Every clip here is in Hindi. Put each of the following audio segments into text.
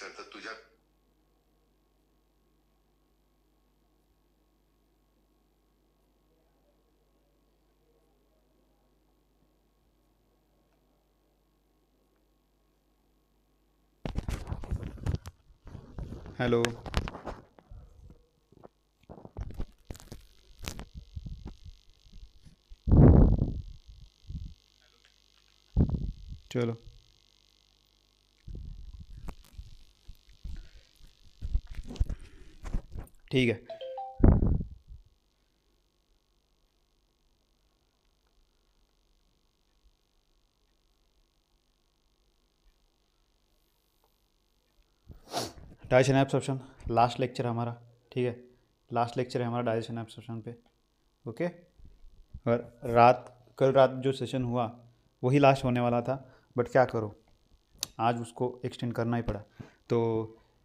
तर तुझ्या हेलो चलो ठीक है डाइजेशन एब्सॉर्प्शन लास्ट लेक्चर हमारा ठीक है लास्ट लेक्चर है हमारा डाइजेशन एब्सॉर्प्शन पे ओके और रात कल रात जो सेशन हुआ वही लास्ट होने वाला था बट क्या करो आज उसको एक्सटेंड करना ही पड़ा तो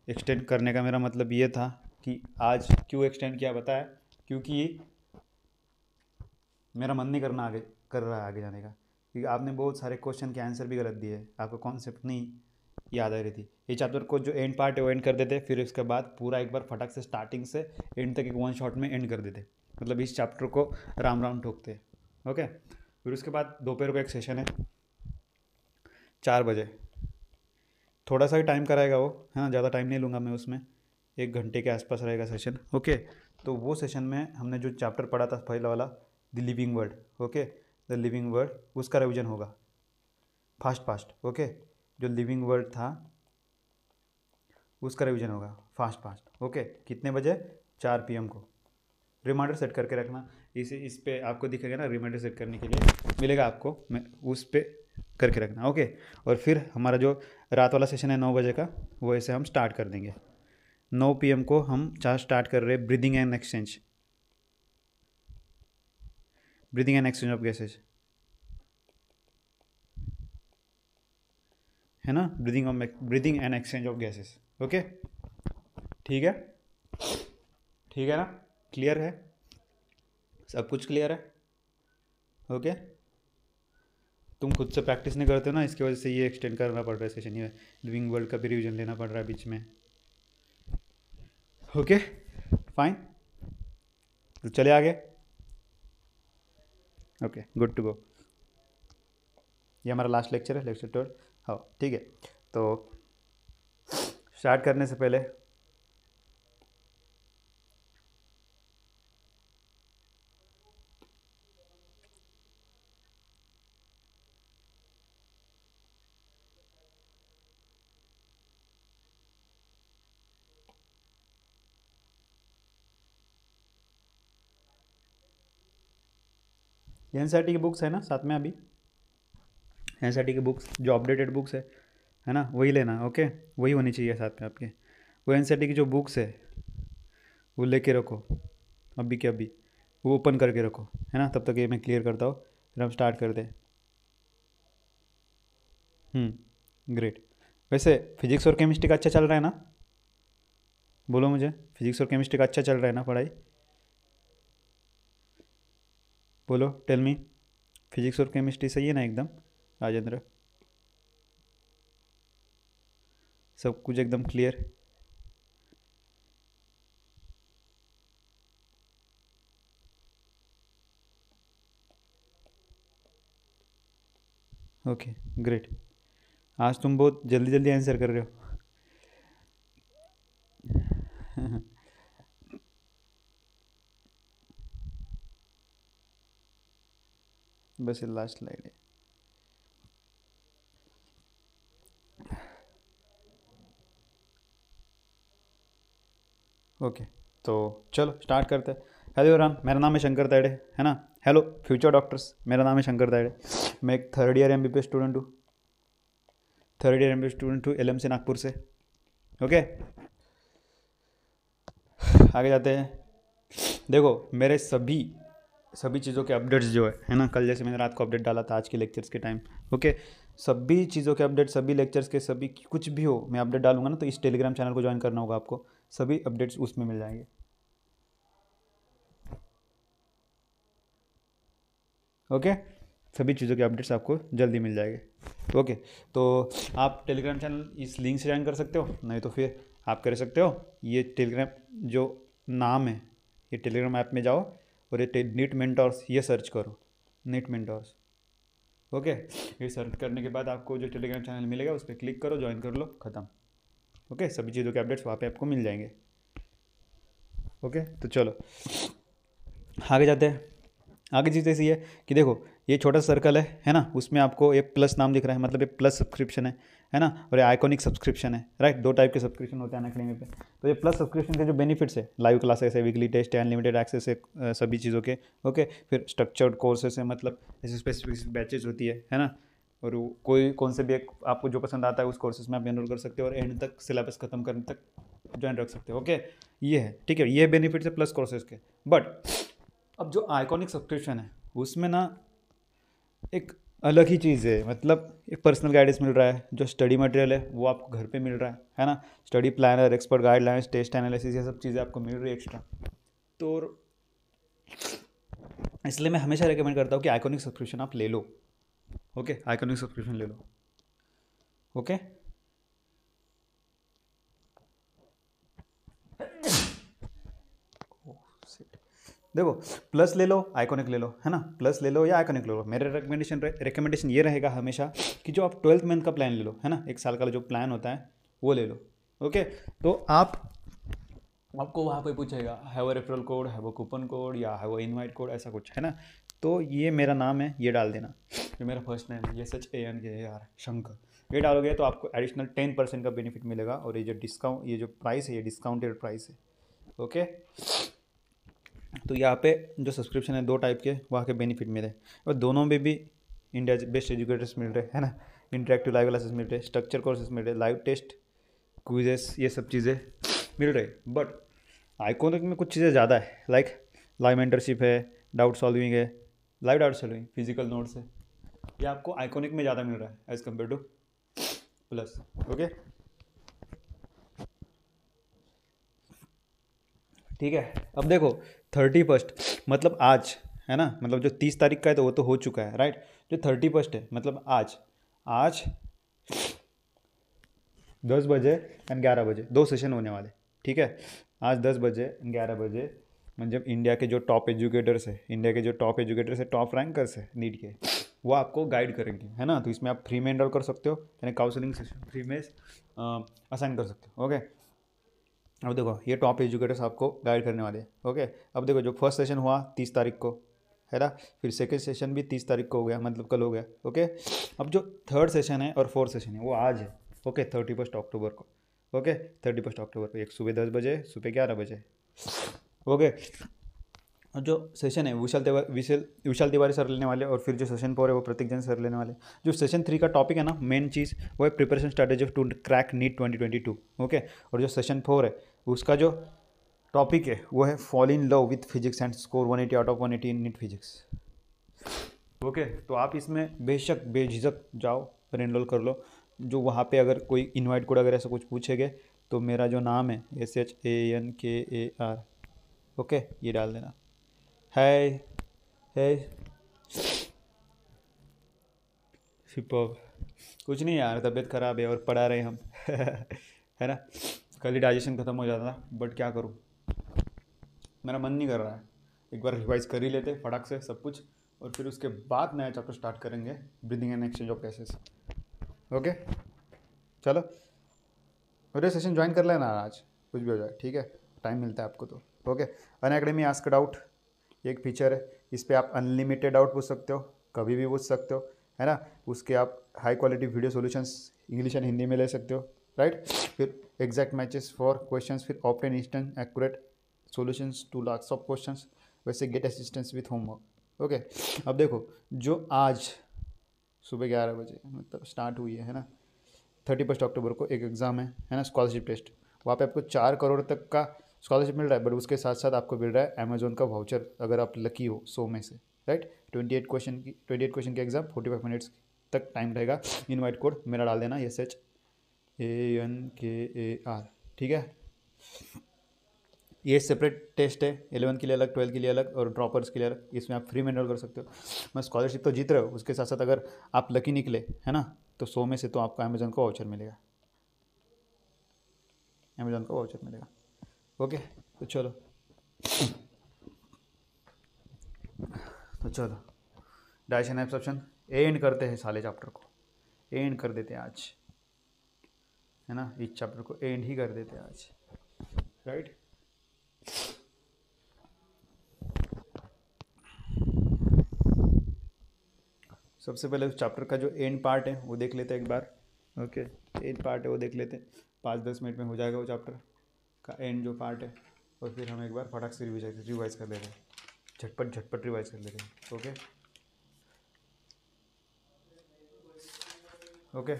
एक्सटेंड करने का मेरा मतलब ये था कि आज क्यों एक्सटेंड किया बताया क्योंकि मेरा मन नहीं करना आगे कर रहा है आगे जाने का क्योंकि आपने बहुत सारे क्वेश्चन के आंसर भी गलत दिए आपका कॉन्सेप्ट नहीं याद आ रही थी ये चैप्टर को जो एंड पार्ट है वो एंड कर देते फिर उसके बाद पूरा एक बार फटक से स्टार्टिंग से एंड तक एक वन शॉट में एंड कर देते मतलब इस चैप्टर को राम राम ठोकते ओके फिर उसके बाद दोपहर को एक सेशन है चार बजे थोड़ा सा ही टाइम कराएगा वो है ना ज़्यादा टाइम नहीं लूँगा मैं उसमें एक घंटे के आसपास रहेगा सेशन ओके तो वो सेशन में हमने जो चैप्टर पढ़ा था पहला वाला the living world okay the living world उसका रिविजन होगा फास्ट फास्ट ओके जो लिविंग वर्ड था उसका रिविजन होगा फास्ट फास्ट ओके कितने बजे चार पी को रिमाइंडर सेट करके रखना इसे इस पर आपको दिखेगा ना रिमाइंडर सेट करने के लिए मिलेगा आपको मैं उस पर करके रखना ओके और फिर हमारा जो रात वाला सेशन है नौ बजे का वो ऐसे हम स्टार्ट कर देंगे नौ पी को हम चार्ज स्टार्ट कर रहे हैं breathing and exchange breathing and exchange of gases है ना breathing of breathing and exchange of gases okay ठीक है ठीक है ना क्लियर है सब कुछ क्लियर है ओके तुम खुद से प्रैक्टिस नहीं करते ना इसकी वजह से ये एक्सटेंड करना पड़ रहा है सेशन ये लिविंग वर्ल्ड का भी रिविजन लेना पड़ रहा है बीच में ओके फाइन तो चले आगे ओके गुड टू गो ये हमारा लास्ट लेक्चर है लेक्चर टोल हाँ ठीक है तो स्टार्ट करने से पहले एन की बुक्स है ना साथ में अभी एन की बुक्स जो अपडेटेड बुक्स है है ना वही लेना ओके वही होनी चाहिए साथ में आपके वो एन की जो बुक्स है वो लेके रखो अभी के अभी वो ओपन करके रखो है ना तब तक ये मैं क्लियर करता हूँ फिर हम स्टार्ट कर दें ग्रेट वैसे फिजिक्स और केमिस्ट्री का अच्छा चल रहा है ना बोलो मुझे फिजिक्स और केमिस्ट्री का अच्छा चल रहा है ना पढ़ाई बोलो टेल मी फिजिक्स और केमिस्ट्री सही है ना एकदम राजेंद्र हाँ, सब कुछ एकदम क्लियर ओके ग्रेट आज तुम बहुत जल्दी जल्दी आंसर कर रहे हो बस ये लास्ट लाइन है ओके तो चलो स्टार्ट करते हैं हेलो राम मेरा नाम है शंकर तैडे है ना हेलो फ्यूचर डॉक्टर्स मेरा नाम है शंकर तैडे मैं एक थर्ड ईयर एम स्टूडेंट हूँ थर्ड ईयर एम स्टूडेंट हूँ एल नागपुर से ओके आगे जाते हैं देखो मेरे सभी सभी चीज़ों के अपडेट्स जो है है ना कल जैसे मैंने रात को अपडेट डाला था आज के लेक्चर्स के टाइम ओके सभी चीज़ों के अपडेट सभी लेक्चर्स के सभी कुछ भी हो मैं अपडेट डालूंगा ना तो इस टेलीग्राम चैनल को ज्वाइन करना होगा आपको सभी अपडेट्स उसमें मिल जाएंगे ओके सभी चीज़ों के अपडेट्स आपको जल्दी मिल जाएंगे ओके तो आप टेलीग्राम चैनल इस लिंक से ज्वाइन कर सकते हो नहीं तो फिर आप कर सकते हो ये टेलीग्राम जो नाम है ये टेलीग्राम ऐप में जाओ और ये नीट मेंटॉर्स ये सर्च करो नीट मेंटॉर्स ओके ये सर्च करने के बाद आपको जो टेलीग्राम चैनल मिलेगा उस पर क्लिक करो ज्वाइन कर लो ख़त्म ओके सभी चीज़ों के अपडेट्स वहाँ पे आपको मिल जाएंगे ओके तो चलो आगे जाते हैं आगे चीज़ ऐसी है कि देखो ये छोटा सर्कल है है ना उसमें आपको एक प्लस नाम दिख रहा है मतलब एक प्लस सब्सक्रिप्शन है है ना और ये आइकॉनिक सब्सक्रिप्शन है राइट दो टाइप के सब्सक्रिप्शन होते हैं अकेडमी पे तो ये प्लस सब्सक्रिप्शन के जो बेनिफिट्स है लाइव क्लासेस है वीकली टेस्ट है अनलिमिटेड एक्सेस है सभी चीज़ों के ओके फिर स्ट्रक्चर्ड कोर्सेस है मतलब ऐसे स्पेसिफिक बैचेज होती है है ना और कोई कौन से भी एक आपको जो पसंद आता है उस कोर्सेज में आप एनरोल कर सकते हो और एंड तक सिलेबस खत्म करने तक ज्वाइन रख सकते हो ओके ये है ठीक है ये बेनिफिट्स है प्लस कोर्सेज के बट अब जो आइकॉनिक सब्सक्रिप्शन है उसमें ना एक अलग ही चीज़ है मतलब एक पर्सनल गाइडेंस मिल रहा है जो स्टडी मटेरियल है वो आपको घर पे मिल रहा है है ना study planner expert guidelines test analysis ये सब चीज़ें आपको मिल रही है एक्स्ट्रा तो इसलिए मैं हमेशा रिकमेंड करता हूँ कि आइकॉनिक सब्सक्रिप्शन आप ले लो ओके आइकॉनिक सब्सक्रिप्शन ले लो ओके देखो प्लस ले लो आइकॉनिक ले लो है ना प्लस ले लो या आइकॉनिक ले लो मेरे रिकमेंडेशन रिकमेंडेशन ये रहेगा हमेशा कि जो आप ट्वेल्थ मंथ का प्लान ले लो है ना एक साल का जो प्लान होता है वो ले लो ओके तो आप आपको वहाँ पे पूछेगा है वो रेफरल कोड है वो कूपन कोड या है वो इनवाइट कोड ऐसा कुछ है ना तो ये मेरा नाम है ये डाल देना जो मेरा फर्स्ट नेम है ये सच A N K R Shankar ये डालोगे तो आपको एडिशनल टेन परसेंट का बेनिफिट मिलेगा और ये जो डिस्काउंट ये जो प्राइस है ये डिस्काउंटेड प्राइस है ओके तो यहाँ पे जो सब्सक्रिप्शन है दो टाइप के वहाँ के बेनिफिट मिले और दोनों में भी इंडिया बेस्ट एजुकेटर्स मिल रहे हैं ना इंटरेक्टिव लाइव क्लासेस मिल रहे स्ट्रक्चर कोर्सेज मिल रहे लाइव टेस्ट क्विजेस ये सब चीज़ें मिल रही बट आइकोनिक में कुछ चीज़ें ज़्यादा है लाइक लाइव मेंटरशिप है डाउट सॉल्विंग है live doubt solving physical notes है ये आपको आइकोनिक में ज़्यादा मिल रहा है as compare to plus okay ठीक है अब देखो थर्टी फर्स्ट मतलब आज है ना मतलब जो तीस तारीख का है तो वो तो हो चुका है राइट जो थर्टी फर्स्ट है मतलब आज आज दस बजे एंड ग्यारह बजे दो सेशन होने वाले ठीक है आज दस बजे ग्यारह बजे मतलब इंडिया के जो टॉप एजुकेटर्स है इंडिया के जो टॉप एजुकेटर्स है टॉप रैंकर्स है नीट के वो आपको गाइड करेंगे है ना तो इसमें आप फ्री में एनरोल कर सकते हो यानी काउंसलिंग सेशन फ्री में असाइन कर सकते हो ओके अब देखो ये टॉप एजुकेटर्स आपको गाइड करने वाले ओके अब देखो जो फर्स्ट सेशन हुआ तीस तारीख को है ना फिर सेकेंड सेशन भी तीस तारीख को हो गया मतलब कल हो गया ओके अब जो थर्ड सेशन है और फोर्थ सेशन है वो आज है ओके थर्टी फर्स्ट अक्टूबर को ओके थर्टी फर्स्ट अक्टूबर को एक सुबह दस बजे सुबह ग्यारह बजे ओके और जो सेशन है विशाल तिवारी विशाल विशाल तिवारी सर लेने वाले और फिर जो सेशन फोर है वो प्रतीक जैन सर लेने वाले जो सेशन थ्री का टॉपिक है ना मेन चीज़ वो है preparation strategy to crack NEET twenty twenty two okay और जो सेशन फोर है उसका जो टॉपिक है वो है fall in love with physics and score 180 out of one eighty in NEET physics okay तो आप इसमें बेशक बेझिझक जाओ और एनरोल कर लो जो वहाँ पे अगर कोई इनवाइट कोड अगर ऐसा कुछ पूछेंगे तो मेरा जो नाम है S H A N K A are okay ये डाल देना है कुछ नहीं यार तबीयत ख़राब है और पढ़ा रहे हम है ना कल ही डाइजेशन ख़त्म हो जाता था बट क्या करूँ मेरा मन नहीं कर रहा है एक बार रिवाइज कर ही लेते फटाक से सब कुछ और फिर उसके बाद नया चैप्टर स्टार्ट करेंगे breathing and exchange of gases okay चलो अरे सेशन ज्वाइन कर लेना आज कुछ भी हो जाए ठीक है टाइम मिलता है आपको तो okay Unacademy ask doubt एक फीचर है इस पर आप अनलिमिटेड डाउट पूछ सकते हो कभी भी पूछ सकते हो है ना उसके आप high quality video solutions English and Hindi में ले सकते हो राइट फिर एग्जैक्ट मैचेस फॉर क्वेश्चंस फिर obtain instant accurate solutions to lakhs of questions वैसे get assistance with homework okay अब देखो जो आज सुबह ग्यारह बजे मतलब स्टार्ट हुई है ना थर्टी फर्स्ट अक्टूबर को एक एग्ज़ाम है है ना स्कॉलरशिप टेस्ट वहाँ पे आपको चार करोड़ तक का स्कॉलरशिप मिल रहा है बट उसके साथ साथ आपको मिल रहा है अमेजोन का वाउचर अगर आप लकी हो सो में से राइट ट्वेंटी एट क्वेश्चन की ट्वेंटी एट क्वेश्चन की एग्जाम फोर्टी फाइव मिनट्स तक टाइम रहेगा इनवाइट कोड मेरा डाल देना S H A N K A R ठीक है ये सेपरेट टेस्ट है एलेवन के लिए अलग ट्वेल्थ के लिए अलग और ड्रॉपर्स के लिए अलग इसमें आप फ्री में एनरोल कर सकते हो मैं स्कॉलरशिप तो जीत रहे हो उसके साथ साथ अगर आप लकी निकले है ना तो सौ में से तो आपको अमेजोन का वाउचर मिलेगा अमेजोन का वाउचर मिलेगा ओके तो चलो तो चलो डायशन एब्सॉप्शन एंड करते हैं साले चैप्टर को एंड कर देते हैं आज है ना इस चैप्टर को एंड ही कर देते हैं आज राइट सबसे पहले उस चैप्टर का जो एंड पार्ट है वो देख लेते हैं एक बार ओके एंड पार्ट है वो देख लेते हैं पाँच दस मिनट में हो जाएगा वो चैप्टर का एंड जो पार्ट है और फिर हम एक बार फटाक से रिवाइज रिवाइज कर लेते हैं झटपट झटपट रिवाइज कर लेते हैं ओके ओके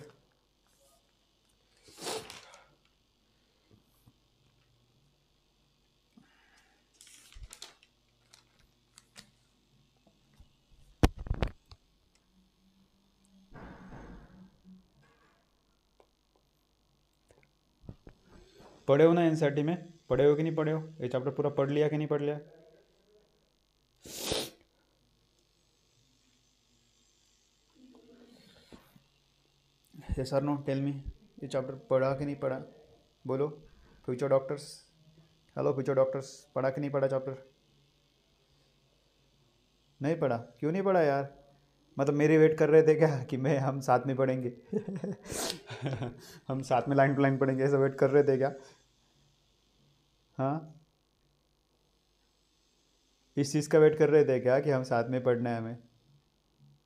पढ़े हो ना एन e में पढ़े हो कि नहीं पढ़े हो ये चैप्टर पूरा पढ़ लिया कि नहीं पढ़ लिया ये सर नो टेल मी ये चैप्टर पढ़ा कि नहीं पढ़ा बोलो future doctors hello future doctors पढ़ा कि नहीं पढ़ा चैप्टर नहीं पढ़ा क्यों नहीं पढ़ा यार मतलब मेरी वेट कर रहे थे क्या कि मैं हम साथ में पढ़ेंगे हम साथ में लाइन टू लाइन पढ़ेंगे ऐसा वेट कर रहे थे क्या हाँ इस चीज़ का वेट कर रहे थे क्या कि हम साथ में पढ़ना है हमें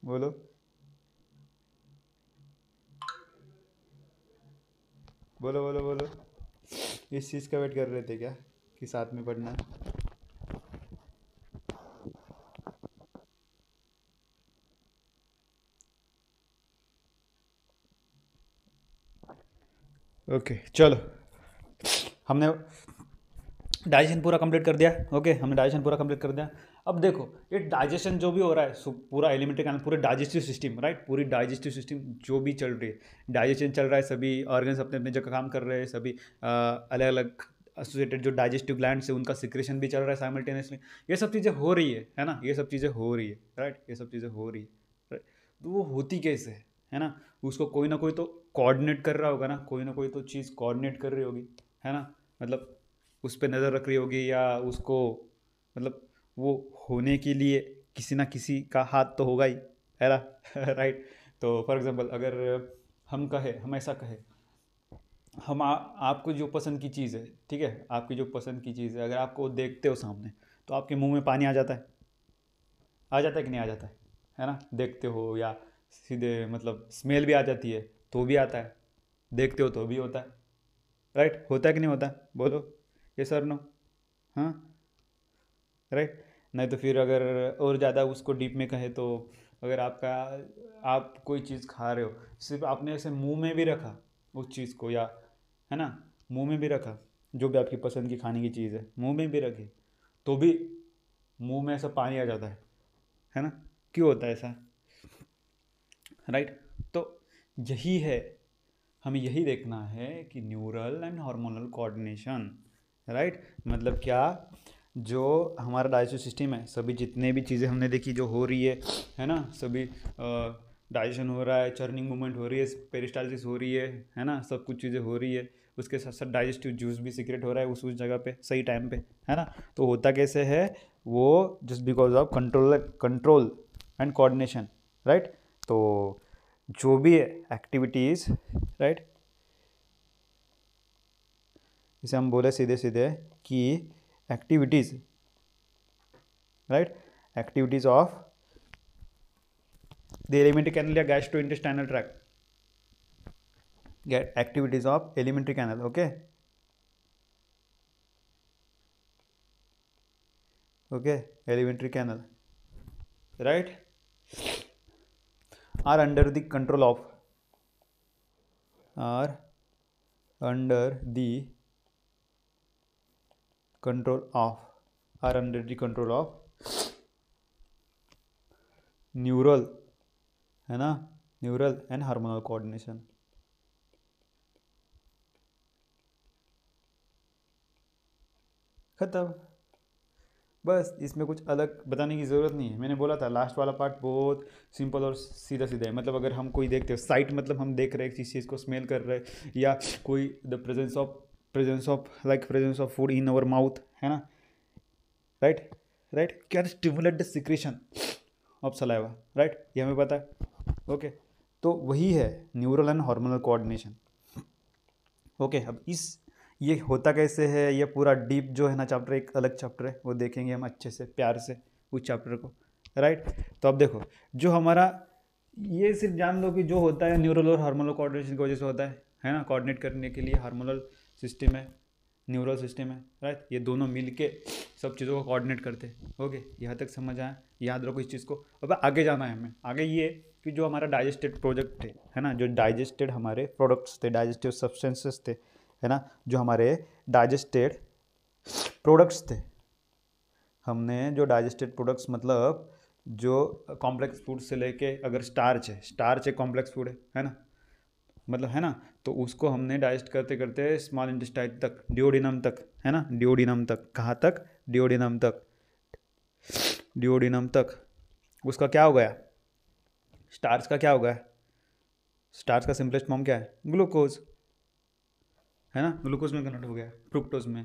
बोलो बोलो बोलो बोलो इस चीज़ का वेट कर रहे थे क्या कि साथ में पढ़ना है ओके okay, चलो हमने डाइजेशन पूरा कंप्लीट कर दिया ओके हमने डाइजेशन पूरा कंप्लीट कर दिया अब देखो ये डाइजेशन जो भी हो रहा है पूरा एलिमेंट्री कैनल पूरे डाइजेस्टिव सिस्टम राइट पूरी डाइजेस्टिव सिस्टम जो भी चल रही है डाइजेशन चल रहा है सभी ऑर्गन्स अपने अपने जगह काम कर रहे हैं सभी अलग अलग एसोसिएटेड जो डाइजेस्टिव ग्लैंड है उनका सिक्रेशन भी चल रहा है साइमल्टेनियसली ये सब चीज़ें हो रही है है ना ये सब चीज़ें हो रही है राइट ये सब चीज़ें हो रही है राइट तो वो होती कैसे है ना उसको कोई ना कोई तो कोऑर्डिनेट कर रहा होगा ना कोई ना कोई तो चीज़ कोऑर्डिनेट कर रही होगी है ना मतलब उस पर नज़र रख रही होगी या उसको मतलब वो होने के लिए किसी ना किसी का हाथ तो होगा ही है ना राइट तो फॉर एग्ज़ाम्पल अगर हम कहे हम ऐसा कहे हम आ, आपको जो पसंद की चीज़ है ठीक है आपकी जो पसंद की चीज़ है अगर आपको देखते हो सामने तो आपके मुंह में पानी आ जाता है आ जाता है कि नहीं आ जाता है है ना देखते हो या सीधे मतलब स्मेल भी आ जाती है तो भी आता है देखते हो तो भी होता है राइट होता है कि नहीं होता बोलो यस और नो हाँ राइट नहीं तो फिर अगर और ज़्यादा उसको डीप में कहे तो अगर आपका आप कोई चीज़ खा रहे हो सिर्फ आपने ऐसे मुंह में भी रखा उस चीज़ को या है ना मुंह में भी रखा जो भी आपकी पसंद की खाने की चीज़ है मुंह में भी रखे तो भी मुंह में ऐसा पानी आ जाता है है ना क्यों होता है ऐसा राइट तो यही है हमें यही देखना है कि neural and hormonal coordination right मतलब क्या जो हमारा डाइजेस्टिव सिस्टम है सभी जितने भी चीज़ें हमने देखी जो हो रही है है ना सभी डाइजेशन हो रहा है चर्निंग मूवमेंट हो रही है पेरिस्टाइलिस हो रही है है ना सब कुछ चीज़ें हो रही है उसके साथ साथ डाइजेस्टिव जूस भी सीक्रेट हो रहा है उस उस जगह पे सही टाइम पे है ना तो होता कैसे है वो just because of control control and coordination right तो जो भी एक्टिविटीज़ राइट right? इसे हम बोले सीधे सीधे कि activities right activities of the alimentary canal या gastrointestinal tract activities of alimentary canal okay okay alimentary canal right are under the control of are under the control of are under the control of neural है ना न्यूरल एंड हार्मोनल कोऑर्डिनेशन ख़त्म बस इसमें कुछ अलग बताने की ज़रूरत नहीं है मैंने बोला था लास्ट वाला पार्ट बहुत सिंपल और सीधा सीधा है मतलब अगर हम कोई देखते हो साइट मतलब हम देख रहे हैं किसी चीज़ को स्मेल कर रहे या कोई the presence of presence of like presence of food in our mouth है ना right right can stimulate the secretion of saliva right ये हमें पता है ओके okay. तो वही है neural and hormonal coordination okay अब इस ये होता कैसे है ये पूरा डीप जो है ना चैप्टर एक अलग चैप्टर है वो देखेंगे हम अच्छे से प्यार से उस चैप्टर को राइट तो अब देखो जो हमारा ये सिर्फ जान लो कि जो होता है न्यूरल और हार्मोनल कोऑर्डिनेशन की वजह से होता है है ना कोऑर्डिनेट करने के लिए हार्मोनल सिस्टम है न्यूरल सिस्टम है राइट ये दोनों मिल के सब चीज़ों को कोऑर्डिनेट करते हैं ओके यहाँ तक समझ आए याद रखो इस चीज़ को अब आगे जाना है हमें आगे ये कि जो हमारा डाइजेस्टेड प्रोजेक्ट है है ना जो डाइजेस्टेड हमारे प्रोडक्ट्स थे डाइजेस्टिव सब्सटेंसेस थे है ना जो हमारे डाइजेस्टेड प्रोडक्ट्स थे हमने जो डाइजेस्टेड प्रोडक्ट्स मतलब जो कॉम्प्लेक्स फूड से लेके अगर स्टार्च है स्टार्च एक कॉम्प्लेक्स फूड है है ना मतलब है ना तो उसको हमने डाइजेस्ट करते करते स्मॉल इंटेस्टाइन तक डिओडिनम तक है ना डिओडिनम तक कहाँ तक डिओडिनम तक डिओडिनम तक उसका क्या हो गया स्टार्स का क्या हो गया स्टार्स का सिंपलेस्ट फॉर्म क्या है ग्लूकोज है ना ग्लूकोज में कन्वर्ट हो गया फ्रुक्टोज में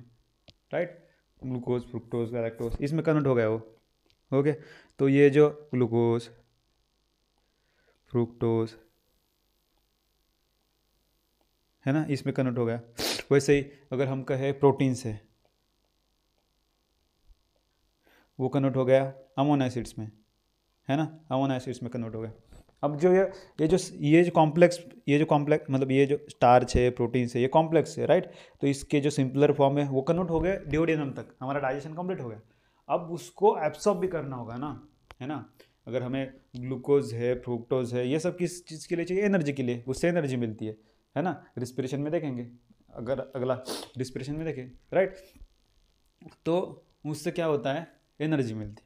राइट ग्लूकोज फ्रुक्टोज गैलेक्टोज इसमें कन्वर्ट हो गया वो ओके तो ये जो ग्लूकोज फ्रुक्टोज है ना इसमें कन्वर्ट हो गया वैसे ही अगर हम कहें प्रोटीन से वो कन्वर्ट हो गया अमोनो एसिड्स में है ना अमोनो एसिड्स में कन्वर्ट हो गया अब जो ये ये जो ये जो कॉम्प्लेक्स ये जो कॉम्प्लेक्स मतलब ये जो स्टार्च है प्रोटीन है ये कॉम्प्लेक्स है राइट तो इसके जो सिंपलर फॉर्म है वो कन्वर्ट हो गया ड्योडेनम तक हमारा डाइजेशन कंप्लीट हो गया अब उसको एब्सॉर्ब भी करना होगा ना है ना अगर हमें ग्लूकोज है फ्रूक्टोज है ये सब किस चीज़ के लिए चाहिए एनर्जी के लिए उससे एनर्जी मिलती है है ना रिस्पिरेशन में देखेंगे अगर अगला रिस्पिरेशन में देखें राइट तो उससे क्या होता है एनर्जी मिलती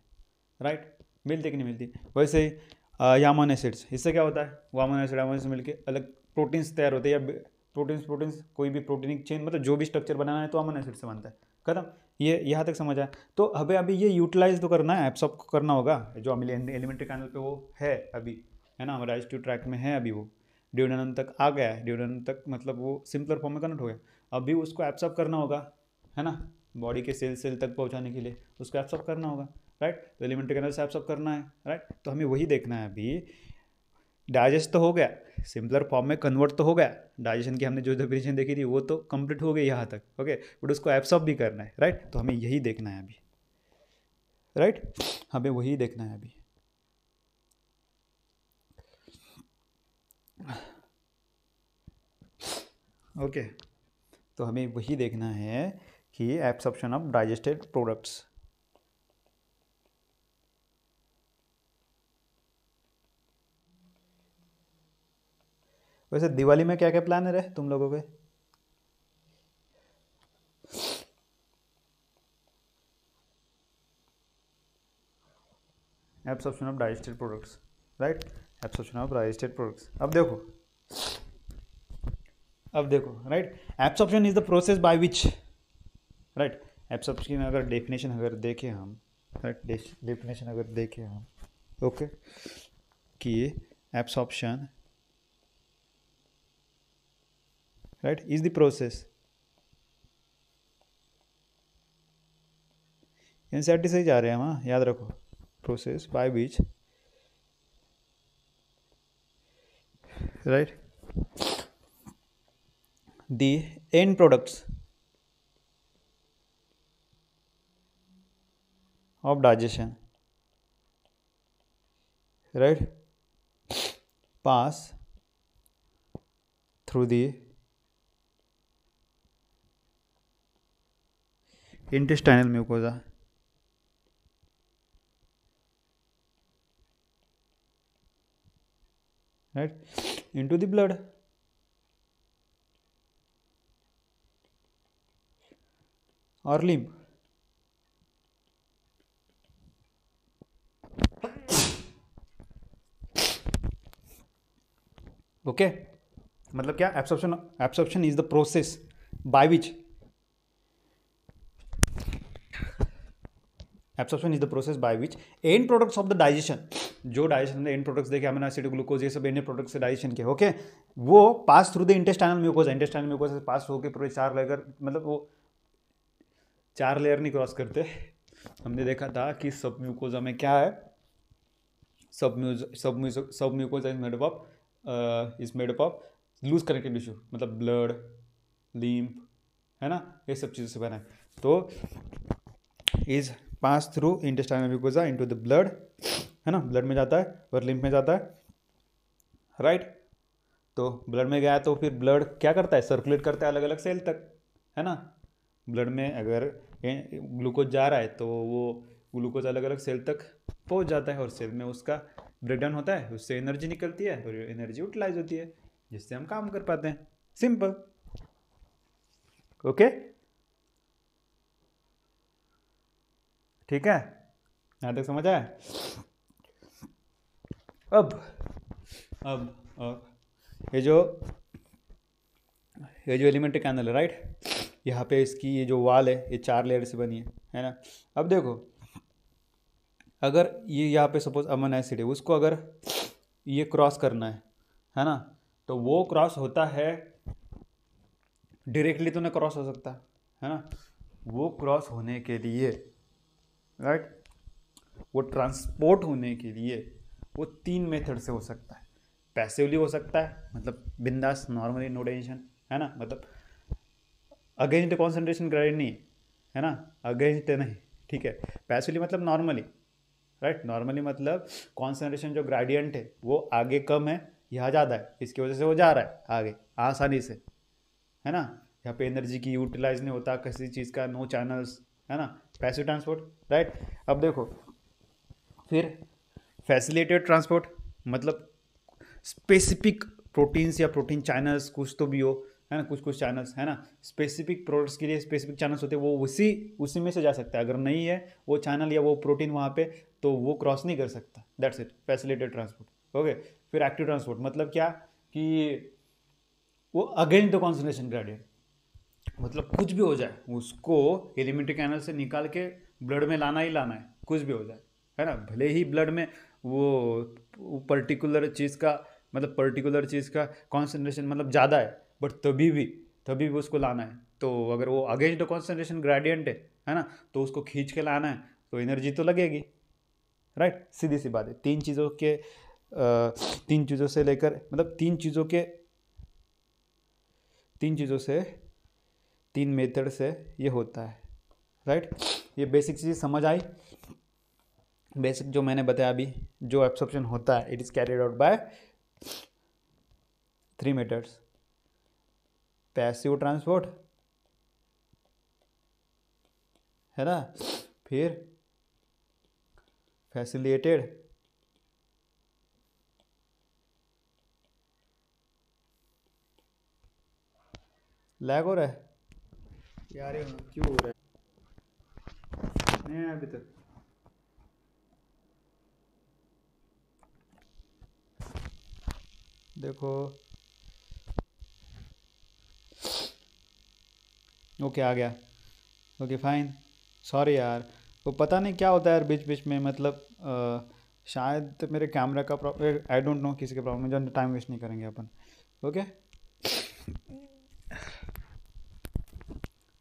राइट मिलती कि नहीं मिलती वैसे ही यामन एसिड्स इससे क्या होता है वामन एसिड वामन एसिड मिलकर अलग प्रोटीन्स तैयार होते हैं या प्रोटीन्स प्रोटीन्स कोई भी प्रोटीनिक चेन मतलब जो भी स्ट्रक्चर बनाना है तो अमन एसिड से बनता है खत्म ये यहाँ तक समझ आया तो अभी अभी ये यूटिलाइज तो करना है एप्सअप को करना होगा जो हमें एलिमेंट्री कैनल पे वो है अभी है ना हमारा एच ट्रैक में है अभी वो डिविडेंड तक आ गया है डिविडेंड तक मतलब वो सिंपलर फॉर्म में कन्वर्ट हो गया अभी उसको एब्सॉर्ब करना होगा है ना बॉडी के सेल सेल तक पहुंचाने के लिए उसको एब्सॉर्ब करना होगा राइट तो एलिमेंट्री कैनल से एब्सॉर्ब करना है राइट तो हमें वही देखना है अभी डाइजेस्ट तो हो गया सिंपलर फॉर्म में कन्वर्ट तो हो गया डाइजेशन की हमने जो डेफिनेशन देखी थी वो तो कंप्लीट हो गई यहाँ तक ओके बट उसको एब्सॉर्ब भी करना है राइट तो हमें यही देखना है अभी राइट हमें वही देखना है अभी ओके तो हमें वही देखना है कि एब्सॉप्शन ऑफ डाइजेस्टेड प्रोडक्ट्स वैसे दिवाली में क्या क्या प्लान है तुम लोगों के absorption of digested products right absorption of rise products अब देखो अब देखो right absorption is the process by which right absorption अगर डेफिनेशन अगर देखें हम राइट डेफिनेशन अगर देखें हम ओके कि absorption right is the process N C R T से ही जा रहे हैं हम याद रखो process by which right the end products of digestion right pass through the intestinal mucosa right into the blood. or limb. okay मतलब क्या absorption absorption is the process by which absorption is the process by which end products of the digestion जो डाइजेशन एंड प्रोडक्ट्स देखे हमने एसिड ग्लूकोज ये सब एंड प्रोडक्ट्स से डाइजेशन के ओके okay? वो pass through the intestinal mucosa intestinal mucosa से पास होकर पूरे चार लेयर मतलब वो चार लेयर नहीं क्रॉस करते हमने देखा था कि सब म्यूकोजा में क्या है सब म्यूज सब म्यूज सब mucosa is made of is made up of loose connected tissue मतलब ब्लड लीम्प है ना ये सब चीज़ों से बना है तो is pass through intestinal mucosa into the blood है ना ब्लड में जाता है और लिम्फ में जाता है राइट right? तो ब्लड में गया तो फिर ब्लड क्या करता है सर्कुलेट करता है अलग अलग सेल तक है ना ब्लड में अगर ग्लूकोज जा रहा है तो वो ग्लूकोज अलग अलग सेल तक पहुंच जाता है और सेल में उसका ब्रेकडाउन होता है उससे एनर्जी निकलती है और एनर्जी यूटिलाइज होती है जिससे हम काम कर पाते हैं सिंपल ओके okay? ठीक है यहाँ तक समझ आए अब अब और ये जो ये जो एलिमेंट कैनल है राइट यहाँ पे इसकी ये जो वाल है ये चार लेयर से बनी है है ना अब देखो अगर ये यहाँ पे सपोज अमन एसिड है उसको अगर ये क्रॉस करना है है ना तो वो क्रॉस होता है डायरेक्टली तो ना क्रॉस हो सकता है ना वो क्रॉस होने के लिए राइट वो ट्रांसपोर्ट होने के लिए वो तीन मेथड से हो सकता है पैसिवली हो सकता है मतलब बिंदास नॉर्मली नो टेंशन है ना मतलब अगेंस्ट कॉन्सेंट्रेशन ग्राइड नहीं है ना अगेंस्ट नहीं ठीक है पैसिवली मतलब नॉर्मली राइट नॉर्मली मतलब कॉन्सेंट्रेशन जो ग्रेडियंट है वो आगे कम है यहाँ ज़्यादा है इसकी वजह से वो जा रहा है आगे आसानी से है ना यहाँ पे एनर्जी की यूटिलाइज नहीं होता किसी चीज़ का नो चैनल्स है ना पैसिव ट्रांसपोर्ट राइट अब देखो फिर फैसिलिटेड ट्रांसपोर्ट मतलब स्पेसिफिक प्रोटीन्स या प्रोटीन चैनल्स कुछ तो भी हो है ना कुछ कुछ चैनल्स है ना स्पेसिफिक प्रोडक्ट्स के लिए स्पेसिफिक चैनल्स होते हैं वो उसी उसी में से जा सकता है अगर नहीं है वो चैनल या वो प्रोटीन वहाँ पे तो वो क्रॉस नहीं कर सकता that's it facilitated transport okay फिर एक्टिव ट्रांसपोर्ट मतलब क्या कि वो अगेंस्ट द कॉन्सेंट्रेशन ग्रेडियंट मतलब कुछ भी हो जाए उसको एलिमेंट्री कैनल से निकाल के ब्लड में लाना ही लाना है कुछ भी हो जाए है ना भले ही ब्लड में वो पर्टिकुलर चीज़ का मतलब पर्टिकुलर चीज़ का कॉन्सेंट्रेशन मतलब ज़्यादा है बट तभी भी तभी भी उसको लाना है तो अगर वो अगेंस्ट द कॉन्सेंट्रेशन ग्रेडियंट है है ना तो उसको खींच के लाना है तो एनर्जी तो लगेगी राइट सीधी सी बात है तीन चीज़ों के तीन चीज़ों से लेकर मतलब तीन चीज़ों के तीन चीज़ों से तीन मेथड से ये होता है राइट ये बेसिक चीज़ समझ आई बेसिक जो मैंने बताया अभी जो एब्सॉर्प्शन होता है it is carried out by three methods passive transport है ना फिर फैसिलिटेड लैग हो रहा है यार ये क्यों हो रहा है नहीं अभी तक देखो ओके आ गया ओके फाइन सॉरी यार वो पता नहीं क्या होता है यार बीच बीच में मतलब आ, शायद मेरे कैमरा का प्रॉब्लम आई डोंट नो किसी के प्रॉब्लम है जो टाइम वेस्ट नहीं करेंगे अपन ओके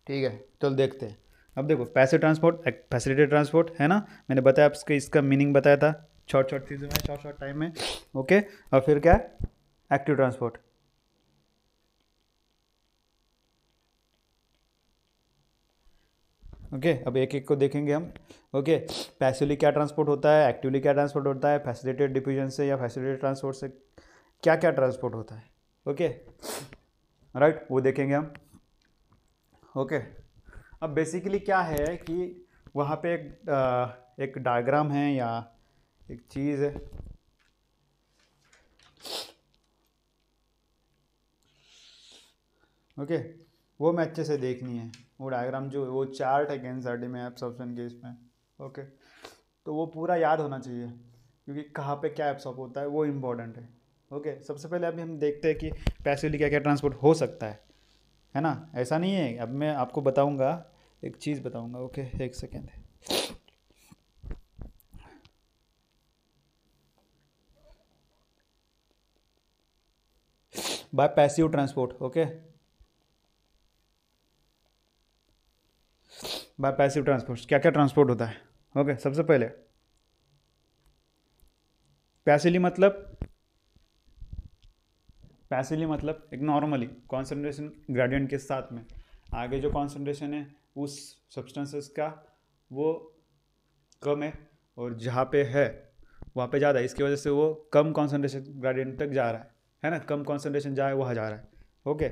ठीक है चल तो देखते हैं अब देखो पैसे ट्रांसपोर्ट फैसिलिटेड ट्रांसपोर्ट है ना मैंने बताया आपके इसका मीनिंग बताया था शॉर्ट शॉर्ट चीज़ों में शॉर्ट शॉर्ट टाइम में ओके और फिर क्या है एक्टिव ट्रांसपोर्ट ओके okay, अब एक एक को देखेंगे हम ओके पैसिवली क्या ट्रांसपोर्ट होता है एक्टिवली क्या ट्रांसपोर्ट होता है फैसिलिटेड डिफ्यूजन से या फैसिलिटेड ट्रांसपोर्ट से क्या क्या ट्रांसपोर्ट होता है ओके okay, राइट right, वो देखेंगे हम ओके अब बेसिकली क्या है कि वहाँ पे एक आ, एक डायग्राम है या एक चीज़ है ओके वो मैं अच्छे से देखनी है वो डायग्राम जो वो चार्ट है आर डी में एब्सॉर्प्शन के इसमें ओके तो वो पूरा याद होना चाहिए क्योंकि कहाँ पे क्या एब्सॉर्ब होता है वो इम्पोर्टेंट है ओके सबसे पहले अभी हम देखते हैं कि पैसिवली क्या क्या ट्रांसपोर्ट हो सकता है है ना ऐसा नहीं है अब मैं आपको बताऊंगा एक चीज़ बताऊंगा ओके एक second by passive transport okay by passive transport क्या क्या ट्रांसपोर्ट होता है ओके सबसे पहले पैसिली मतलब पैसिवली मतलब एक नॉर्मली कॉन्सेंट्रेशन ग्रेडियंट के साथ में आगे जो कॉन्सेंट्रेशन है उस सब्सटेंसेस का वो कम है और जहाँ पे है वहाँ पे ज़्यादा है इसकी वजह से वो कम कॉन्सेंट्रेशन ग्रेडियंट तक जा रहा है है ना कम कॉन्सेंट्रेशन जाए वहाँ जा रहा है ओके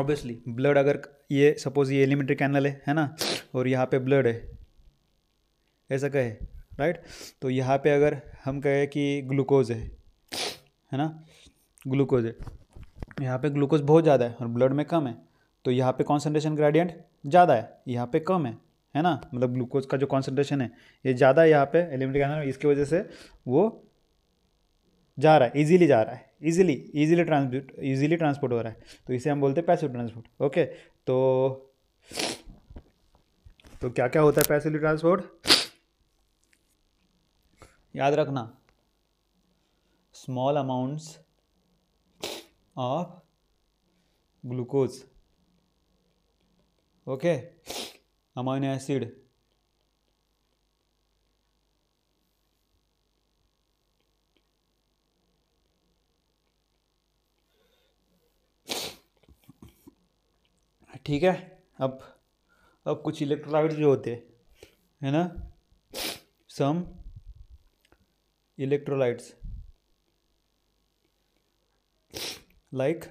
ऑब्वियसली ब्लड अगर ये सपोज ये एलिमेंट्री कैनल है है ना और यहाँ पे ब्लड है ऐसा कहे राइट तो यहाँ पे अगर हम कहें कि ग्लूकोज है है ना ग्लूकोज है यहाँ पे ग्लूकोज बहुत ज़्यादा है और ब्लड में कम है तो यहाँ पे कॉन्सेंट्रेशन ग्रेडियंट ज़्यादा है यहाँ पे कम है है ना मतलब ग्लूकोज का जो कॉन्सेंट्रेशन है ये ज़्यादा है यहाँ पे एलिमेंट कैनल इसकी वजह से वो जा रहा है इजीली जा रहा है easily easily transport easily transport हो रहा है तो इसे हम बोलते हैं पैसिव ट्रांसपोर्ट ओके तो तो क्या क्या होता है पैसिव ट्रांसपोर्ट याद रखना small amounts of glucose okay amino acid ठीक है अब अब कुछ इलेक्ट्रोलाइट जो होते हैं ना सम इलेक्ट्रोलाइट्स like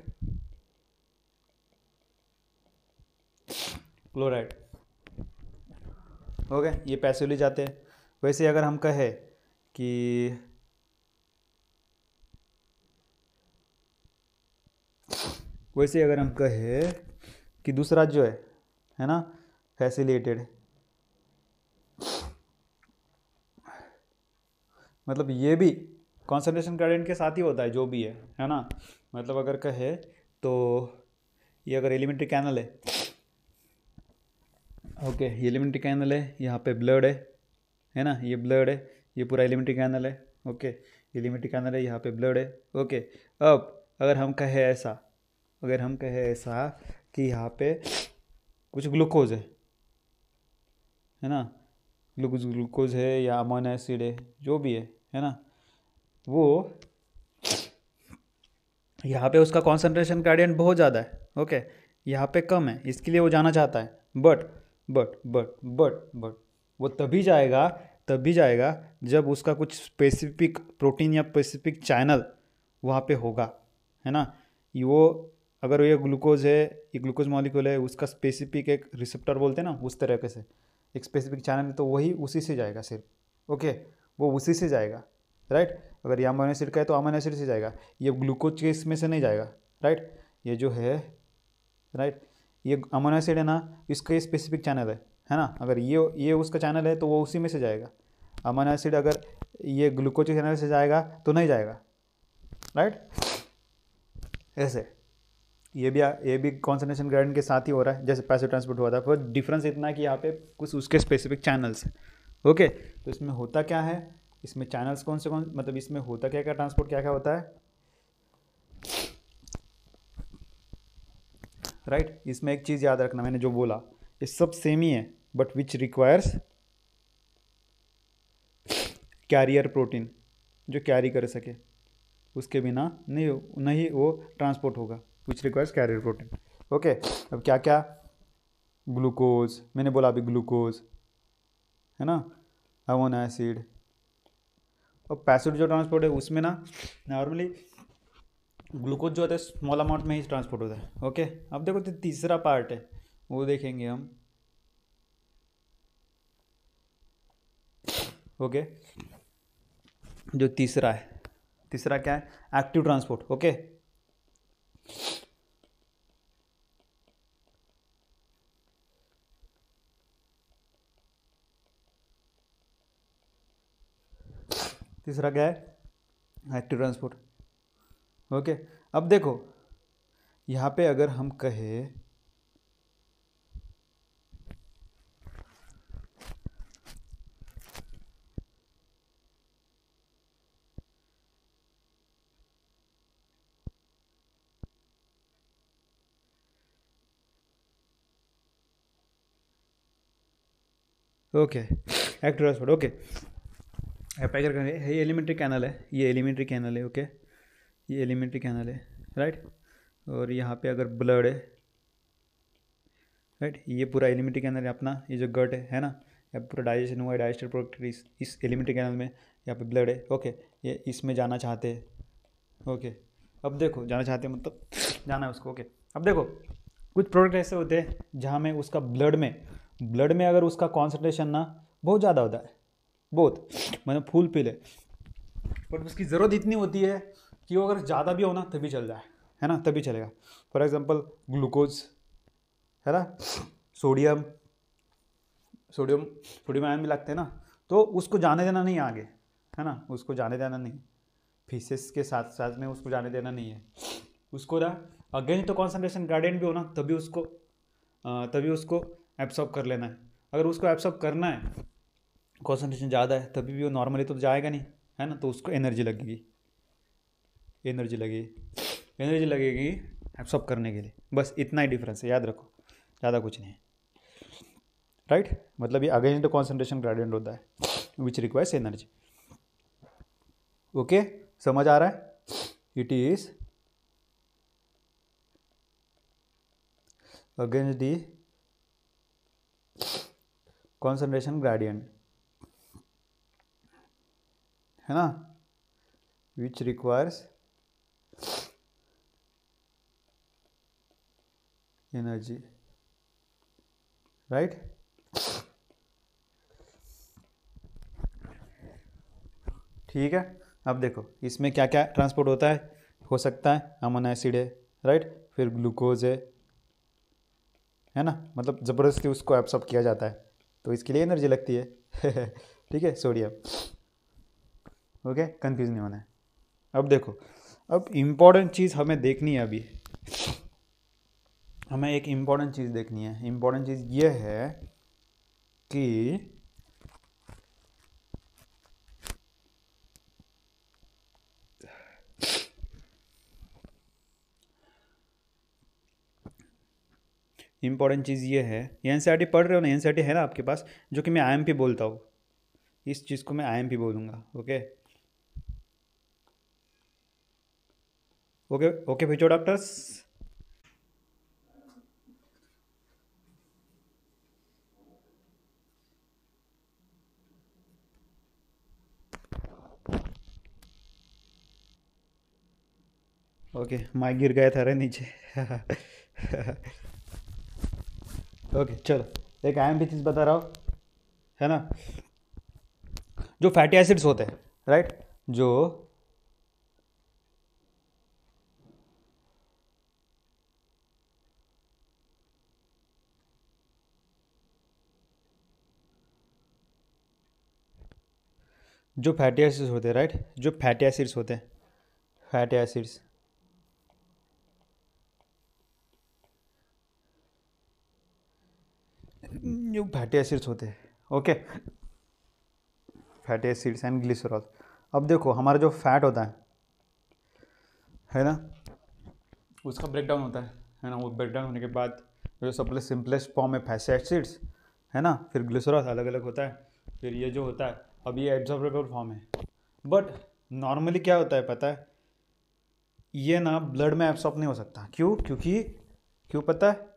क्लोराइड हो गए ये ले जाते हैं वैसे अगर हम कहें कि वैसे अगर हम कहें कि दूसरा जो है है ना फैसिलिटेड मतलब ये भी कॉन्सेंट्रेशन ग्रेडियंट के साथ ही होता है जो भी है है ना मतलब अगर कहे तो ये अगर एलिमेंट्री कैनल है ओके ये एलिमेंट्री कैनल है यहाँ पे ब्लड है है ना ये ब्लड है ये पूरा एलिमेंट्री कैनल है ओके एलिमेंट्री कैनल है यहाँ पे ब्लड है ओके अब अगर हम कहे ऐसा अगर हम कहे ऐसा कि यहाँ पे कुछ ग्लूकोज है है ना ग्लूकोज ग्लूकोज है या अमोनो एसिड है जो भी है है ना वो यहाँ पे उसका कॉन्सेंट्रेशन ग्रेडियंट बहुत ज़्यादा है ओके यहाँ पे कम है इसके लिए वो जाना चाहता है but but but but but वो तभी जाएगा तभी जाएगा जब उसका कुछ स्पेसिफिक प्रोटीन या स्पेसिफिक चैनल वहाँ पे होगा है ना वो अगर ये ग्लूकोज है ये ग्लूकोज मॉलिक्यूल है उसका स्पेसिफिक एक रिसेप्टर बोलते हैं ना उस तरीके से एक स्पेसिफिक चैनल तो वही उसी से जाएगा सिर्फ ओके वो उसी से जाएगा राइट अगर ये अमाइनो एसिड का है तो अमाइनो एसिड से जाएगा ये ग्लूकोज के इसमें से नहीं जाएगा राइट ये जो है राइट ये अमाइनो एसिड है ना इसका ये स्पेसिफिक चैनल है है ना अगर ये ये उसका चैनल है तो वो उसी में से जाएगा अमाइनो एसिड अगर ये ग्लूकोज के चैनल से जाएगा तो नहीं जाएगा राइट ऐसे ये भी ये भी कॉन्सनट्रेशन ग्रेडियंट के साथ ही हो रहा है जैसे पैसे ट्रांसपोर्ट हुआ था पर डिफरेंस इतना है कि यहाँ पे कुछ उसके स्पेसिफिक चैनल्स हैं ओके तो इसमें होता क्या है इसमें चैनल्स कौन से कौन मतलब इसमें होता क्या क्या ट्रांसपोर्ट क्या क्या होता है राइट right? इसमें एक चीज़ याद रखना मैंने जो बोला ये सब सेम ही है but which requires carrier protein जो कैरी कर सके उसके बिना नहीं नहीं वो ट्रांसपोर्ट होगा which requires carrier protein okay अब क्या क्या ग्लूकोज मैंने बोला अभी ग्लूकोज है ना अमोन एसिड और पैसिव जो ट्रांसपोर्ट है उसमें ना नॉर्मली ग्लूकोज जो होता है स्मॉल अमाउंट में ही ट्रांसपोर्ट होता है ओके अब देखो तो तीसरा पार्ट है वो देखेंगे हम ओके जो तीसरा है तीसरा क्या है एक्टिव ट्रांसपोर्ट ओके तीसरा क्या है एक्टिव ट्रांसपोर्ट ओके अब देखो यहाँ पे अगर हम कहे ओके एक्ट ट्रांसपोर्ट ओके एपाइगर कर है ये एलिमेंट्री कैनल है ये एलिमेंट्री कैनल है ओके ये एलिमेंट्री कैनल है राइट और यहाँ पे अगर ब्लड है राइट ये पूरा एलिमेंट्री कैनल है अपना ये जो गट है है ना या पूरा डाइजेशन हुआ है डाइजेस्टेड प्रोडक्ट इस इस एलिमेंट्री कैनल में यहाँ पे ब्लड है ओके ये इसमें जाना चाहते हैं ओके अब देखो जाना चाहते हैं मतलब जाना है उसको ओके अब देखो कुछ प्रोडक्ट ऐसे होते हैं जहाँ में उसका ब्लड में ब्लड में अगर उसका कॉन्सेंट्रेशन ना बहुत ज़्यादा होता है बहुत मतलब फूल पी ले बट उसकी ज़रूरत इतनी होती है कि वो अगर ज़्यादा भी हो ना तभी चल जाए है ना तभी चलेगा फॉर एग्ज़ाम्पल ग्लूकोज है ना सोडियम सोडियम सोडियम आयन भी लगते हैं ना तो उसको जाने देना नहीं आगे है ना उसको जाने देना नहीं फीसेस के साथ साथ में उसको जाने देना नहीं है उसको ना अगेन तो कॉन्सेंट्रेशन ग्रेडियंट भी होना तभी उसको तभी उसको एब्सॉर्ब कर लेना है अगर उसको एब्सॉर्ब करना है कॉन्सेंट्रेशन ज़्यादा है तभी भी वो नॉर्मली तो जाएगा नहीं है ना तो उसको एनर्जी लगेगी एनर्जी लगेगी एनर्जी लगेगी एब्सॉर्ब करने के लिए बस इतना ही डिफरेंस है याद रखो ज़्यादा कुछ नहीं राइट right? मतलब ये अगेंस्ट कॉन्सेंट्रेशन ग्रेडियंट होता है विच रिक्वायर्स एनर्जी ओके समझ आ रहा है it is against the concentration gradient है ना विच रिक्वायर्स एनर्जी राइट ठीक है अब देखो इसमें क्या क्या ट्रांसपोर्ट होता है हो सकता है अमन एसिड है राइट फिर ग्लूकोज है है ना मतलब ज़बरदस्ती उसको एब्सॉर्ब किया जाता है तो इसके लिए एनर्जी लगती है ठीक है सोडियम ओके कंफ्यूज नहीं होना है अब देखो अब इम्पॉर्टेंट चीज़ हमें देखनी है अभी हमें एक इम्पॉर्टेंट चीज़ देखनी है इम्पॉर्टेंट चीज़ ये है कि इम्पॉर्टेंट चीज़ ये है एन e पढ़ रहे हो ना एन e है ना आपके पास जो कि मैं आई बोलता हूँ इस चीज़ को मैं आई बोलूँगा okay okay okay future doctors okay mic गिर गया था रे नीचे ओके चलो एक आई एम भी चीज़ बता रहा हूँ है ना जो फैटी एसिड्स होते हैं राइट जो जो फैटी एसिड्स होते हैं राइट जो फैटी एसिड्स होते हैं फैटी एसिड्स जो फैटी एसिड्स होते हैं okay fatty acids and glycerol अब देखो हमारा जो फैट होता है है ना उसका ब्रेकडाउन होता है है ना वो ब्रेकडाउन होने के बाद जो सबसे सिंपलेस्ट फॉर्म है फैटी एसिड्स है ना फिर ग्लिसरॉल अलग अलग होता है फिर ये जो होता है अब ये एब्जॉर्बेबल फॉर्म है बट नॉर्मली क्या होता है पता है ये ना ब्लड में एब्सॉर्ब नहीं हो सकता क्यों क्योंकि क्यों पता है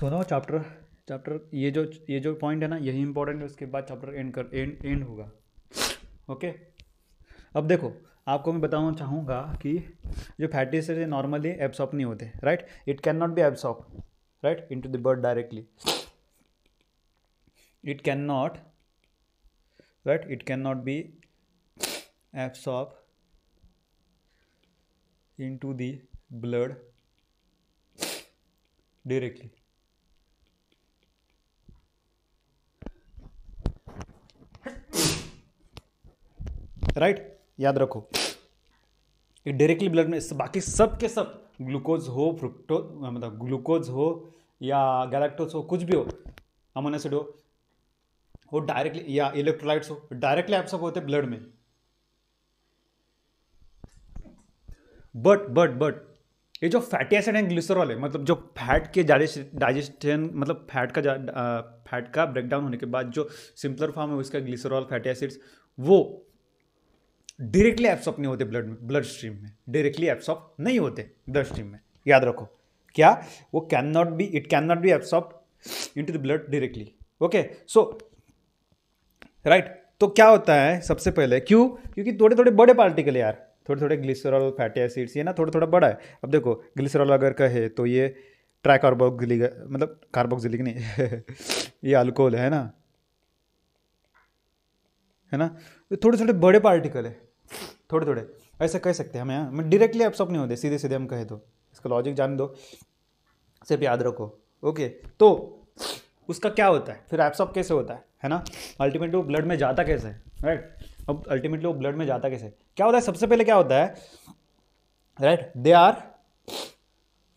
सुनो चैप्टर चैप्टर ये जो ये जो पॉइंट है ना यही इंपॉर्टेंट है उसके बाद चैप्टर एंड कर एंड एंड होगा ओके अब देखो आपको मैं बताना चाहूँगा कि जो फैटी एसिड है नॉर्मली एब्सॉर्ब नहीं होते right it cannot be absorb right in to the blood directly it cannot right it cannot be absorb to the blood directly right याद रखो ये डायरेक्टली ब्लड में बाकी सब के सब ग्लूकोज हो फ्रुक्टो मतलब ग्लूकोज हो या गैलेक्टोज हो कुछ भी हो अमोन एसिड हो वो डायरेक्टली या इलेक्ट्रोलाइट्स हो डायरेक्टली आप सब होते ब्लड में बट बट बट ये जो फैटी एसिड एंड ग्लिसरॉल है मतलब जो फैट के डाइजेशन मतलब फैट का फैट का ब्रेकडाउन होने के बाद जो सिंपलर फॉर्म है उसका ग्लिसरॉल फैटी एसिड्स वो डायरेक्टली एब्सॉर्ब नहीं होते ब्लड ब्लड स्ट्रीम में डायरेक्टली एब्सॉर्ब नहीं होते ब्लड स्ट्रीम में याद रखो क्या वो cannot be it cannot be absorb in to the blood directly okay so right तो क्या होता है सबसे पहले क्यों क्योंकि थोड़े थोड़े बड़े पार्टिकल यार थोड़े थोड़े ग्लिसरॉल फैटी एसिड्स ये ना थोड़ा थोड़ा बड़ा है अब देखो ग्लिसरॉल अगर कहे तो ये ट्राई कार्बोक्सिलिक मतलब कार्बोक्सिलिक नहीं ये अल्कोहल है ना है ना तो थोड़े थोड़े बड़े पार्टिकल है थोड़े थोड़े ऐसा कह सकते हैं हम यहाँ डायरेक्टली सब नहीं होते सीधे सीधे हम कहे तो इसका लॉजिक जान दो सिर्फ याद रखो ओके तो उसका क्या होता है फिर एब्सॉर्ब कैसे होता है है ना अल्टीमेटली वो ब्लड में जाता कैसे राइट अब अल्टीमेटली वो ब्लड में जाता कैसे क्या होता है सबसे पहले क्या होता है right they are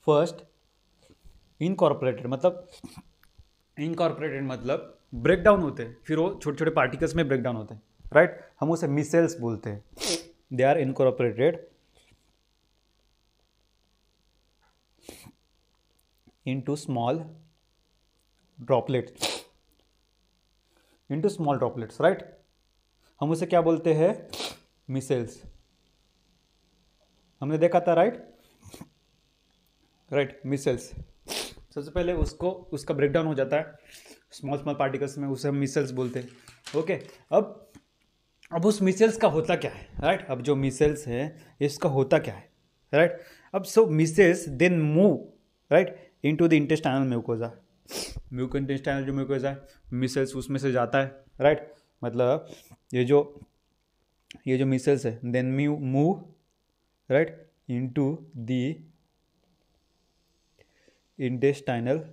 first incorporated मतलब इनकॉर्पोरेटेड मतलब ब्रेक डाउन होते हैं फिर वो छोटे छोटे पार्टिकल्स में ब्रेक डाउन होते हैं राइट हम उसे मिसेल्स बोलते हैं they are incorporated small droplet into small droplets right हम उसे क्या बोलते हैं मिसेल्स हमने देखा था राइट राइट मिसेल्स सबसे पहले उसको उसका ब्रेकडाउन हो जाता है स्मॉल स्मॉल पार्टिकल्स में उसे हम मिसल्स बोलते हैं ओके अब अब उस मिसल्स का होता क्या है राइट अब जो मिसल्स है इसका होता क्या है राइट अब so micelles then move right in to the intestinal mucosa muco intestinal जो म्यूकोजा है मिसल्स उसमें से जाता है राइट मतलब ये जो ये जो मिसल्स है देन म्यू move right to the intestinal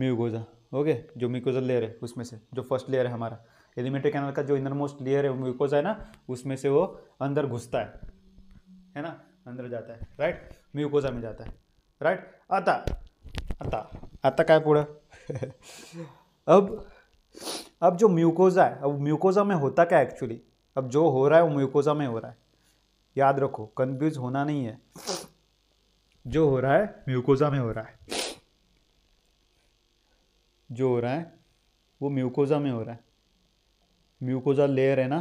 mucosa okay जो म्यूकोजल लेयर है उसमें से जो फर्स्ट लेयर है हमारा एलिमेंट्री कैनल का जो इनर मोस्ट लेयर है म्यूकोजा है ना उसमें से वो अंदर घुसता है है ना अंदर जाता है राइट म्यूकोजा में जाता है राइट आता आता आता क्या पूरा अब अब जो म्यूकोजा है अब म्यूकोजा में होता क्या एक्चुअली अब जो हो रहा है वो म्यूकोजा में हो रहा है याद रखो कन्फ्यूज होना नहीं है जो हो रहा है म्यूकोजा में हो रहा है जो हो रहा है वो म्यूकोज़ा में हो रहा है म्यूकोज़ा लेयर है ना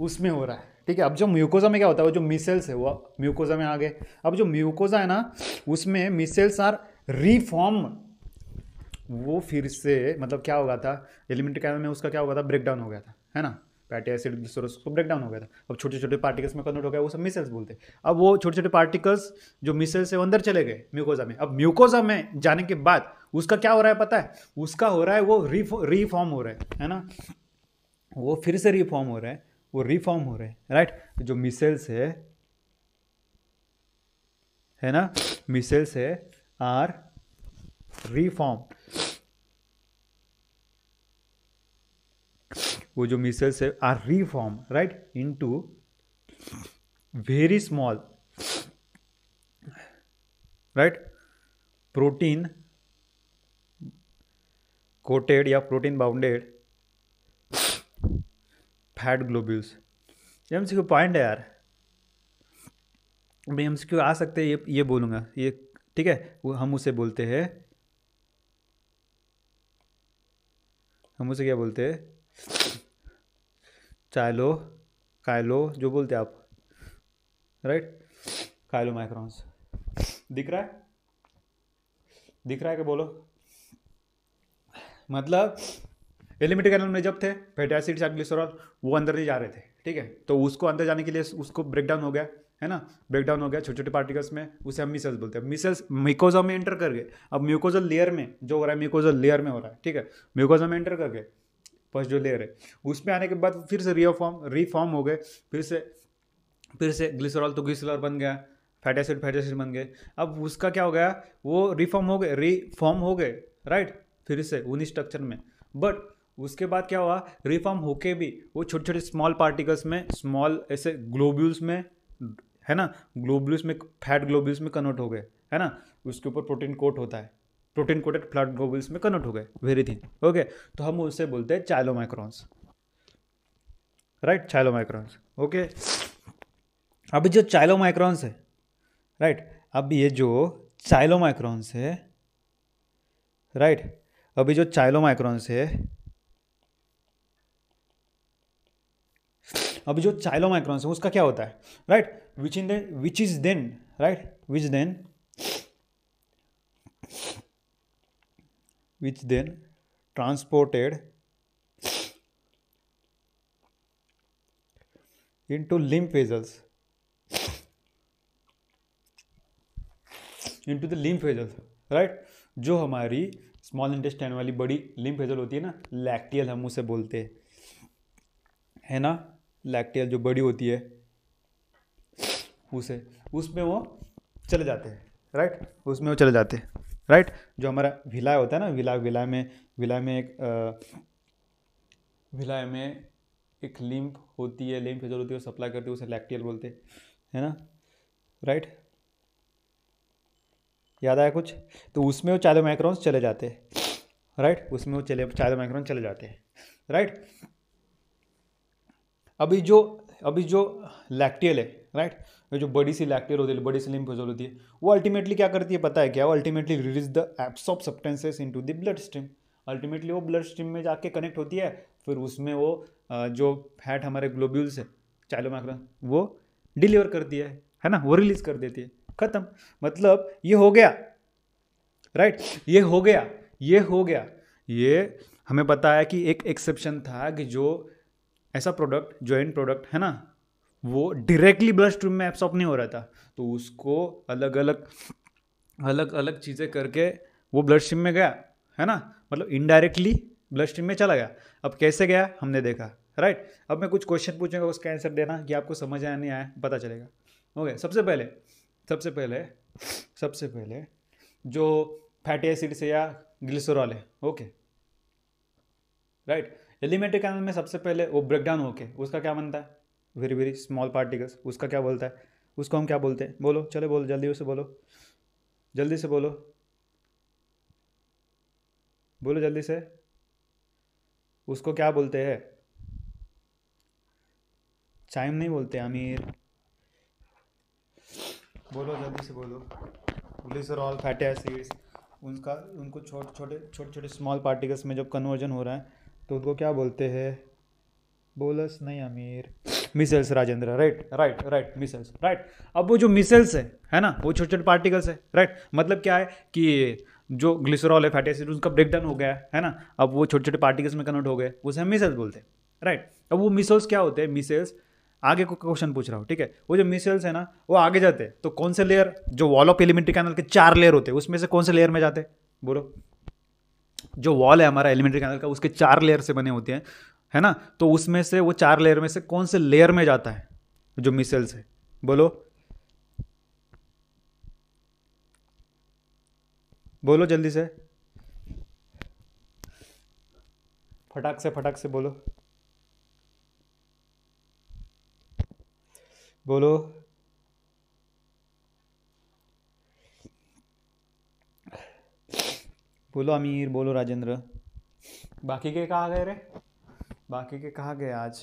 उसमें हो रहा है ठीक है अब जो म्यूकोजा में क्या होता है वो जो मिसेल्स है वो म्यूकोजा में आ गए अब जो म्यूकोजा है ना उसमें मिसेल्स आर रिफॉर्म वो फिर से मतलब क्या होगा था एलिमेंट कैवल में उसका क्या होगा था ब्रेकडाउन हो गया था है ना फैटी एसिड ग्लिसरोस को ब्रेक डाउन हो गया था अब छोटे छोटे पार्टिकल्स में कन्वर्ट हो गया वो सब मिसल्स बोलते हैं अब वो छोटे छोटे पार्टिकल्स जो मिसल्स से अंदर चले गए म्यूकोजा में अब म्यूकोजा में जाने के बाद उसका क्या हो रहा है पता है उसका हो रहा है वो रीफॉर्म हो रहा है है ना वो फिर से रीफॉर्म हो रहा है वो रिफॉर्म हो रहे हैं राइट जो मिसेल्स है है ना मिसेल्स है आर रिफॉर्म वो जो मिसल्स है are reform right into very small right protein coated या protein bounded fat globules M C Q point है यार मैं एम सी क्यू आ सकते ये ये बोलूँगा ये ठीक है वो हम उसे बोलते हैं हम उसे क्या बोलते हैं चायलो कायलो जो बोलते आप राइट कायलो माइक्रॉन्स दिख रहा है दिख रहा है कि बोलो मतलब एलिमिट कैनल में जब थे फैटी एसिड सैलिसोरॉल वो अंदर नहीं जा रहे थे ठीक है तो उसको अंदर जाने के लिए उसको ब्रेकडाउन हो गया है ना ब्रेकडाउन हो गया छोटे छोटे पार्टिकल्स में उसे हम मिसल्स बोलते हैं मिसल्स म्यूकोजा में एंटर कर गए अब म्यूकोजल लेयर में जो हो रहा है म्यूकोजल लेयर में हो रहा है ठीक है म्यूकोजा में एंटर कर गए फर्स्ट जो लेयर है उसमें आने के बाद फिर से रिफॉर्म रिफॉर्म हो गए फिर से फिर से ग्लिसरॉल तो ग्लिसरॉल बन गया फैट एसिड फैट एसिड बन गए अब उसका क्या हो गया वो रिफॉर्म हो गए रिफॉर्म हो गए राइट फिर से उन्हीं स्ट्रक्चर में बट उसके बाद क्या हुआ रिफॉर्म होके भी वो छोटे छोटे स्मॉल पार्टिकल्स में स्मॉल ऐसे ग्लोब्यूल्स में है ना ग्लोब्यूल्स में फैट ग्लोब्यूल्स में कन्वर्ट हो गए है ना उसके ऊपर प्रोटीन कोट होता है प्रोटीन कोटेड फ्लड ग्लोबुल्स में कन्वर्ट हो गए वेरी थिन ओके तो हम उसे बोलते हैं microns right chylomicrons okay अब जो चाइलो माइक्रॉन्स है राइट right? अब ये जो चाइलो माइक्रॉन्स है राइट right? अभी जो चाइलो माइक्रॉन्स है अभी जो चाइलो माइक्रॉन्स है उसका क्या होता है right which in they which is then right which then which then transported into lymph vessels into the lymph vessels right जो हमारी स्मॉल इंटेस्टाइन वाली बड़ी लिम्फ हेजल होती है ना लैक्टियल हम उसे बोलते हैं है ना लैक्टियल जो बड़ी होती है उसे उसमें वो चले जाते हैं राइट उसमें वो चले जाते हैं राइट जो हमारा विलाय होता है ना विलाय विलाय में विलाय में एक विलाय में एक लिम्फ होती है लिम्फ जो होती है सप्लाई करती है उसे लैक्टियल बोलते हैं है ना राइट याद आया कुछ तो उसमें वो चाइलो माइक्रोन्स चले जाते हैं राइट उसमें वो चले चाइलो माइक्रोन चले जाते हैं राइट अभी जो अभी जो लैक्टियल है राइट right? जो बड़ी सी लैक्टियल होती है बड़ी सी लिम्फोजोल होती है वो अल्टीमेटली क्या करती है पता है क्या वो ultimately release the absorb substances into the bloodstream ultimately वो ब्लड स्ट्रीम में जाके कनेक्ट होती है फिर उसमें वो जो फैट हमारे ग्लोब्यूल्स है चाइलोमैक्रन वो डिलीवर करती है है ना वो रिलीज कर देती है ख़त्म मतलब ये हो गया राइट right? ये हो गया ये हो गया ये हमें पता है कि एक एक्सेप्शन था कि जो ऐसा प्रोडक्ट जो एंड प्रोडक्ट है ना वो डायरेक्टली ब्लड स्ट्रीम में एब्सॉर्ब नहीं हो रहा था तो उसको अलग अलग अलग अलग चीज़ें करके वो ब्लड स्ट्रीम में गया है ना मतलब इनडायरेक्टली ब्लड स्ट्रीम में चला गया अब कैसे गया हमने देखा राइट अब मैं कुछ क्वेश्चन पूछूंगा उसका आंसर देना कि आपको समझ आया नहीं आया पता चलेगा ओके सबसे पहले सबसे पहले सबसे पहले जो फैटी एसिड से या ग्लिसरॉल है ओके राइट एलिमेंट्री कैनल में सबसे पहले वो ब्रेक डाउन होके उसका क्या बनता है वेरी वेरी स्मॉल पार्टिकल्स उसका क्या बोलता है उसको हम क्या बोलते हैं बोलो चलो बोलो जल्दी उसे बोलो जल्दी से बोलो बोलो जल्दी से उसको क्या बोलते हैं चाइम नहीं बोलते आमिर बोलो जल्दी से बोलो पुलिस और ऑल फैटी एसिड्स उनका उनको छोटे छोटे छोटे छोटे स्मॉल पार्टिकल्स में जब कन्वर्जन हो रहा है तो उनको क्या बोलते हैं बोलस नहीं Amir micelles Rajendra right right right micelles right अब वो जो मिसल्स है है ना वो छोटे छोटे पार्टिकल्स है राइट मतलब क्या है कि जो ग्लिसरॉल है फैटी एसिड उसका ब्रेकडाउन हो गया है, है ना अब वो छोटे छोटे पार्टिकल्स में कन्वर्ट हो गए उसे हम मिसल्स बोलते हैं राइट अब वो मिसल्स क्या होते हैं मिसल्स आगे को क्वेश्चन पूछ रहा हूँ ठीक है वो जो मिसल्स है ना वो आगे जाते हैं तो कौन से लेयर जो वॉल ऑफ एलिमेंट्री कैनल के चार लेयर होते हैं उसमें से कौन से लेयर में जाते हैं बोलो जो वॉल है हमारा एलिमेंट्री कैनल का उसके चार लेयर से बने होते हैं है ना तो उसमें से वो चार लेयर में से कौन से लेयर में जाता है जो मिसल्स है बोलो बोलो जल्दी से फटाक से फटाक से बोलो बोलो बोलो अमीर बोलो राजेंद्र बाकी के कहा गए रे बाकी के कहा गए आज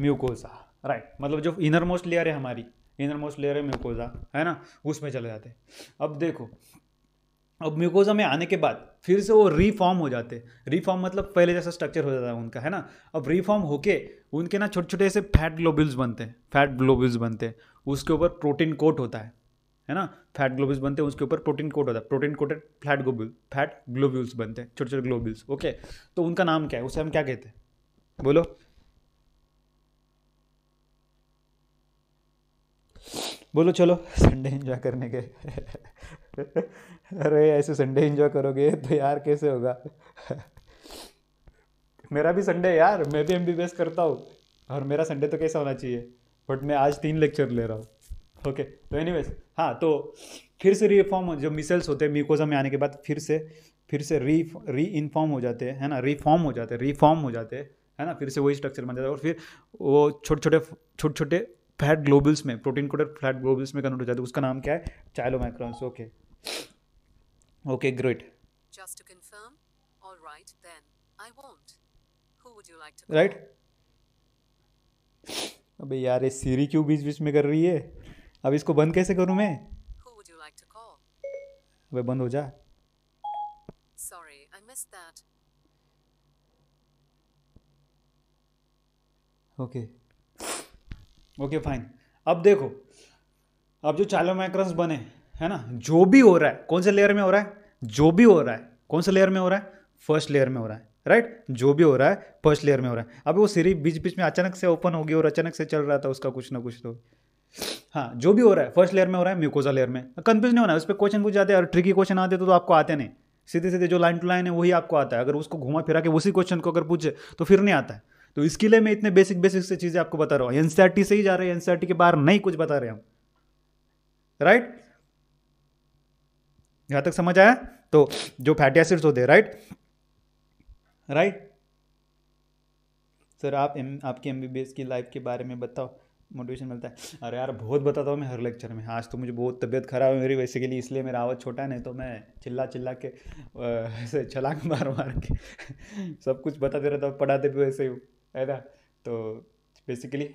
म्यूकोजा राइट मतलब जो इनर मोस्ट लेयर है हमारी इनर मोस्ट लेयर है म्यूकोजा है ना उसमें चले जाते अब देखो अब म्यूकोजा में आने के बाद फिर से वो रिफॉर्म हो जाते रिफॉर्म मतलब पहले जैसा स्ट्रक्चर हो जाता है उनका है ना अब रीफॉर्म होके उनके ना छोटे छोटे ऐसे फैट ग्लोबिल्स बनते हैं फैट ग्लोबुल्स बनते हैं उसके ऊपर प्रोटीन कोट होता है है ना फैट ग्लोब्यूल्स बनते हैं उसके ऊपर प्रोटीन कोट होता है protein coated fat globule fat globules बनते हैं छोटे छोटे ग्लोब्यूल्स ओके तो उनका नाम क्या है उसे हम क्या कहते हैं बोलो बोलो चलो संडे एंजॉय करने के अरे ऐसे संडे एंजॉय करोगे तो यार कैसे होगा मेरा भी संडे यार मैं भी एम करता हूँ और मेरा संडे तो कैसा होना चाहिए बट मैं आज तीन लेक्चर ले रहा हूँ ओके तो एनीवेज हाँ तो फिर से रिफॉर्म जो मिसल्स होते हैं म्यूकोजा में आने के बाद फिर से फिर से री री इनफॉर्म हो जाते हैं है ना रिफॉर्म हो जाते हैं रिफॉर्म हो जाते हैं है ना फिर से वही स्ट्रक्चर बन जाता है और फिर वो छोटे छोटे छोटे छोटे फैट ग्लोबल्स में प्रोटीन कोटेड फैट ग्लोबल्स में कन्वर्ट हो जाते हैं उसका नाम क्या है chylomicrons okay okay great right अबे यार ये सीरी क्यों बीच बीच में कर रही है अब इसको बंद कैसे करूं मैं like बंद हो जा ओके ओके फाइन अब देखो अब जो चालो माइक्रॉन्स बने है ना जो भी हो रहा है कौन से लेयर में हो रहा है जो भी हो रहा है कौन से लेयर में हो रहा है फर्स्ट लेयर में हो रहा है राइट right? जो भी हो रहा है फर्स्ट लेयर में हो रहा है अब वो सीरीज बीच बीच में अचानक से ओपन हो गई और अचानक से चल रहा था उसका कुछ ना कुछ तो हाँ जो भी हो रहा है फर्स्ट लेयर में हो रहा है म्यूकोजा लेयर में कंफ्यूज नहीं होना है उस पर क्वेश्चन पूछ जाते हैं और ट्रिकी क्वेश्चन आते तो, तो आपको आते नहीं सीधे सीधे जो लाइन टू लाइन है वही आपको आता है अगर उसको घुमा फिरा के उसी क्वेश्चन को अगर पूछे तो फिर नहीं आता है तो इसके लिए मैं इतने बेसिक बेसिक से चीज़ें आपको बता रहा हूँ एन से ही जा रहे हैं एन के बाहर नहीं कुछ बता रहे हम राइट यहाँ तक समझ आया तो जो फैटी एसिड्स होते हैं राइट राइट सर आप एम आपकी एम की लाइफ के बारे में बताओ मोटिवेशन मिलता है अरे यार बहुत बताता हूँ मैं हर लेक्चर में आज तो मुझे बहुत तबीयत ख़राब है मेरी वैसे के लिए इसलिए मेरा आवाज़ छोटा है नहीं तो मैं चिल्ला चिल्ला के ऐसे छलांग मार मार के सब कुछ बताते रहता हूँ पढ़ाते भी वैसे ही है ना तो बेसिकली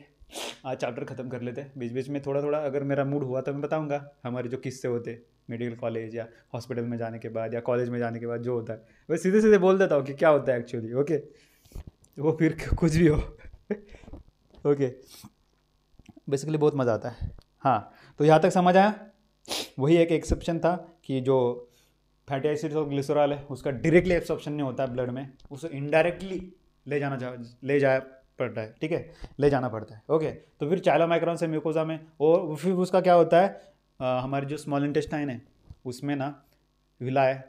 आज चैप्टर ख़त्म कर लेते हैं बीच बीच में थोड़ा थोड़ा अगर मेरा मूड हुआ तो मैं बताऊँगा हमारे जो किस्से होते मेडिकल कॉलेज या हॉस्पिटल में जाने के बाद या कॉलेज में जाने के बाद जो होता है वह सीधे सीधे बोल देता हूँ कि क्या होता है एक्चुअली ओके वो फिर कुछ भी हो ओके बेसिकली बहुत मज़ा आता है हाँ तो यहाँ तक समझ आया वही एक एक्सेप्शन था कि जो फैटी एसिड्स और ग्लिसरॉल है उसका डायरेक्टली एब्सॉर्प्शन नहीं होता है ब्लड में उसे इनडायरेक्टली ले जाना जा ले जाया पड़ता है ठीक है ले जाना पड़ता है ओके तो फिर चाइलो माइक्रोन से म्यूकोजा में और फिर उसका क्या होता है हमारे हमारी जो स्मॉल इंटेस्टाइन है उसमें ना विलाय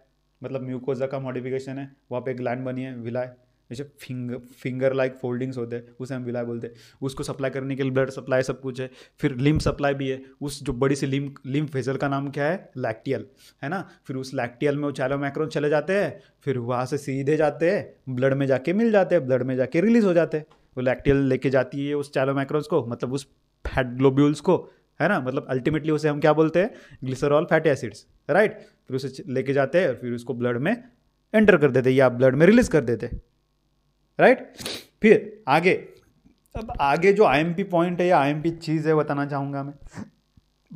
मतलब म्यूकोजा का मॉडिफिकेशन है वहाँ पे ग्लैंड बनी है विलाय जैसे फिंगर फिंगर लाइक फोल्डिंग्स होते हैं उसे हम विलाय बोलते हैं उसको सप्लाई करने के लिए ब्लड सप्लाई सब कुछ है फिर लिम्फ सप्लाई भी है उस जो बड़ी सी लिम्फ लिम्फ फेजल का नाम क्या है लैक्टियल है ना फिर उस लैक्टियल में वो चैलो मैक्रोन चले जाते हैं फिर वहाँ से सीधे जाते हैं ब्लड में जाके मिल जाते हैं ब्लड में जाके रिलीज हो जाते हैं वो लैक्टियल लेके जाती है उस चैलो मैक्रोन्स को मतलब उस फैट ग्लोब्यूल्स को है ना मतलब अल्टीमेटली उसे हम क्या बोलते हैं ग्लिसरॉल फैटी एसिड्स राइट फिर उसे लेके जाते हैं फिर उसको ब्लड में एंटर कर देते या ब्लड में रिलीज कर देते राइट फिर आगे अब आगे जो आई पॉइंट है या आई चीज़ है बताना चाहूंगा मैं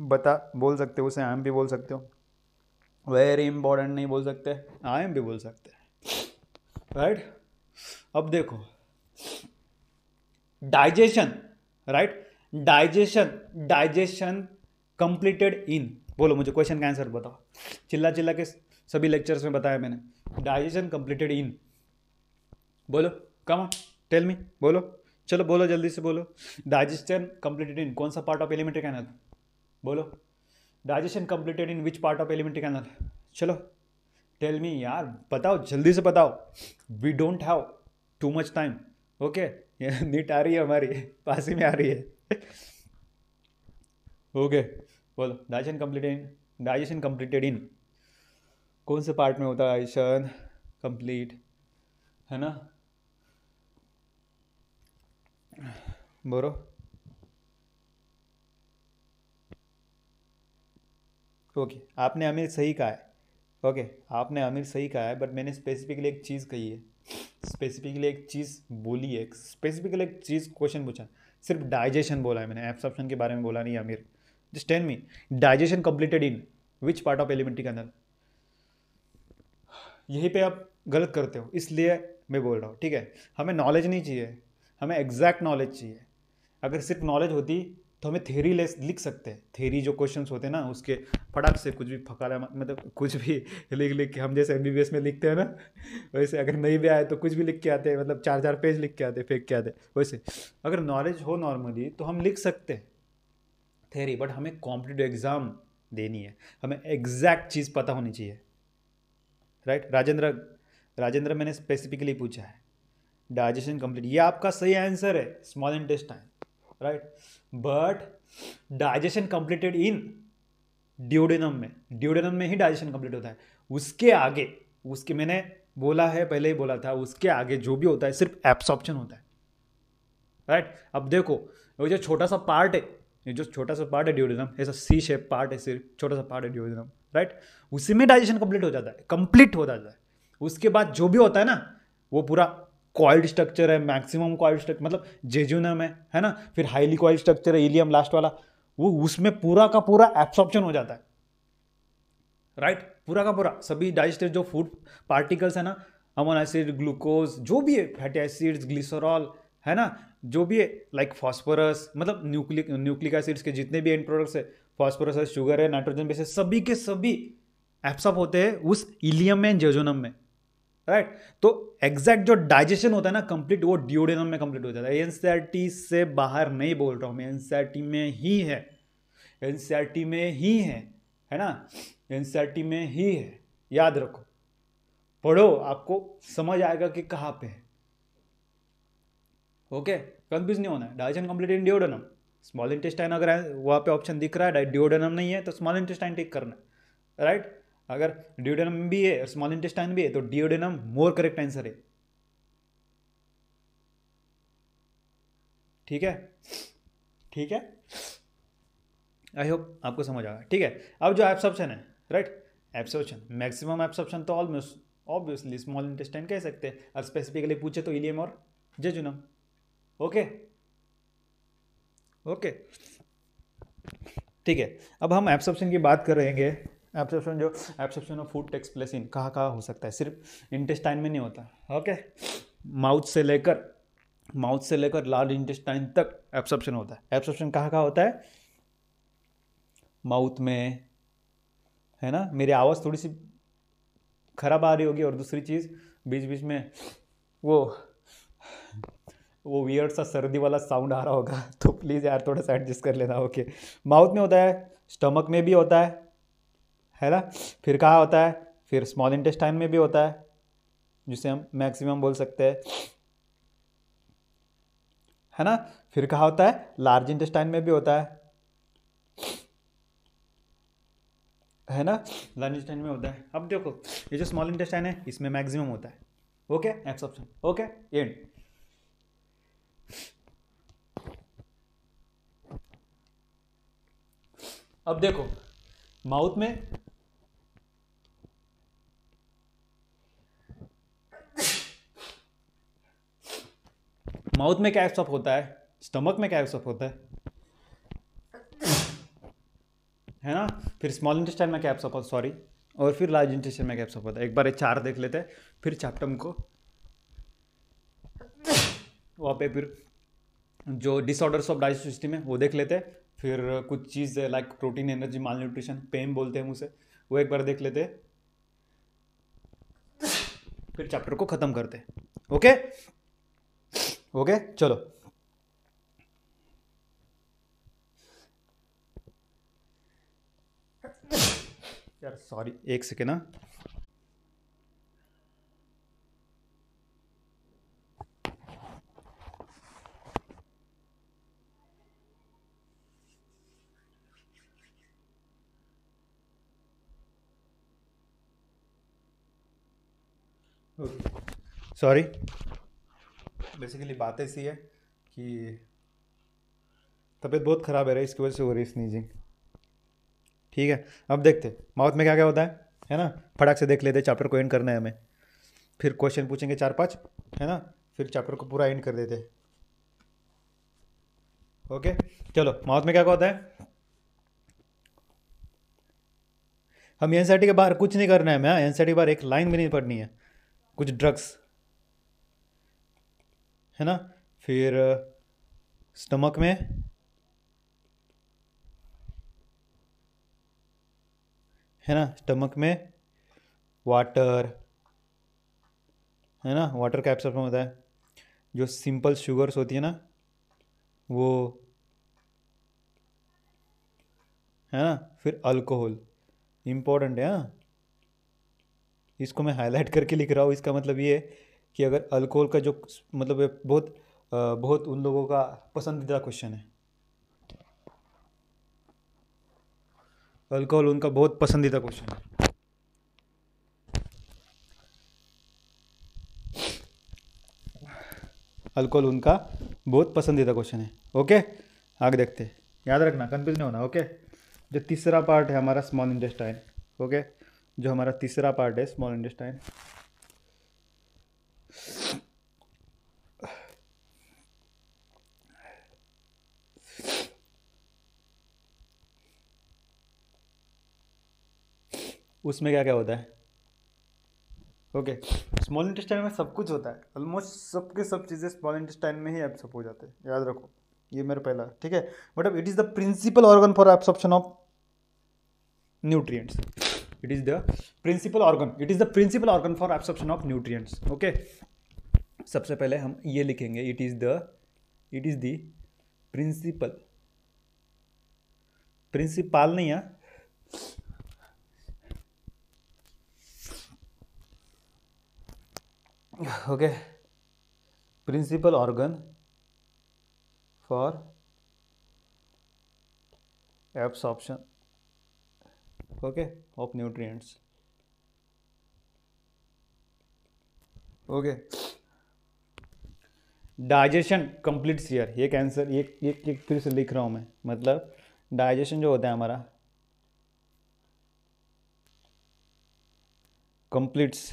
बता बोल सकते हो उसे आई बोल सकते हो वेरी इंपॉर्टेंट नहीं बोल सकते आई बोल सकते राइट अब देखो digestion right digestion digestion completed in बोलो मुझे क्वेश्चन का आंसर बताओ चिल्ला चिल्ला के सभी लेक्चर्स में बताया मैंने डाइजेशन कंप्लीटेड इन बोलो कम टेल मी बोलो चलो बोलो जल्दी से बोलो डाइजेशन कंप्लीटेड इन कौन सा पार्ट ऑफ एलिमेंट्री कैनल बोलो digestion completed in which part of alimentary canal चलो टेल मी यार बताओ जल्दी से बताओ we don't have too much time okay NEET आ रही है हमारी पास ही में आ रही है ओके okay, बोलो digestion completed in digestion completed in कौन से पार्ट में होता है डाइजेशन कंप्लीट है ना बरो ओके okay, आपने आमिर सही कहा है ओके okay, आपने आमिर सही कहा है बट मैंने स्पेसिफिकली एक चीज़ कही है स्पेसिफिकली एक चीज़ बोली है स्पेसिफिकली एक चीज़ क्वेश्चन पूछा सिर्फ डाइजेशन बोला है मैंने एब्सॉर्प्शन के बारे में बोला नहीं Aamir just tell me digestion completed in which part of alimentary canal यहीं पे आप गलत करते हो इसलिए मैं बोल रहा हूँ ठीक है हमें नॉलेज नहीं चाहिए हमें एग्जैक्ट नॉलेज चाहिए अगर सिर्फ नॉलेज होती तो हमें थेरी लेस लिख सकते हैं थेरी जो क्वेश्चन होते हैं ना उसके फटाक से कुछ भी फकारा मतलब कुछ भी लिख लिख के हम जैसे एम में लिखते हैं ना वैसे अगर नहीं भी आए तो कुछ भी लिख के आते हैं मतलब चार चार पेज लिख के आते फेंक के आते वैसे अगर नॉलेज हो नॉर्मली तो हम लिख सकते हैं थेरी बट हमें कॉम्पिटेटिव एग्ज़ाम देनी है हमें एग्जैक्ट चीज़ पता होनी चाहिए राइट right? राजेंद्र राजेंद्र मैंने स्पेसिफिकली पूछा है डाइजेशन कंप्लीट ये आपका सही आंसर है small intestine right but digestion completed in duodenum में ड्यूडेनम में ही डाइजेशन कंप्लीट होता है उसके आगे उसके मैंने बोला है पहले ही बोला था उसके आगे जो भी होता है सिर्फ एब्सॉर्प्शन होता है राइट right? अब देखो ये जो छोटा सा पार्ट है ये जो छोटा सा पार्ट है ड्यूडेनम ऐसा सी शेप पार्ट है सिर्फ छोटा सा पार्ट है ड्यूडेनम राइट right? उसी में डाइजेशन कंप्लीट हो जाता है कंप्लीट हो जाता है उसके बाद जो भी होता है ना वो पूरा कॉइल्ड स्ट्रक्चर है मैक्सिमम कॉइल्ड स्ट्रक्चर मतलब जेजुनम है है ना फिर हाईली कॉइल्ड स्ट्रक्चर है एलियम लास्ट वाला वो उसमें पूरा का पूरा एब्सॉर्प्शन हो जाता है राइट right? पूरा का पूरा सभी डाइजेस्टेड जो फूड पार्टिकल्स है ना अमोन एसिड ग्लूकोज जो भी है फैटी एसिड्स ग्लिसरॉल है ना जो भी है लाइक फॉस्फोरस मतलब न्यूक्लिक न्यूक्लिक एसिड्स के जितने भी एंड प्रोडक्ट्स है फॉस्फोरस है शुगर है नाइट्रोजन बेस है सभी के सभी एप्सअप होते हैं उस इलियम में जेजोनम में राइट तो एग्जैक्ट जो डाइजेशन होता है ना कंप्लीट वो ड्यूडेनम में कंप्लीट हो जाता है एन से बाहर नहीं बोल रहा हूँ मैं एन में ही है एन में ही है है ना एन में ही है याद रखो पढ़ो आपको समझ आएगा कि कहाँ पे है ओके कंफ्यूज नहीं होना है digestion complete in duodenum small intestine अगर वहाँ पे ऑप्शन दिख रहा है डिओडनम नहीं है तो स्मॉल इंटेस्टाइन टिक करना राइट right? अगर ड्यूडेनम भी है स्मॉल इंटेस्टाइन भी है तो डिओडेनम मोर करेक्ट आंसर है ठीक है ठीक है आई होप आपको समझ आएगा ठीक है अब जो ऑप्शन है राइट ऑप्शन मैक्सिमम एब्सॉर्प्शन तो ऑलमोस्ट ऑब्वियसली स्मॉल इंटेस्टाइन कह सकते हैं और स्पेसिफिकली पूछे तो इलियम और जेजुनम ओके ओके ठीक है अब हम ऑप्शन की बात करेंगे एब्सेप्शन जो absorption of food takes place in कहाँ कहाँ हो सकता है सिर्फ इंटेस्टाइन में नहीं होता ओके माउथ से लेकर माउथ से लेकर लार्ज इंटेस्टाइन तक एब्सेप्शन होता है एब्सेप्शन कहाँ कहाँ होता है माउथ में है ना मेरी आवाज़ थोड़ी सी खराब आ रही होगी और दूसरी चीज़ बीच बीच में वो वो वियर्ड सा सर्दी वाला साउंड आ रहा होगा तो प्लीज़ यार थोड़ा सा एडजस्ट कर लेना ओके माउथ में होता है स्टमक में भी होता है है ना फिर कहाँ होता है फिर स्मॉल इंटेस्टाइन में भी होता है जिसे हम मैक्सिमम बोल सकते हैं है ना फिर कहाँ होता है लार्ज इंटेस्टाइन में भी होता है है ना लार्ज इंटेस्टाइन में होता है अब देखो ये जो स्मॉल इंटेस्टाइन है इसमें मैक्सिमम होता है ओके ऑप्शन ओके एंड अब देखो माउथ में माउथ में क्या स्टफ होता है स्टमक में क्या स्टफ होता है है ना फिर स्मॉल इंटेस्टाइन में क्या स्टफ होता सॉरी और फिर लार्ज इंटेस्टाइन में क्या स्टफ होता है एक बार ये चार देख लेते हैं फिर चैप्टम को वहाँ पे फिर जो डिसऑर्डर्स ऑफ डाइजेस्ट सिस्टम है वो देख लेते हैं फिर कुछ चीज़ like protein energy malnutrition पेन बोलते हैं उसे वो एक बार देख लेते फिर चैप्टर को ख़त्म करते ओके ओके चलो यार सॉरी एक सेकेंड ना सॉरी बेसिकली बात ऐसी है कि तबीयत बहुत ख़राब है रही इसकी वजह से हो रही है स्नीजिंग ठीक है अब देखते माउथ में क्या क्या होता है है ना फटाक से देख लेते चैप्टर को एंड करना है हमें फिर क्वेश्चन पूछेंगे चार पाँच है ना फिर चैप्टर को पूरा एंड कर देते ओके चलो माउथ में क्या क्या होता है हम एन e के बाहर कुछ नहीं करना है हमें एन हाँ? e के बाहर एक लाइन भी नहीं पढ़नी है कुछ ड्रग्स है ना फिर स्टमक में है ना स्टमक में वाटर है ना वाटर कैप्सूल में होता है जो सिंपल शुगर्स होती है ना वो है ना फिर अल्कोहल इम्पोर्टेंट है ना हाँ। इसको मैं हाईलाइट करके लिख रहा हूँ इसका मतलब ये है कि अगर अल्कोहल का जो मतलब बहुत बहुत उन लोगों का पसंदीदा क्वेश्चन है अल्कोहल उनका बहुत पसंदीदा क्वेश्चन है अल्कोहल उनका बहुत पसंदीदा क्वेश्चन है ओके आगे देखते हैं याद रखना कन्फ्यूज नहीं होना ओके जो तीसरा पार्ट है हमारा स्मॉल इंडस्टाइन ओके जो हमारा तीसरा पार्ट है स्मॉल इंडस्टाइन उसमें क्या क्या होता है ओके स्मॉल इंटेस्टाइन में सब कुछ होता है ऑलमोस्ट सब सब चीज़ें स्मॉल इंटेस्टाइन में ही एब्सॉर्ब हो जाते हैं याद रखो ये मेरा पहला ठीक है अब it is the principal organ for absorption of nutrients it is the principal organ it is the principal organ for absorption of nutrients okay सबसे पहले हम ये लिखेंगे it is the it is the principal principal नहीं है okay principal organ for absorption okay of nutrients okay digestion complete सीयर ये कैंसर ये एक ये फिर से लिख रहा हूँ मैं मतलब डाइजेशन जो होता है हमारा कंप्लीट्स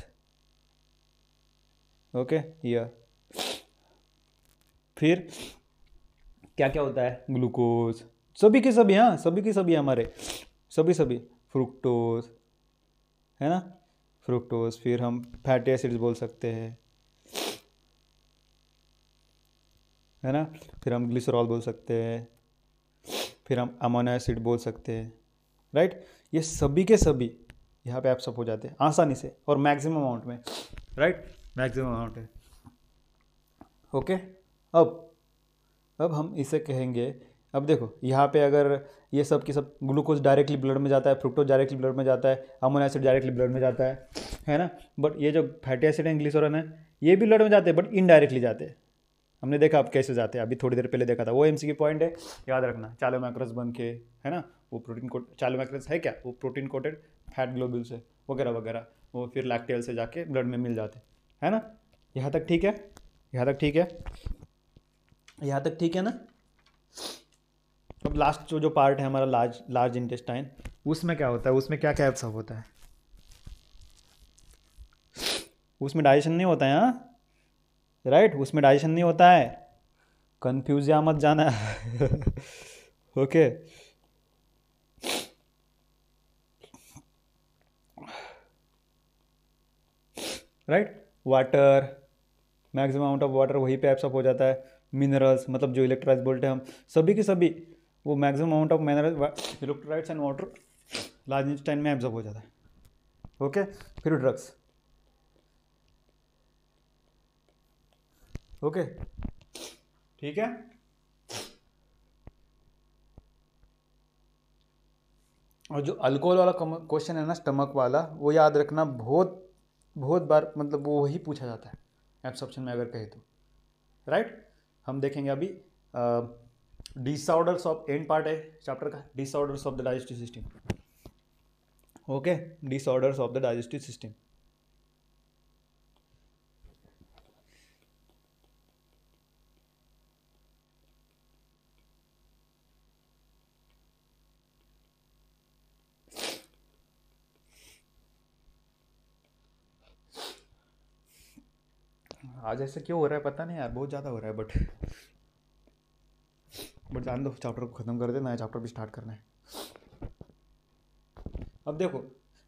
ओके ईयर फिर क्या क्या होता है ग्लूकोज सभी के सभी हाँ सभी के सभी हमारे सभी सभी फ्रुक्टोज है ना फ्रुक्टोज फिर हम फैटी एसिड्स बोल सकते हैं है ना फिर हम ग्लिसरॉल बोल सकते हैं फिर हम अमोनो एसिड बोल सकते हैं राइट ये सभी के सभी यहाँ पे आप सब हो जाते हैं आसानी से और मैक्सिमम अमाउंट में राइट मैक्सिमम अमाउंट है ओके अब अब हम इसे कहेंगे अब देखो यहाँ पे अगर ये सब की सब ग्लूकोज डायरेक्टली ब्लड में जाता है फ्रुक्टोज डायरेक्टली ब्लड में जाता है अमोनो एसिड डायरेक्टली ब्लड में जाता है है ना बट ये जो फैटी एसिड है ग्लिसोरन है ये भी ब्लड में जाते हैं बट इनडायरेक्टली जाते हैं हमने देखा अब कैसे जाते हैं अभी थोड़ी देर पहले देखा था वो एम की पॉइंट है याद रखना चालो मैक्रस बन के है ना वो प्रोटीन कोट चालो मैक्रस है क्या वो प्रोटीन कोटेड फैट ग्लोब्यूल्स है वगैरह वगैरह वो फिर लैक्टेल से जाके ब्लड में मिल जाते है ना यहाँ तक ठीक है यहाँ तक ठीक है यहाँ तक ठीक है ना अब लास्ट जो जो पार्ट है हमारा लार्ज लार्ज इंटेस्टाइन उसमें क्या होता है उसमें क्या क्या सब होता है उसमें डाइजेशन नहीं होता है हाँ राइट right? उसमें डाइजेशन नहीं होता है कन्फ्यूज या मत जाना okay okay. Right right? Water maximum amount of water वहीं पे एब्सॉर्ब हो जाता है मिनरल्स मतलब जो इलेक्ट्रोलाइट बोलते हैं हम सभी के सभी वो maximum amount of mineral electrolytes and water large intestine में एब्जॉर्ब हो जाता है ओके फिर ड्रग्स ओके ठीक है और जो अल्कोहल वाला क्वेश्चन है ना स्टमक वाला वो याद रखना बहुत बहुत बार मतलब वो वही पूछा जाता है एप्स ऑप्शन में अगर कहे तो राइट हम देखेंगे अभी डिसऑर्डर्स ऑफ एंड पार्ट है चैप्टर का disorders of the digestive system okay disorders of the digestive system आज ऐसा क्यों हो रहा है पता नहीं यार बहुत ज़्यादा हो रहा है बट बट जान दो चैप्टर को ख़त्म कर दे नया चैप्टर भी स्टार्ट करना है अब देखो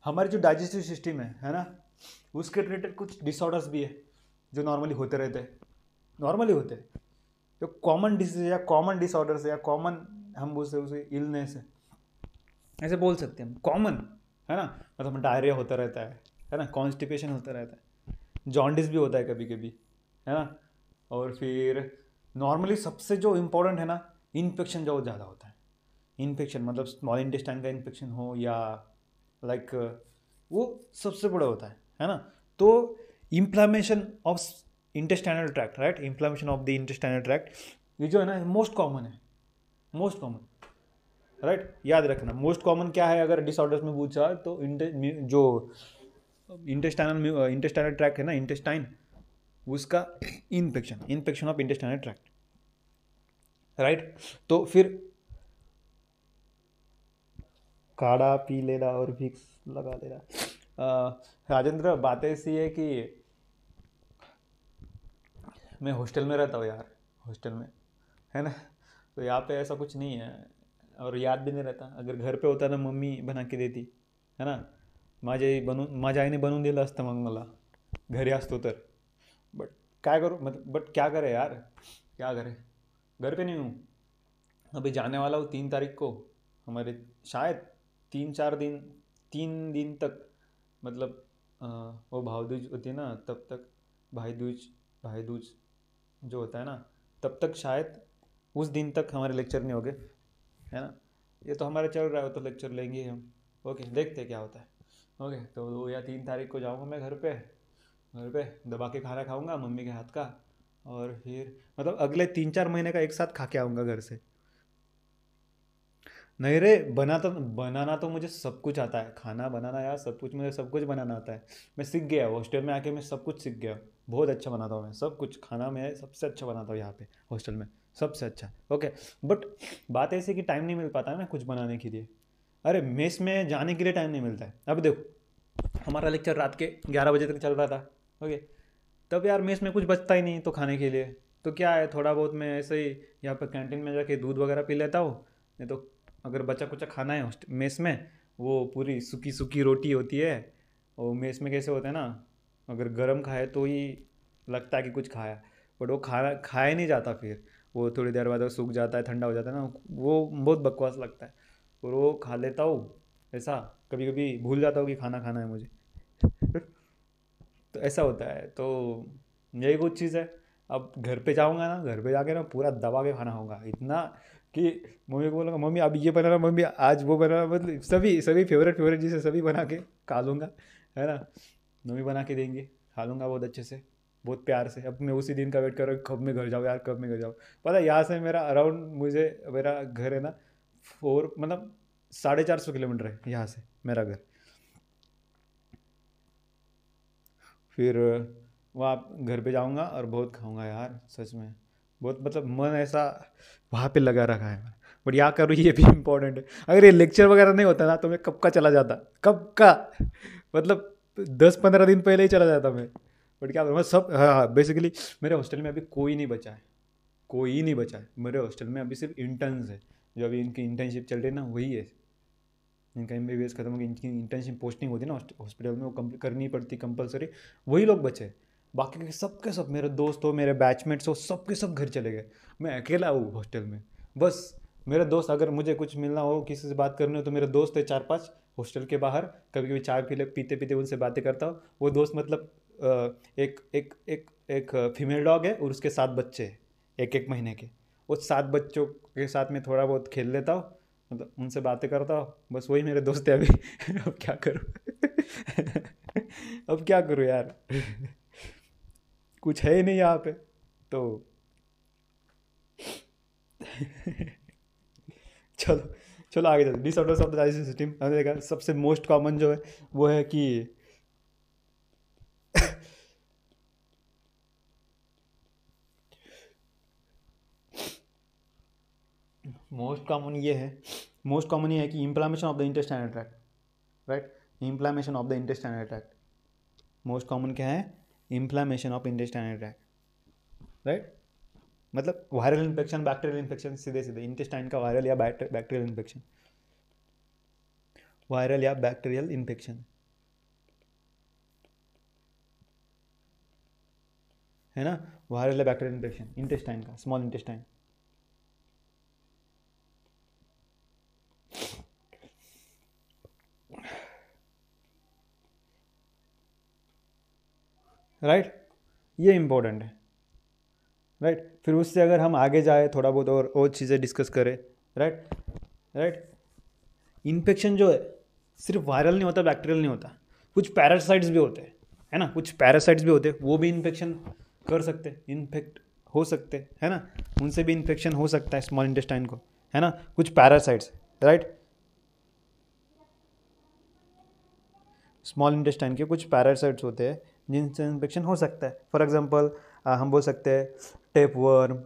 हमारी जो डाइजेस्टिव सिस्टम है है ना उसके रिलेटेड कुछ डिसऑर्डर्स भी है जो नॉर्मली होते रहते हैं नॉर्मली होते हैं जो कॉमन डिसीज या कॉमन डिसऑर्डर्स या कॉमन हम बोलते हैं उसे इलनेस है ऐसे बोल सकते हैं हम कॉमन है ना मतलब डायरिया होता रहता है है ना कॉन्स्टिपेशन होता रहता है जॉन्डिस भी होता है कभी कभी है ना और फिर नॉर्मली सबसे जो इम्पोर्टेंट है ना इन्फेक्शन जो ज़्यादा होता है इन्फेक्शन मतलब स्मॉल इंटेस्टाइन का इन्फेक्शन हो या लाइक वो सबसे बड़ा होता है है ना तो inflammation of intestinal tract right inflammation of the intestinal tract ये जो है ना मोस्ट कॉमन है मोस्ट कॉमन राइट याद रखना मोस्ट कॉमन क्या है अगर डिसऑर्डर्स में पूछा तो इंटे जो इंटेस्टाइनल इंटेस्टाइनल ट्रैक है ना इंटेस्टाइन उसका infection infection of intestinal tract right तो फिर काढ़ा पी लेना और भिक्स लगा लेना राजेंद्र बात ऐसी है कि मैं हॉस्टल में रहता हूँ यार हॉस्टल में है ना तो यहाँ पे ऐसा कुछ नहीं है और याद भी नहीं रहता अगर घर पे होता ना मम्मी बना के देती है ना माझ्या बनू बनून माझ्या आईने बनवून दिलं असतं मग मला घरी असतो तर बट क्या करो मतलब बट क्या करे यार क्या करे घर पे नहीं हूँ अभी जाने वाला हूँ तीन तारीख को हमारे शायद तीन चार दिन तीन दिन तक मतलब वो भावदूज होती है ना तब तक भाई दूज भाई दूज जो होता है ना तब तक शायद उस दिन तक हमारे लेक्चर नहीं हो गए है ना ये तो हमारा चल रहा है तो लेक्चर लेंगे हम ओके देखते क्या होता है ओके तो दो या तीन तारीख को जाऊँगा मैं घर पर घर पे दबा के खाना खाऊंगा मम्मी के हाथ का और फिर मतलब अगले तीन चार महीने का एक साथ खा के आऊँगा घर से नहीं रे बना तो बनाना तो मुझे सब कुछ आता है खाना बनाना यार सब कुछ मुझे सब कुछ बनाना आता है मैं सीख गया हॉस्टल में आके मैं सब कुछ सीख गया बहुत अच्छा बनाता हूँ मैं सब कुछ खाना मैं सबसे अच्छा बनाता हूँ यहाँ पे हॉस्टल में सबसे अच्छा ओके बट बात ऐसी कि टाइम नहीं मिल पाता है ना कुछ बनाने के लिए अरे मेस में जाने के लिए टाइम नहीं मिलता है अब देखो हमारा लेक्चर रात के ग्यारह बजे तक चल रहा था ओके तब यार मेस में कुछ बचता ही नहीं तो खाने के लिए तो क्या है थोड़ा बहुत मैं ऐसे ही यहाँ पर कैंटीन में जाके दूध वगैरह पी लेता हूँ नहीं तो अगर बच्चा कुचा खाना है मेस में वो पूरी सूखी सूखी रोटी होती है और मेस में कैसे होता है ना अगर गर्म खाए तो ही लगता है कि कुछ खाया बट वो खाना खाया नहीं जाता फिर वो थोड़ी देर बाद सूख जाता है ठंडा हो जाता है ना वो बहुत बकवास लगता है और वो खा लेता हूँ ऐसा कभी कभी भूल जाता हूँ कि खाना खाना है मुझे तो ऐसा होता है तो यही कुछ चीज़ है अब घर पे जाऊँगा ना घर पे जाके ना पूरा दबा के खाना होगा इतना कि मम्मी को बोलूँगा मम्मी अब ये बना रहा मम्मी आज वो बनाना मतलब सभी सभी फेवरेट फेवरेट चीज़ें सभी बना के खा लूँगा है ना मम्मी बना के देंगे खा लूँगा बहुत अच्छे से बहुत प्यार से अब मैं उसी दिन का वेट कर रहा हूँ कब मैं घर जाऊँ यार कब मैं घर जाऊँ पता है यहाँ से मेरा अराउंड मुझे मेरा घर है ना फोर मतलब साढ़े चार सौ किलोमीटर है यहाँ से मेरा घर फिर वहाँ घर पे जाऊँगा और बहुत खाऊँगा यार सच में बहुत मतलब मन ऐसा वहाँ पे लगा रखा है बट याद करो ये भी इम्पोर्टेंट है अगर ये लेक्चर वगैरह नहीं होता ना तो मैं कब का चला जाता कब का मतलब दस पंद्रह दिन पहले ही चला जाता मैं बट क्या मैं सब हाँ हाँ बेसिकली मेरे हॉस्टल में अभी कोई नहीं बचा है कोई नहीं बचा है मेरे हॉस्टल में अभी सिर्फ इंटर्न है जो अभी इनकी इंटर्नशिप चल रही है ना वही है जिनका एम बी खत्म हो गया जिनकी इंटर्नशिप पोस्टिंग होती है ना हॉस्पिटल में वो करनी पड़ती कंपलसरी वही लोग बचे बाकी के सब के सब मेरे दोस्त हो मेरे बैचमेट्स हो सब के सब घर चले गए मैं अकेला हूँ हॉस्टल में बस मेरा दोस्त अगर मुझे कुछ मिलना हो किसी से बात करनी हो तो मेरे दोस्त है चार पाँच हॉस्टल के बाहर कभी कभी चाय पीले पीते पीते उनसे बातें करता हूँ वो दोस्त मतलब एक एक एक एक फीमेल डॉग है और उसके सात बच्चे एक एक महीने के उस सात बच्चों के साथ में थोड़ा बहुत खेल लेता हूँ मतलब उनसे बातें करता हो बस वही मेरे दोस्त है अभी अब क्या करूँ अब क्या करूँ यार कुछ है ही नहीं यहाँ पे तो चलो चलो आगे चलते disorder of the digestion system हमने देखा सबसे मोस्ट कॉमन जो है वो है कि मोस्ट कॉमन ये है मोस्ट कॉमन ये है कि inflammation of the intestinal tract right inflammation of the intestinal tract most common क्या है inflammation of intestinal tract right मतलब वायरल इन्फेक्शन बैक्टीरियल इन्फेक्शन सीधे सीधे इंटेस्टाइन का वायरल या बैक्टीरियल इन्फेक्शन वायरल या बैक्टीरियल इन्फेक्शन है ना वायरल या बैक्टीरियल इन्फेक्शन इंटेस्टाइन का स्मॉल इंटेस्टाइन राइट ये इम्पोर्टेंट है राइट फिर उससे अगर हम आगे जाए थोड़ा बहुत और और चीज़ें डिस्कस करें राइट राइट इन्फेक्शन जो है सिर्फ वायरल नहीं होता बैक्टीरियल नहीं होता कुछ पैरासाइट्स भी होते हैं है ना कुछ पैरासाइट्स भी होते हैं वो भी इन्फेक्शन कर सकते इन्फेक्ट हो सकते है ना उनसे भी इन्फेक्शन हो सकता है स्मॉल इंटेस्टाइन को है ना कुछ पैरासाइट्स राइट स्मॉल इंटेस्टाइन के कुछ पैरासाइट्स होते हैं जिनसे इन्फेक्शन हो सकता है फॉर एग्ज़ाम्पल हम बोल सकते हैं टेप वर्म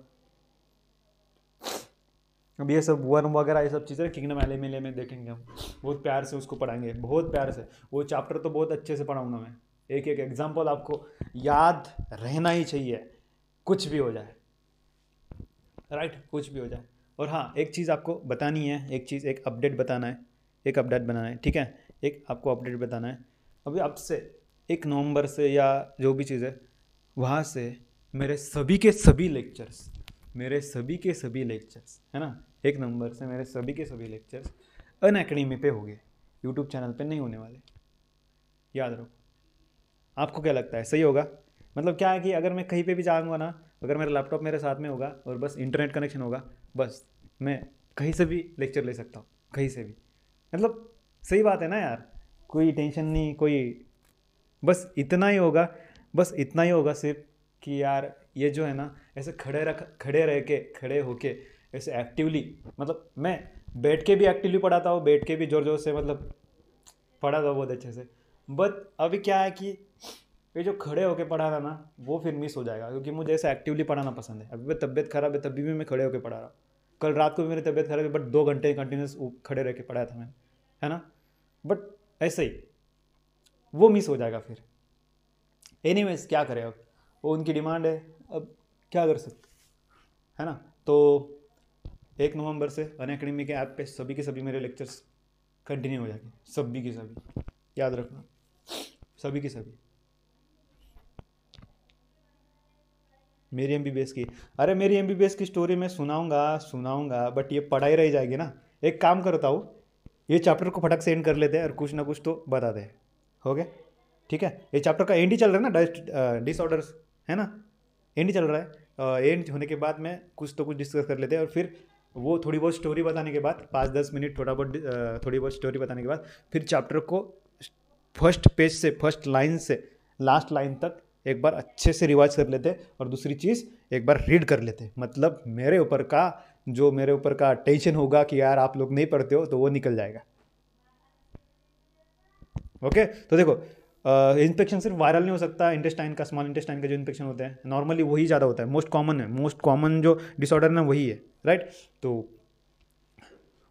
अब ये सब वर्म वगैरह ये सब चीज़ें किंगडम एले मेले में देखेंगे हम बहुत प्यार से उसको पढ़ाएंगे बहुत प्यार से वो चैप्टर तो बहुत अच्छे से पढ़ाऊंगा मैं एक एक एग्जाम्पल आपको याद रहना ही चाहिए कुछ भी हो जाए राइट right? कुछ भी हो जाए और हाँ एक चीज़ आपको बतानी है एक चीज़ एक अपडेट बताना है एक अपडेट बनाना है ठीक है एक आपको अपडेट बताना है अभी आपसे एक नवंबर से या जो भी चीज़ है वहाँ से मेरे सभी के सभी लेक्चर्स मेरे सभी के सभी लेक्चर्स है ना एक नंबर से मेरे सभी के सभी लेक्चर्स अन अकेडमी पे गए यूट्यूब चैनल पे नहीं होने वाले याद रखो आपको क्या लगता है सही होगा मतलब क्या है कि अगर मैं कहीं पे भी जाऊँगा ना अगर मेरा लैपटॉप मेरे साथ में होगा और बस इंटरनेट कनेक्शन होगा बस मैं कहीं से भी लेक्चर ले सकता हूँ कहीं से भी मतलब सही बात है ना यार कोई टेंशन नहीं कोई बस इतना ही होगा बस इतना ही होगा सिर्फ कि यार ये जो है ना ऐसे खड़े रख खड़े रह के खड़े होके ऐसे एक्टिवली मतलब मैं बैठ के भी एक्टिवली पढ़ाता हूँ बैठ के भी ज़ोर ज़ोर से मतलब पढ़ाता हूँ बहुत अच्छे से बट अभी क्या है कि ये जो खड़े होके पढ़ा रहा ना वो फिर मिस हो जाएगा क्योंकि मुझे ऐसे एक्टिवली पढ़ाना पसंद है अभी मैं खराब है तभी भी मैं खड़े होकर पढ़ा रहा हूँ कल रात को भी मेरी तबियत खराब है बट दो घंटे कंटिन्यूस खड़े रह के पढ़ाया था मैंने है ना बट ऐसे ही वो मिस हो जाएगा फिर एनी क्या करें अब वो उनकी डिमांड है अब क्या कर सकते है ना तो एक नवंबर से अन अकेडमी के ऐप पे सभी के सभी मेरे लेक्चर्स कंटिन्यू हो जाएंगे सभी के सभी याद रखना सभी के सभी मेरी एम बी की अरे मेरी एम बी की स्टोरी मैं सुनाऊंगा सुनाऊंगा बट ये पढ़ाई रह जाएगी ना एक काम करता हूँ ये चैप्टर को फटक से एंड कर लेते हैं और कुछ ना कुछ तो बता दें हो गया ठीक है ये चैप्टर का एंड ही चल रहा है ना डस्ट डिसऑर्डर्स uh, है ना एंड ही चल रहा है एंड uh, होने के बाद में कुछ तो कुछ डिस्कस कर लेते हैं और फिर वो थोड़ी बहुत स्टोरी बताने के बाद पाँच दस मिनट थोड़ा बहुत uh, थोड़ी बहुत स्टोरी बताने के बाद फिर चैप्टर को फर्स्ट पेज से फर्स्ट लाइन से लास्ट लाइन तक एक बार अच्छे से रिवाइज कर लेते और दूसरी चीज़ एक बार रीड कर लेते मतलब मेरे ऊपर का जो मेरे ऊपर का टेंशन होगा कि यार आप लोग नहीं पढ़ते हो तो वो निकल जाएगा ओके तो देखो इन्फेक्शन सिर्फ वायरल नहीं हो सकता इंटेस्टाइन का स्मॉल इंटेस्टाइन का जो इन्फेक्शन होता है नॉर्मली वही ज़्यादा होता है मोस्ट कॉमन है मोस्ट कॉमन जो डिसऑर्डर ना वही है राइट तो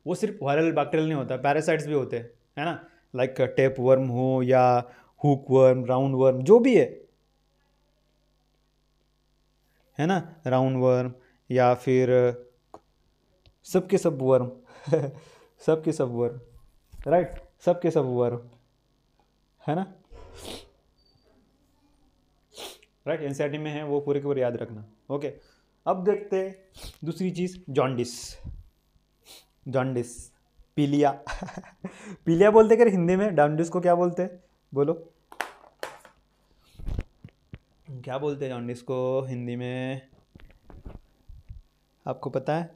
वो सिर्फ वायरल बैक्टेरियल नहीं होता पैरासाइट्स भी होते हैं है ना लाइक टेप वर्म हो या हुक वर्म राउंड वर्म जो भी है है ना राउंड वर्म या फिर सबके सब वर्म सबके सब वर्म राइट सबके सब वर्म है ना राइट एन e में है वो पूरे के पूरे याद रखना ओके okay. अब देखते हैं दूसरी चीज़ जॉन्डिस जॉन्डिस पीलिया पीलिया बोलते कर हिंदी में जॉन्डिस को क्या बोलते हैं बोलो क्या बोलते हैं जॉन्डिस को हिंदी में आपको पता है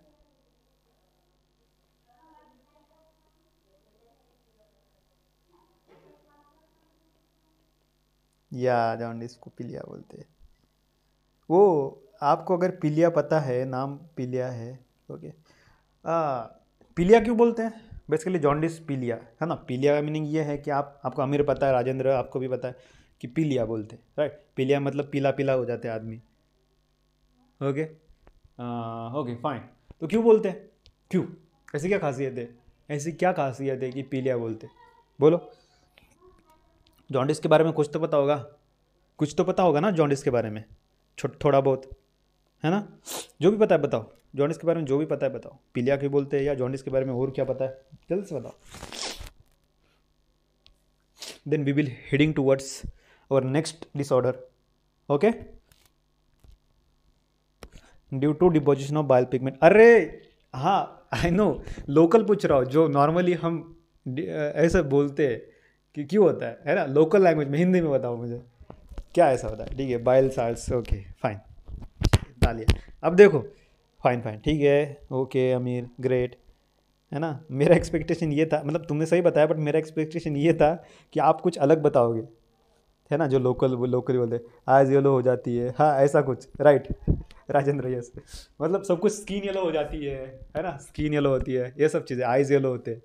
या जॉन्डिस को पीलिया बोलते हैं वो आपको अगर पीलिया पता है नाम पीलिया है ओके पीलिया क्यों बोलते हैं बेसिकली जॉन्डिस पीलिया है ना पीलिया का मीनिंग ये है कि आप आपको अमीर पता है राजेंद्र आपको भी पता है कि पीलिया बोलते हैं राइट पीलिया मतलब पीला पीला हो जाते आदमी ओके ओके फाइन तो क्यों बोलते हैं क्यों ऐसी क्या खासियत है ऐसी क्या खासियत है कि पीलिया बोलते बोलो जॉन्डिस के बारे में कुछ तो पता होगा कुछ तो पता होगा ना जॉन्डिस के बारे में छो थोड़ा बहुत है ना जो भी पता है बताओ जॉन्डिस के बारे में जो भी पता है बताओ पीलिया क्यों बोलते हैं या जॉन्डिस के बारे में और क्या पता है जल्दी से बताओ then we will heading towards और next disorder okay due to deposition of bile pigment अरे हाँ आई नो लोकल पूछ रहा हूँ जो नॉर्मली हम ऐसे बोलते हैं कि क्यों होता है है ना लोकल लैंग्वेज में हिंदी में बताओ मुझे क्या ऐसा होता है ठीक है बाइल साल्स ओके फाइन तालिया अब देखो फाइन फाइन ठीक है ओके अमीर ग्रेट है ना मेरा एक्सपेक्टेशन ये था मतलब तुमने सही बताया बट मेरा एक्सपेक्टेशन ये था कि आप कुछ अलग बताओगे है ना जो लोकल वो लोकली बोलते आज येलो हो जाती है हाँ ऐसा कुछ राइट राजेंद्र यस मतलब सब कुछ स्किन येलो हो जाती है है ना स्किन येलो होती है ये सब चीज़ें आइज़ येलो होते हैं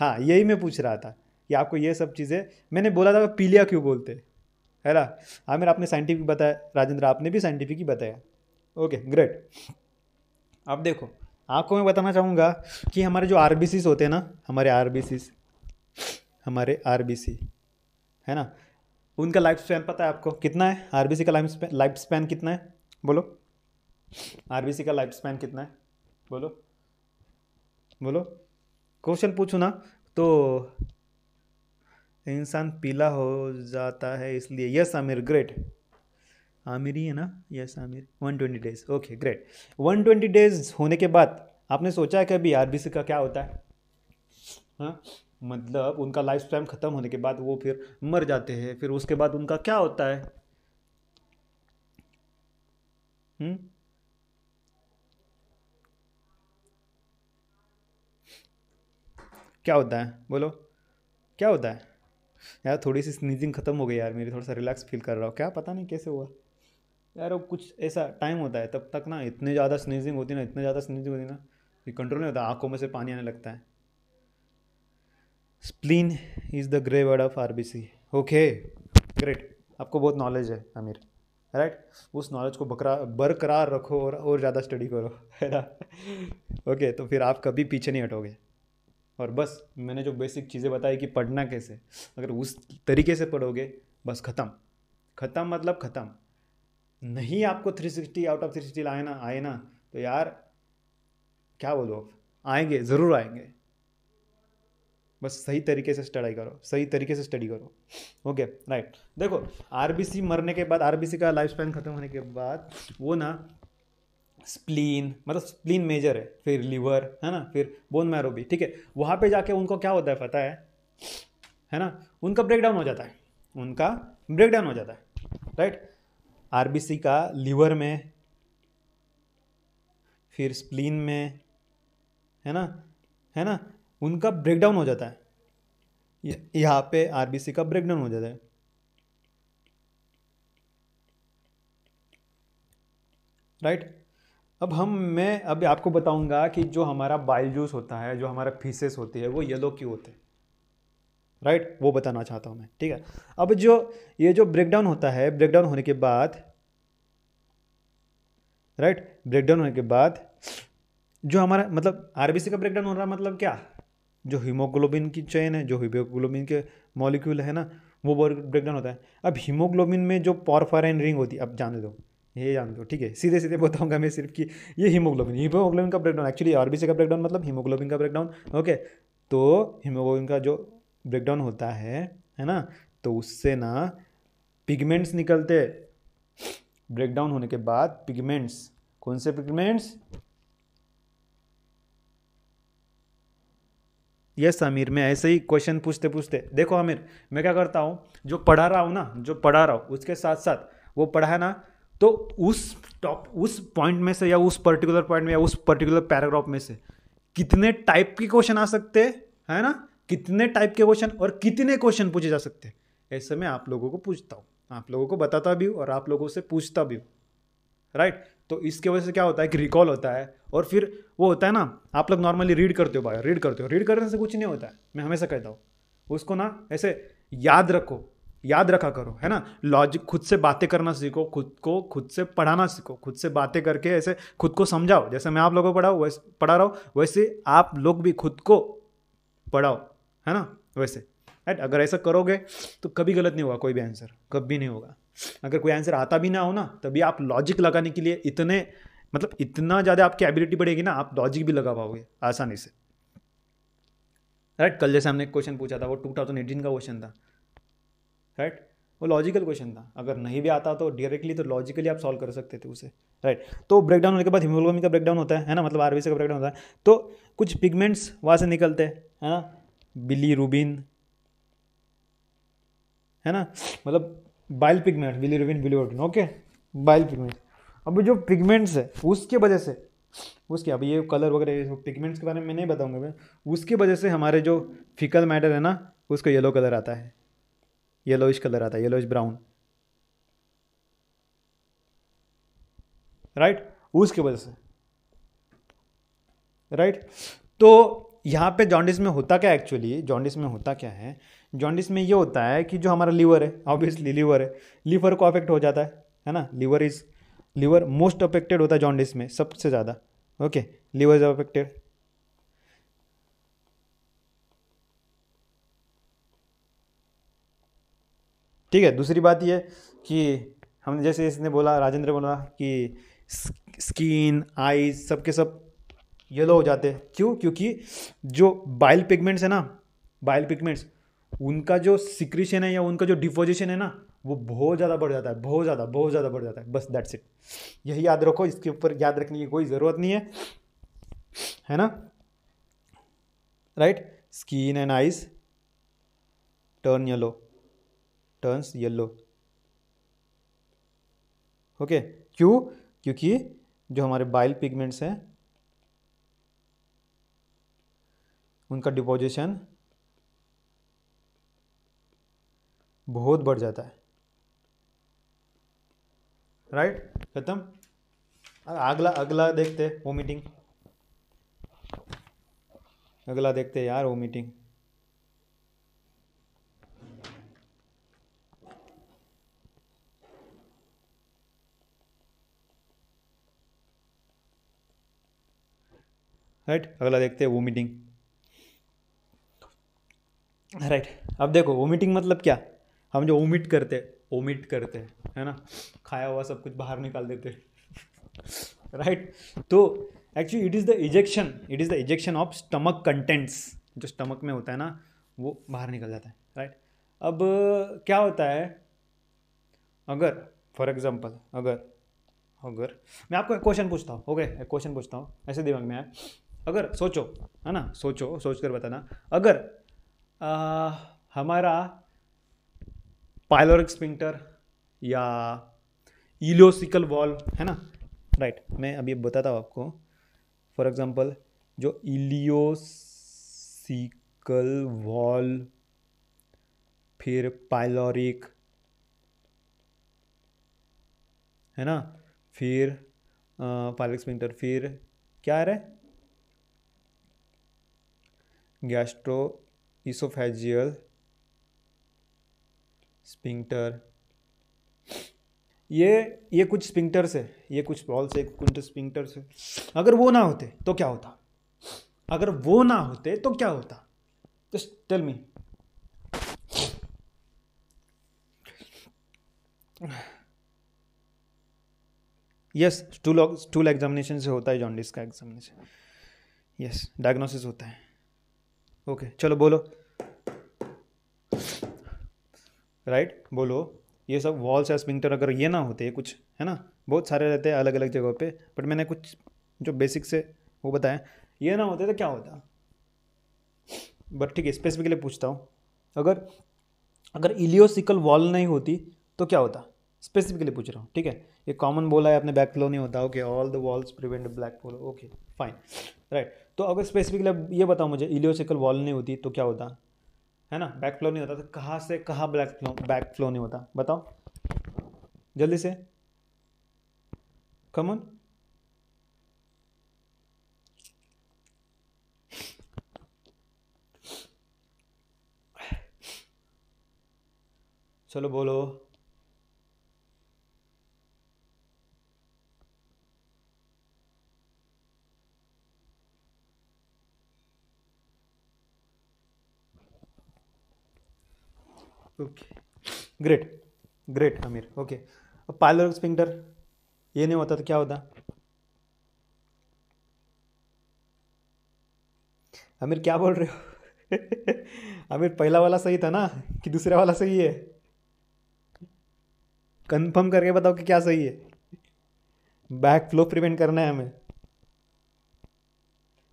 हाँ यही मैं पूछ रहा था कि आपको ये सब चीज़ें मैंने बोला था पीलिया क्यों बोलते है ना आमिर आपने साइंटिफिक बताया राजेंद्र आपने भी साइंटिफिक ही बताया ओके ग्रेट अब देखो आपको मैं बताना चाहूँगा कि हमारे जो आर होते हैं ना हमारे आर हमारे आर है ना उनका लाइफ स्पैन पता है आपको कितना है आर का लाइफ स्पैन लाइफ स्पैन कितना है बोलो आर का लाइफ स्पैन कितना है बोलो बोलो क्वेश्चन पूछू ना तो इंसान पीला हो जाता है इसलिए यस आमिर ग्रेट आमिर ही है ना yes Aamir one twenty days okay great one twenty days होने के बाद आपने सोचा है कि अभी आर का क्या होता है हाँ मतलब उनका लाइफ टाइम ख़त्म होने के बाद वो फिर मर जाते हैं फिर उसके बाद उनका क्या होता है हुँ? हम्म? क्या होता है बोलो क्या होता है यार थोड़ी सी स्नीजिंग खत्म हो गई यार मेरी थोड़ा सा रिलैक्स फील कर रहा हूँ क्या पता नहीं कैसे हुआ यार वो कुछ ऐसा टाइम होता है तब तक ना इतने ज़्यादा स्नीजिंग होती ना इतने ज़्यादा स्नीजिंग होती ना ये कंट्रोल नहीं होता आँखों में से पानी आने लगता है spleen is the graveyard of R B C okay great आपको बहुत नॉलेज है आमिर राइट right? उस नॉलेज को बकरा बरकरार रखो और और ज़्यादा स्टडी करो है ना ओके तो फिर आप कभी पीछे नहीं हटोगे और बस मैंने जो बेसिक चीज़ें बताई कि पढ़ना कैसे अगर उस तरीके से पढ़ोगे बस ख़त्म ख़त्म मतलब ख़त्म नहीं आपको 360 आउट ऑफ 360 लाए ना आए ना तो यार क्या बोलो आप आएंगे ज़रूर आएंगे बस सही तरीके से स्टडी करो सही तरीके से स्टडी करो ओके राइट देखो आरबीसी मरने के बाद आरबीसी का लाइफ स्पैन ख़त्म होने के बाद वो ना स्प्लीन मतलब स्प्लीन मेजर है फिर लीवर है ना फिर बोन मैरो भी ठीक है वहाँ पे जाके उनको क्या होता है पता है है ना उनका ब्रेकडाउन हो जाता है उनका ब्रेकडाउन हो जाता है राइट आरबीसी का लीवर में फिर स्प्लीन में है ना है ना उनका ब्रेकडाउन हो जाता है यहाँ पे आरबीसी का ब्रेकडाउन हो जाता है राइट अब हम मैं अभी आपको बताऊंगा कि जो हमारा बाइल जूस होता है जो हमारा फीसेस होती है वो येलो क्यों होते हैं राइट वो बताना चाहता हूँ मैं ठीक है अब जो ये जो ब्रेकडाउन होता है ब्रेकडाउन होने के बाद राइट ब्रेकडाउन होने के बाद जो हमारा मतलब आरबीसी का ब्रेकडाउन हो रहा है मतलब क्या जो हीमोग्लोबिन की चेन है जो हीमोग्लोबिन के मॉलिक्यूल है ना वो ब्रेकडाउन होता है अब हीमोग्लोबिन में जो पॉरफाराइन रिंग होती है अब जाने दो ये जान दो ठीक है सीधे सीधे बताऊंगा मैं सिर्फ कि ये हीमोग्लोबिन हीमोग्लोबिन का ब्रेकडाउन एक्चुअली आरबीसी का ब्रेकडाउन मतलब हीमोग्लोबिन का ब्रेकडाउन ओके तो हीमोग्लोबिन का जो ब्रेकडाउन होता है है ना तो उससे ना पिगमेंट्स निकलते ब्रेकडाउन होने के बाद पिगमेंट्स कौन से पिगमेंट्स यस आमिर मैं ऐसे ही क्वेश्चन पूछते पूछते देखो आमिर मैं क्या करता हूँ जो पढ़ा रहा हूँ ना जो पढ़ा रहा हूँ उसके साथ साथ वो पढ़ा ना तो उस टॉप उस पॉइंट में से या उस पर्टिकुलर पॉइंट में या उस पर्टिकुलर पैराग्राफ में से कितने टाइप के क्वेश्चन आ सकते हैं है ना कितने टाइप के क्वेश्चन और कितने क्वेश्चन पूछे जा सकते हैं ऐसे में आप लोगों को पूछता हूँ आप लोगों को बताता भी हूँ और आप लोगों से पूछता भी हूँ राइट तो इसके वजह से क्या होता है कि रिकॉल होता है और फिर वो होता है ना आप लोग नॉर्मली रीड करते हो भाई रीड करते हो रीड करने से कुछ नहीं होता है मैं हमेशा कहता हूँ उसको ना ऐसे याद रखो याद रखा करो है ना लॉजिक खुद से बातें करना सीखो खुद को खुद से पढ़ाना सीखो खुद से बातें करके ऐसे खुद को समझाओ जैसे मैं आप लोगों को पढ़ाऊँ वैसे पढ़ा रहा हूँ वैसे आप लोग भी खुद को पढ़ाओ है ना वैसे राइट अगर ऐसा करोगे तो कभी गलत नहीं होगा कोई भी आंसर कभी नहीं होगा अगर कोई आंसर आता भी ना हो ना तभी आप लॉजिक लगाने के लिए इतने मतलब इतना ज़्यादा आपकी एबिलिटी बढ़ेगी ना आप लॉजिक भी लगा पाओगे आसानी से राइट कल जैसे हमने एक क्वेश्चन पूछा था वो एटीन का क्वेश्चन था राइट वो लॉजिकल क्वेश्चन था अगर नहीं भी आता तो डायरेक्टली तो लॉजिकली आप सॉल्व कर सकते थे उसे राइट right? तो ब्रेकडाउन होने के बाद हिमोग्लोबिन का ब्रेकडाउन होता है है ना मतलब आरबीसी का ब्रेकडाउन होता है तो कुछ पिगमेंट्स वहाँ से निकलते हैं है ना बिली रूबिन है ना मतलब bile pigment bilirubin bilirubin okay bile pigment अभी जो पिगमेंट्स है उसके वजह से उसके अब ये कलर वगैरह पिगमेंट्स के बारे में मैं नहीं बताऊंगा मैं उसकी वजह से हमारे जो फिकल मैटर है ना उसका येलो कलर आता है येलोइश कलर आता है येलोइश ब्राउन राइट उसकी वजह से राइट तो यहाँ पे जॉन्डिस में होता क्या एक्चुअली जॉन्डिस में होता क्या है जॉन्डिस में ये होता है कि जो हमारा लीवर है ऑब्वियसली लीवर है लीवर को अफेक्ट हो जाता है है ना liver is liver most affected होता है जॉन्डिस में सबसे ज़्यादा ओके लीवर इज अफेक्टेड ठीक है दूसरी बात ये कि हमने जैसे इसने बोला राजेंद्र बोला कि स्किन आईज सब के सब येलो हो जाते हैं क्यों क्योंकि जो बाइल पिगमेंट्स है ना बाइल पिगमेंट्स उनका जो सिक्रीशन है या उनका जो डिपोजिशन है ना वो बहुत ज़्यादा बढ़ जाता है बहुत ज़्यादा बहुत ज़्यादा बढ़ जाता है बस दैट्स इट यही याद रखो इसके ऊपर याद रखने की कोई ज़रूरत नहीं है है ना right skin and eyes turn yellow turns yellow okay क्यों क्योंकि जो हमारे बाइल पिगमेंट्स हैं उनका डिपोजिशन बहुत बढ़ जाता है राइट खत्म अगला अगला देखते वो मीटिंग अगला देखते यार वो मीटिंग राइट अगला देखते हैं वोमिटिंग राइट अब देखो वोमिटिंग मतलब क्या हम जो वोमिट करते हैं वोमिट करते हैं है ना खाया हुआ सब कुछ बाहर निकाल देते राइट तो actually it is the ejection it is the ejection of stomach contents जो स्टमक में होता है ना वो बाहर निकल जाता है राइट अब क्या होता है अगर फॉर एग्जाम्पल अगर अगर मैं आपको एक क्वेश्चन पूछता हूँ ओके एक क्वेश्चन पूछता हूँ ऐसे दिमाग में आया अगर सोचो है ना सोचो सोच कर बताना अगर आ, हमारा पायलोरिक स्पिंक्टर या इलियोसिकल वॉल है ना राइट right, मैं अभी बताता हूँ आपको फॉर एग्जांपल जो इलियोसिकल वॉल फिर पायलोरिक है ना फिर पायलोरिक स्पिंटर फिर क्या रहा है गैस्ट्रो इसोफेजियल स्पिंक्टर ये ये कुछ स्पिंक्टर्स है ये कुछ बॉल्स है कुछ स्पिंक्टर्स है अगर वो ना होते तो क्या होता अगर वो ना होते तो क्या होता जस्ट टेल मी यस टू लॉग टूल एग्जामिनेशन से होता है जॉन्डिस का एग्जामिनेशन यस डायग्नोसिस होता है ओके चलो बोलो राइट बोलो ये सब वॉल्स या स्प्रिंटर अगर ये ना होते कुछ है ना बहुत सारे रहते हैं अलग अलग जगहों पे बट मैंने कुछ जो बेसिक से वो बताया ये ना होते तो क्या होता बट ठीक है स्पेसिफिकली पूछता हूँ अगर अगर इलियोसिकल वॉल नहीं होती तो क्या होता स्पेसिफिकली पूछ रहा हूँ ठीक है ये कॉमन बोला है अपने बैक फ्लो नहीं होता okay all the valves prevent back flow okay fine right तो अगर स्पेसिफिकली ये बताओ मुझे इलियोसिकल वॉल नहीं होती तो क्या होता है ना बैक फ्लो नहीं होता तो कहाँ से कहाँ ब्लैक फ्लो बैक फ्लो नहीं होता बताओ जल्दी से कमन चलो बोलो okay great great Aamir okay अब पार्लर ये नहीं होता तो क्या होता आमिर क्या बोल रहे हो आमिर पहला वाला सही था ना कि दूसरा वाला सही है कंफर्म करके बताओ कि क्या सही है बैक फ्लो प्रिवेंट करना है हमें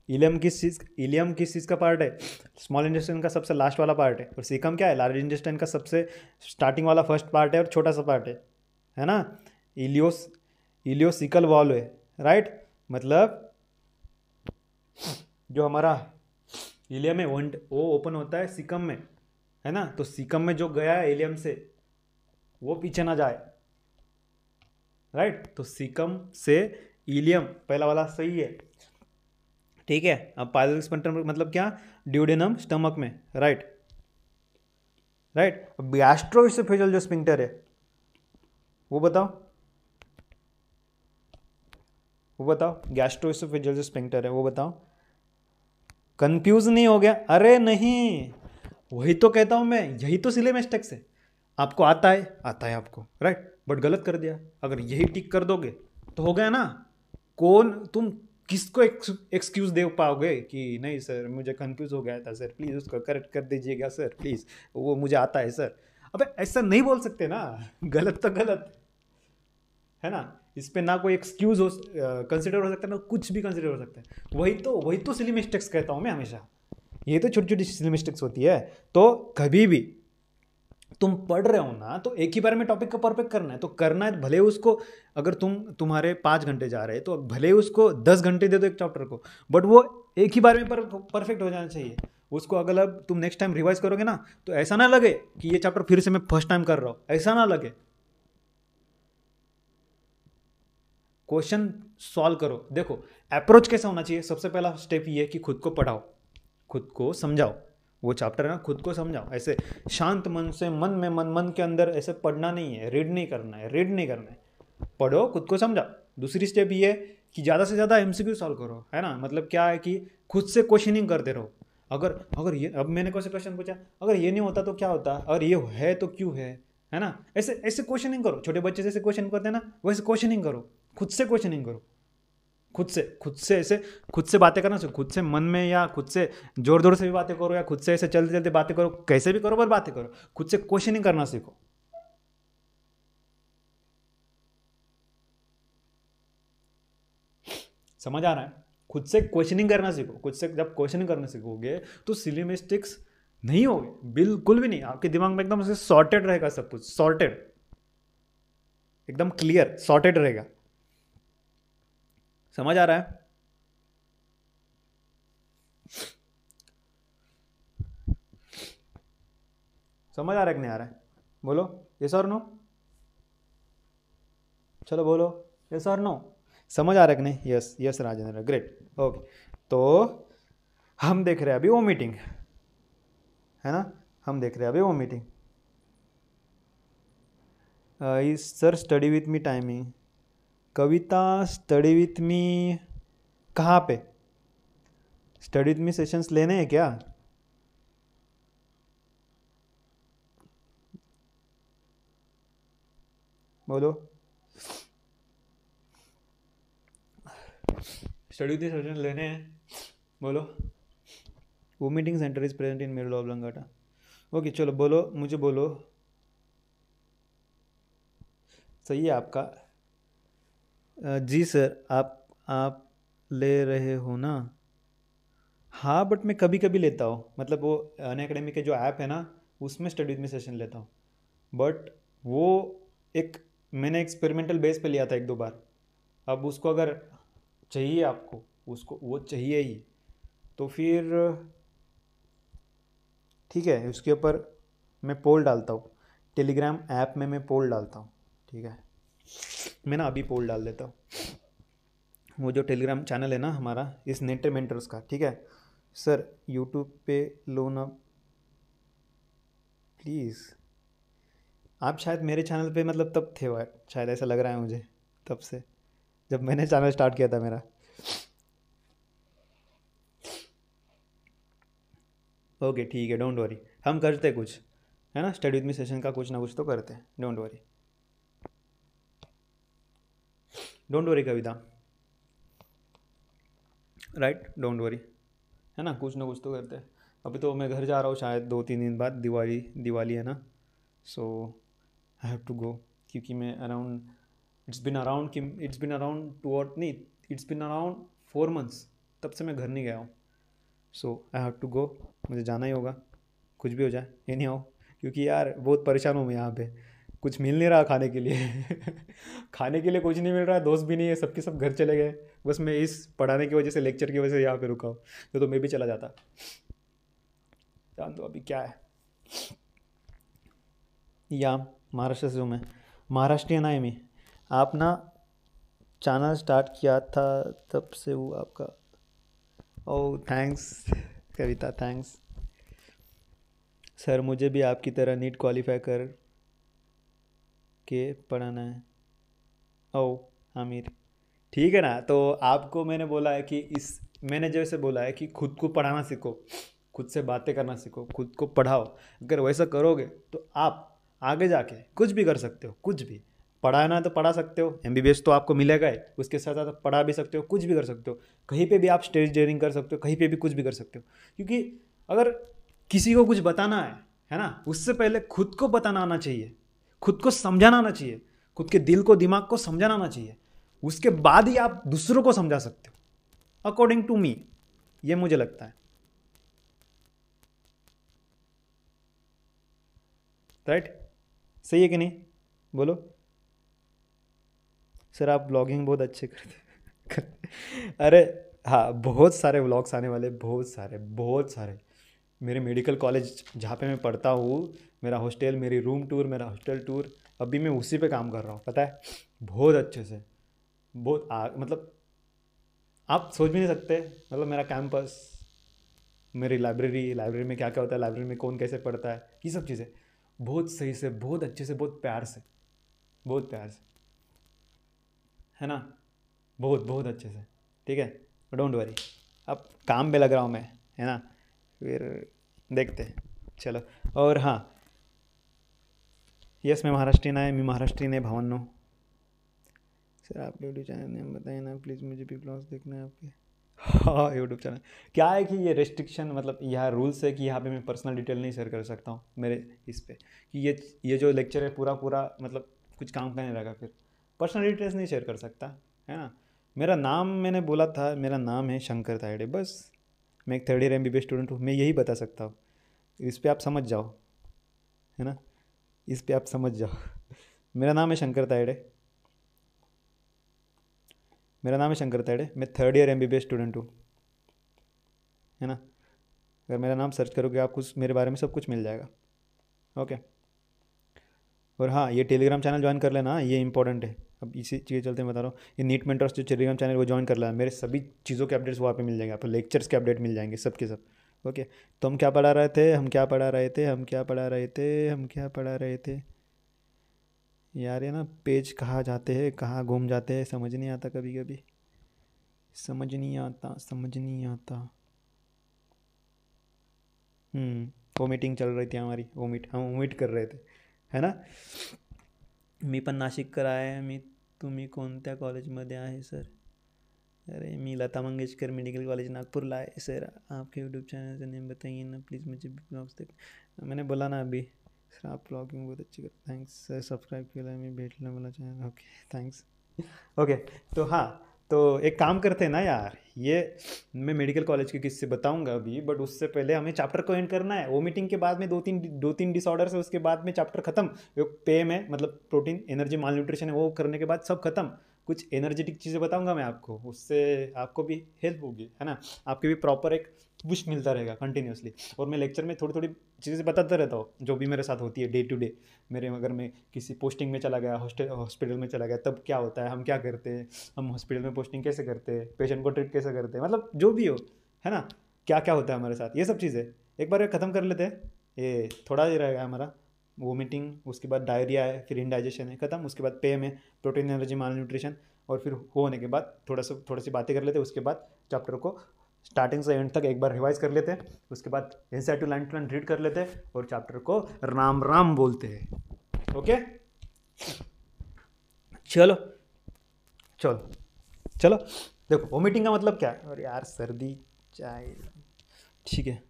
इलियम किस चीज़ इलियम किस चीज़ का पार्ट है स्मॉल इंटेस्टाइन का सबसे लास्ट वाला पार्ट है और सीकम क्या है लार्ज इंटेस्टाइन का सबसे स्टार्टिंग वाला फर्स्ट पार्ट है और छोटा सा पार्ट है है ना इलियोस इलियोसिकल वॉल है राइट मतलब जो हमारा इलियम है वन वो ओपन होता है सिकम में है ना तो सिकम में जो गया है इलियम से वो पीछे ना जाए राइट तो सिकम से इलियम पहला वाला सही है ठीक है अब पाइलर एक्सपेंटर मतलब क्या ड्यूडेनम स्टमक में राइट राइट गैस्ट्रो इसोफेजल जो स्पिंक्टर है वो बताओ वो बताओ गैस्ट्रो इसोफेजल जो स्पिंक्टर है वो बताओ कंफ्यूज नहीं हो गया अरे नहीं वही तो कहता हूं मैं यही तो सिलेबस टेक्स है आपको आता है आता है आपको राइट बट गलत कर दिया अगर यही टिक कर दोगे तो हो गया ना कौन तुम किसको एक्सक्यूज दे पाओगे कि नहीं सर मुझे कंफ्यूज हो गया था सर प्लीज़ उसको करेक्ट कर दीजिएगा सर प्लीज़ वो मुझे आता है सर अबे ऐसा नहीं बोल सकते ना गलत तो गलत है ना इस पर ना कोई एक्सक्यूज हो कंसिडर हो सकता है ना कुछ भी कंसिडर हो सकता है वही तो वही तो सिली मिस्टेक्स कहता हूँ मैं हमेशा ये तो छोटी छोटी सिली मिस्टेक्स होती है तो कभी भी तुम पढ़ रहे हो ना तो एक ही बार में टॉपिक को परफेक्ट करना है तो करना है भले उसको अगर तुम तुम्हारे पाँच घंटे जा रहे तो भले उसको दस घंटे दे दो एक चैप्टर को बट वो एक ही बार में परफेक्ट हो जाना चाहिए उसको अगर अब तुम नेक्स्ट टाइम रिवाइज करोगे ना तो ऐसा ना लगे कि ये चैप्टर फिर से मैं फर्स्ट टाइम कर रहा हूँ ऐसा ना लगे क्वेश्चन सॉल्व करो देखो अप्रोच कैसा होना चाहिए सबसे पहला स्टेप ये है कि खुद को पढ़ाओ खुद को समझाओ वो चैप्टर है ना खुद को समझाओ ऐसे शांत मन से मन में मन मन के अंदर ऐसे पढ़ना नहीं है रीड नहीं करना है रीड नहीं करना है पढ़ो खुद को समझाओ दूसरी स्टेप ये है कि ज़्यादा से ज़्यादा एम सॉल्व करो है ना मतलब क्या है कि खुद से क्वेश्चनिंग करते रहो अगर अगर ये अब मैंने कौन से क्वेश्चन पूछा अगर ये नहीं होता तो क्या होता अगर ये है तो क्यों है है ना ऐसे ऐसे क्वेश्चनिंग करो छोटे बच्चे जैसे क्वेश्चन करते हैं ना वैसे क्वेश्चनिंग करो खुद से क्वेश्चनिंग करो खुद से खुद से ऐसे खुद से बातें करना खुद से मन में या खुद से जोर जोर से भी बातें करो या खुद से ऐसे चलते चलते बातें करो कैसे भी करो पर बातें करो खुद से क्वेश्चनिंग करना सीखो समझ आ रहा है खुद से क्वेश्चनिंग करना सीखो खुद से जब क्वेश्चनिंग करना सीखोगे तो सिली मिस्टेक्स नहीं होगी बिल्कुल भी नहीं आपके दिमाग में एकदम सॉर्टेड रहेगा सब कुछ सॉर्टेड एकदम क्लियर सॉर्टेड रहेगा समझ आ रहा है समझ आ रहा है कि नहीं आ रहा है बोलो यस और नो चलो बोलो यस और नो समझ आ रहा है कि नहीं yes yes Rajendra great okay तो हम देख रहे हैं अभी वो मीटिंग है ना हम देख रहे हैं अभी वो meeting sir study with me timing Kavita study with me कहाँ पे स्टडी विथ मी सेशंस लेने हैं क्या बोलो स्टडी विथ सेशन लेने हैं बोलो vomiting centre is present in मेरा लॉबलंगाटा ओके चलो बोलो मुझे बोलो सही है आपका जी सर, आप आप ले रहे हो ना? हाँ, बट मैं कभी-कभी लेता हूँ। मतलब वो अन अकेडमी के जो ऐप है ना, उसमें स्टडीज़ में सेशन लेता हूँ। बट वो एक मैंने एक्सपेरिमेंटल बेस पे लिया था एक दो बार। अब उसको अगर चाहिए आपको, उसको वो चाहिए ही, तो फिर ठीक है, उसके ऊपर मैं पोल डालता हूँ। टेलीग्राम ऐप में मैं पोल डालता हूँ। ठीक है। मैं ना अभी पोल डाल देता हूँ वो जो टेलीग्राम चैनल है ना हमारा इस नेटर मेंटर्स का ठीक है सर यूट्यूब पे लोन आप प्लीज़ आप शायद मेरे चैनल पे मतलब तब थे वो शायद ऐसा लग रहा है मुझे तब से जब मैंने चैनल स्टार्ट किया था मेरा ओके ठीक है डोंट वरी हम करते कुछ है ना स्टडी विद मी सेशन का कुछ ना कुछ तो करते हैं don't worry don't worry Kavita right don't worry है ना कुछ ना कुछ तो करते हैं अभी तो मैं घर जा रहा हूँ शायद दो तीन दिन बाद दिवाली दिवाली है ना सो आई हैव टू गो क्योंकि मैं around it's been around it's been around two और नहीं it's been around four months तब से मैं घर नहीं गया हूँ सो आई हैव टू गो मुझे जाना ही होगा कुछ भी हो जाए ये नहीं आओ क्योंकि यार बहुत परेशान हूँ मैं यहाँ पे कुछ मिल नहीं रहा खाने के लिए खाने के लिए कुछ नहीं मिल रहा दोस्त भी नहीं है सबके सब घर चले गए बस मैं इस पढ़ाने की वजह से लेक्चर की वजह से यहाँ पे रुका हूँ तो, तो मैं भी चला जाता जान दो अभी क्या है या महाराष्ट्र से हूँ मैं महाराष्ट्रीय आई मैं आप ना चैनल स्टार्ट किया था तब से वो आपका oh oh, thanks Kavita thanks sir मुझे भी आपकी तरह नीट क्वालिफाई कर के पढ़ना है ओ आमिर ठीक है ना तो आपको मैंने बोला है कि इस मैंने जैसे बोला है कि खुद को पढ़ाना सीखो खुद से बातें करना सीखो खुद को पढ़ाओ अगर वैसा करोगे तो आप आगे जाके कुछ भी कर सकते हो कुछ भी पढ़ाना तो पढ़ा सकते हो एम तो आपको मिलेगा ही उसके साथ साथ पढ़ा भी सकते हो कुछ भी कर सकते हो कहीं पे भी आप स्टेज डेयरिंग कर सकते हो कहीं पे भी कुछ भी कर सकते हो क्योंकि अगर किसी को कुछ बताना है है ना उससे पहले खुद को बताना आना चाहिए खुद को समझाना आना चाहिए खुद के दिल को दिमाग को समझाना आना चाहिए उसके बाद ही आप दूसरों को समझा सकते हो अकॉर्डिंग टू मी ये मुझे लगता है राइट right? सही है कि नहीं बोलो सर आप ब्लॉगिंग बहुत अच्छे करते अरे हाँ बहुत सारे व्लॉग्स आने वाले बहुत सारे बहुत सारे मेरे मेडिकल कॉलेज जहाँ पे मैं पढ़ता हूँ मेरा हॉस्टल मेरी रूम टूर मेरा हॉस्टल टूर अभी मैं उसी पे काम कर रहा हूँ पता है बहुत अच्छे से बहुत आ, मतलब आप सोच भी नहीं सकते मतलब मेरा कैंपस मेरी लाइब्रेरी लाइब्रेरी में क्या क्या होता है लाइब्रेरी में कौन कैसे पढ़ता है ये सब चीज़ें बहुत सही से बहुत अच्छे से बहुत प्यार से बहुत प्यार से है ना बहुत बहुत अच्छे से ठीक है डोंट वरी अब काम भी लग रहा हूँ मैं है ना फिर देखते हैं चलो और हाँ यस मैं महाराष्ट्रीन आया मैं महाराष्ट्रीय ने भावनो सर आप यूट्यूब चैनल नेम बताए ना प्लीज़ मुझे भी ब्लॉग्स देखना है आपके हाँ यूट्यूब चैनल क्या है कि ये रेस्ट्रिक्शन मतलब यहाँ रूल्स है कि यहाँ पे मैं पर्सनल डिटेल नहीं शेयर कर सकता हूँ मेरे इस पर कि ये ये जो लेक्चर है पूरा पूरा मतलब कुछ काम का नहीं रहेगा फिर पर्सनल डिटेल्स नहीं शेयर कर सकता है ना मेरा नाम मैंने बोला था मेरा नाम है शंकर तायडे बस मैं एक थर्ड ईयर एम स्टूडेंट हूँ मैं यही बता सकता हूँ इस पर आप समझ जाओ है ना इस पर आप समझ जाओ मेरा नाम है शंकर तायड़े मेरा नाम है शंकर तायड़े मैं थर्ड ईयर एम स्टूडेंट हूँ है ना अगर मेरा नाम सर्च करोगे आप कुछ मेरे बारे में सब कुछ मिल जाएगा ओके और हाँ ये टेलीग्राम चैनल ज्वाइन कर लेना ये इंपॉर्टेंट है अब इसी चीज़ चलते हैं बता रहा हूँ ये नीट मेंटर्स जो टेलीग्राम चैनल वो ज्वाइन कर लाया मेरे सभी चीज़ों के अपडेट्स वहाँ पे मिल जाएंगे आपको लेक्चर्स के अपडेट मिल जाएंगे सब के सब ओके तो हम क्या पढ़ा रहे थे हम क्या पढ़ा रहे थे हम क्या पढ़ा रहे थे हम क्या पढ़ा रहे थे यार ये ना पेज कहाँ जाते हैं कहाँ घूम जाते हैं समझ नहीं आता कभी कभी समझ नहीं आता समझ नहीं आता वो हम्म, मीटिंग चल रही थी हमारी वो मीट हम मीट कर रहे थे है ना मी नाशिक नाशिककर आहे मी तुम्ही कोणत्या कॉलेजमध्ये आहे सर अरे मी लता मंगेशकर मेडिकल कॉलेज नागपुरला है सर आपके यूट्यूब चैनल से नेम बताइए ना प्लीज़ मुझे ब्लॉग्स देख मैंने बोला ना अभी सर आप ब्लॉगिंग बहुत अच्छी कर थैंक्स सर सब्सक्राइब लिए मैं भेटने वाला चैनल ओके थैंक्स ओके तो हाँ तो एक काम करते हैं ना यार ये मैं मेडिकल कॉलेज के किससे बताऊंगा अभी बट उससे पहले हमें चैप्टर को एंड करना है वोमिटिंग के बाद में दो तीन दो तीन डिसऑर्डर्स है उसके बाद में चैप्टर खत्म जो पेम है मतलब प्रोटीन एनर्जी माल न्यूट्रिशन है वो करने के बाद सब खत्म कुछ एनर्जेटिक चीज़ें बताऊंगा मैं आपको उससे आपको भी हेल्प होगी है ना आपके भी प्रॉपर एक पुश मिलता रहेगा कंटिन्यूसली और मैं लेक्चर में थोड़ी थोड़ी चीज़ें बताता रहता हूँ जो भी मेरे साथ होती है डे टू डे मेरे अगर मैं किसी पोस्टिंग में चला गया हॉस्टल हॉस्पिटल में चला गया तब क्या होता है हम क्या करते हैं हम हॉस्पिटल में पोस्टिंग कैसे करते हैं पेशेंट को ट्रीट कैसे करते हैं मतलब जो भी हो है ना क्या क्या होता है हमारे साथ ये सब चीज़ें एक बार ख़त्म कर लेते हैं ये थोड़ा ही रहेगा हमारा वोमिटिंग उसके बाद डायरिया है फिर इनडाइजेशन है ख़त्म उसके बाद पेम है प्रोटीन एनर्जी माल न्यूट्रिशन और फिर होने के बाद थोड़ा सा थोड़ी सी बातें कर लेते हैं उसके बाद चैप्टर को स्टार्टिंग से एंड तक एक बार रिवाइज कर लेते हैं उसके बाद inside to line to line read कर लेते हैं और चैप्टर को राम राम बोलते हैं ओके चलो चलो चलो देखो वोमिटिंग का मतलब क्या है और यार सर्दी चाय ठीक है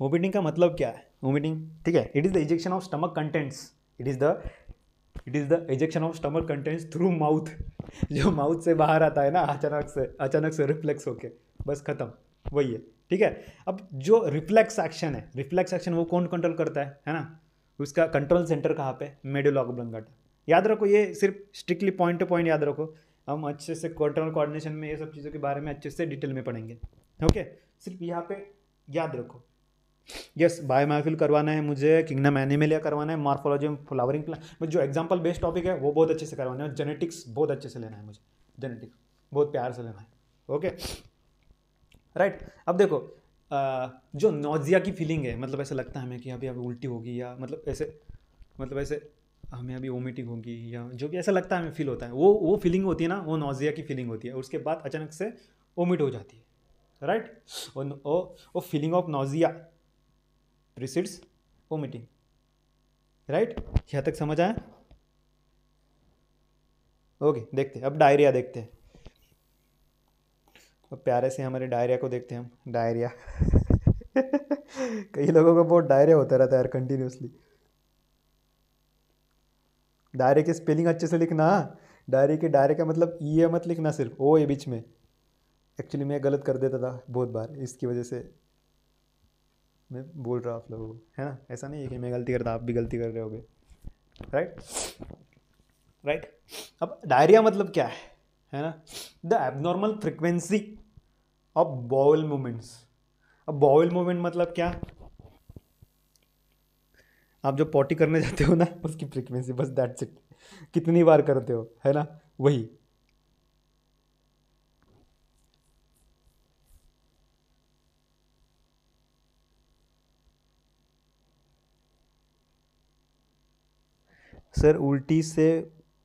वोमिटिंग का मतलब क्या है वोमिटिंग ठीक है it is the ejection of stomach contents it is the it is the ejection of stomach contents through mouth जो माउथ से बाहर आता है ना अचानक से अचानक से रिफ्लेक्स होके बस खत्म वही है ठीक है अब जो रिफ्लेक्स एक्शन है रिफ्लेक्स एक्शन वो कौन कंट्रोल करता है है ना उसका कंट्रोल सेंटर कहाँ पे मेडोलॉग ऑब्लंगाटा याद रखो ये सिर्फ स्ट्रिक्टली पॉइंट टू पॉइंट याद रखो हम अच्छे से कंट्रोल कोऑर्डिनेशन में ये सब चीज़ों के बारे में अच्छे से डिटेल में पढ़ेंगे ओके सिर्फ यहाँ पे याद रखो यस बायोमाइफिल करवाना है मुझे किंगडम एनिमेलिया करवाना है मार्फोलॉजी में फ्लावरिंग प्लांट जो एग्जाम्पल बेस्ड टॉपिक है वो बहुत अच्छे से करवाना है जेनेटिक्स बहुत अच्छे से लेना है मुझे जेनेटिक्स बहुत प्यार से लेना है ओके राइट अब देखो आ, जो नोजिया की फीलिंग है मतलब ऐसा लगता है हमें कि अभी अभी उल्टी होगी या मतलब ऐसे मतलब ऐसे हमें अभी वोमिटिंग होगी या जो भी ऐसा लगता है हमें फील होता है वो वो फीलिंग होती है ना वो नोजिया की फीलिंग होती है उसके बाद अचानक से वोमिट हो जाती है राइट वो feeling of nausea precedes vomiting right यहाँ तक समझ आए ओके देखते अब डायरिया देखते हैं और प्यारे से हमारे डायरिया को देखते हैं हम डायरिया कई लोगों को बहुत डायरिया होता रहता है यार कंटिन्यूसली डायरे की स्पेलिंग अच्छे से लिखना डायरी के डायरे का मतलब ई e मत लिखना सिर्फ ओ ए बीच में एक्चुअली मैं गलत कर देता था बहुत बार इसकी वजह से मैं बोल रहा आप लोगों को है ना ऐसा नहीं है कि मैं गलती करता आप भी गलती कर रहे होगे राइट राइट अब डायरिया मतलब क्या है है ना the abnormal frequency of bowel movements अब बॉवल मूवमेंट मतलब क्या आप जो पॉटी करने जाते हो ना उसकी फ्रिक्वेंसी बस दैट्स इट कितनी बार करते हो है ना वही सर उल्टी से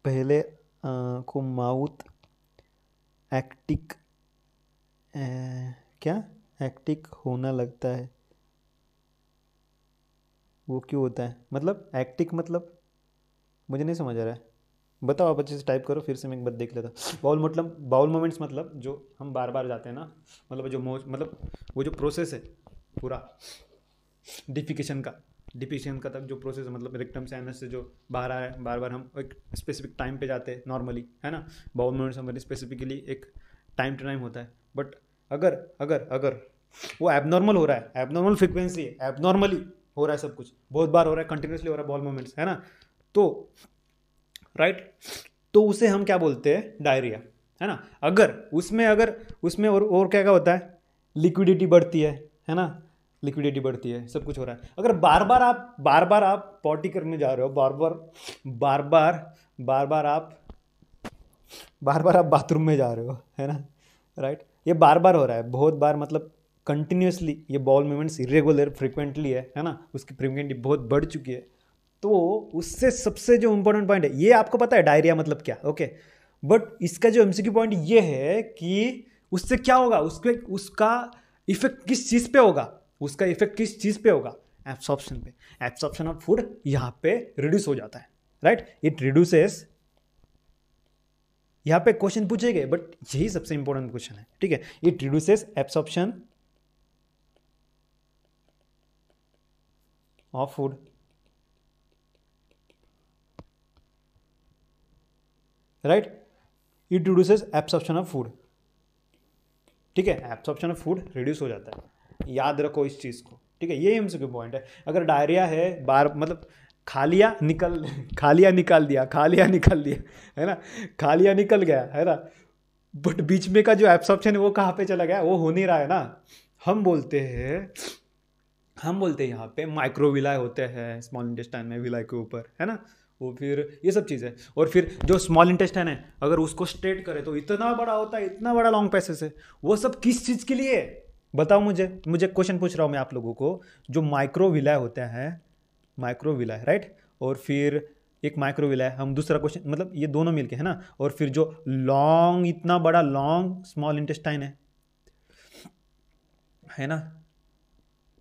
पहले आ, को माउथ एक्टिक eh, क्या एक्टिक होना लगता है वो क्यों होता है मतलब एक्टिक मतलब मुझे नहीं समझ आ रहा है बताओ आप अच्छे से टाइप करो फिर से मैं एक बार देख लेता बाउल मतलब बाउल मोमेंट्स मतलब जो हम बार बार जाते हैं ना मतलब जो मतलब वो जो प्रोसेस है पूरा डिफिकेशन का डिपीशन का तक जो प्रोसेस है मतलब रिक्टम साइनस से जो बाहर आया बार बार हम एक स्पेसिफिक टाइम पे जाते हैं नॉर्मली है ना बाउल मूवमेंट्स हमारे स्पेसिफिकली एक टाइम टू टाइम होता है बट अगर अगर अगर वो एबनॉर्मल हो रहा है एबनॉर्मल फ्रिक्वेंसी है एबनॉर्मली हो रहा है सब कुछ बहुत बार हो रहा है कंटिन्यूसली हो रहा है बॉल मूवमेंट्स है ना तो राइट तो उसे हम क्या बोलते हैं डायरिया है ना अगर उसमें अगर उसमें और और क्या क्या होता है लिक्विडिटी बढ़ती है है ना लिक्विडिटी बढ़ती है सब कुछ हो रहा है अगर बार बार आप बार बार आप पॉटी करने जा रहे हो बार बार बार बार बार बार आप बार बार आप बाथरूम में जा रहे हो है ना राइट ये बार बार हो रहा है बहुत बार मतलब कंटिन्यूसली ये बॉल मूवमेंट्स इरेगुलर फ्रिक्वेंटली है है ना उसकी फ्रिक्वेंटी बहुत बढ़ चुकी है तो उससे सबसे जो इम्पोर्टेंट पॉइंट है ये आपको पता है डायरिया मतलब क्या ओके बट इसका जो एमसीक्यू पॉइंट ये है कि उससे क्या होगा उसके उसका इफेक्ट किस चीज़ पे होगा उसका इफेक्ट किस चीज़ पे होगा एब्सॉप्शन पे एब्सॉप्शन ऑफ फूड यहाँ पे रिड्यूस हो जाता है राइट इट रिड्यूसेस यहाँ पे क्वेश्चन पूछे गए बट यही सबसे इंपॉर्टेंट क्वेश्चन है ठीक है it reduces absorption of food right it reduces absorption of food ठीक है एब्सॉप्शन ऑफ फूड रिड्यूस हो जाता है याद रखो इस चीज़ को ठीक है ये एम पॉइंट है अगर डायरिया है बार मतलब खा लिया निकल खा लिया निकाल दिया खा लिया निकाल दिया है ना खा लिया निकल गया है ना बट बीच में का जो एब्सॉर्प्शन है वो कहाँ पे चला गया वो हो नहीं रहा है ना हम बोलते हैं हम बोलते हैं यहाँ पे माइक्रो विलाय होते हैं स्मॉल इंटेस्टाइन में विलाय के ऊपर है ना वो फिर ये सब चीज है और फिर जो स्मॉल इंटेस्टाइन है अगर उसको स्ट्रेट करे तो इतना बड़ा होता है इतना बड़ा लॉन्ग पैसेस है वो सब किस चीज़ के लिए बताओ मुझे मुझे क्वेश्चन पूछ रहा हूँ मैं आप लोगों को जो माइक्रोविलय होते हैं माइक्रोविलय राइट और फिर एक माइक्रोविलय हम दूसरा क्वेश्चन मतलब ये दोनों मिलके है ना और फिर जो लॉन्ग इतना बड़ा लॉन्ग स्मॉल इंटेस्टाइन है है ना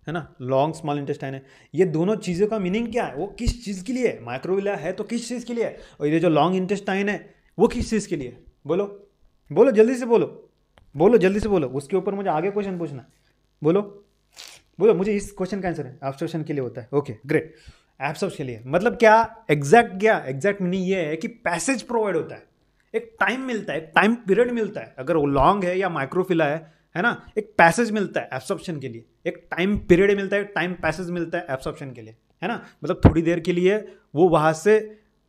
है ना लॉन्ग स्मॉल इंटेस्टाइन है ये दोनों चीज़ों का मीनिंग क्या है वो किस चीज़ के लिए है है तो किस चीज़ के लिए और ये जो लॉन्ग इंटेस्टाइन है वो किस चीज़ के लिए बोलो बोलो जल्दी से बोलो बोलो जल्दी से बोलो उसके ऊपर मुझे आगे क्वेश्चन पूछना बोलो बोलो मुझे इस क्वेश्चन का आंसर है ऑब्सर्वेशन के लिए होता है ओके ग्रेट एब्सॉर्प्स के लिए मतलब क्या एग्जैक्ट क्या एग्जैक्ट मीनिंग ये है कि पैसेज प्रोवाइड होता है एक टाइम मिलता है एक टाइम पीरियड मिलता है अगर वो लॉन्ग है या माइक्रोफिला है है ना एक पैसेज मिलता है एब्सॉर्प्शन के लिए एक टाइम पीरियड मिलता है एक टाइम पैसेज मिलता है एब्सॉर्प्शन के लिए है ना मतलब थोड़ी देर के लिए वो वहाँ से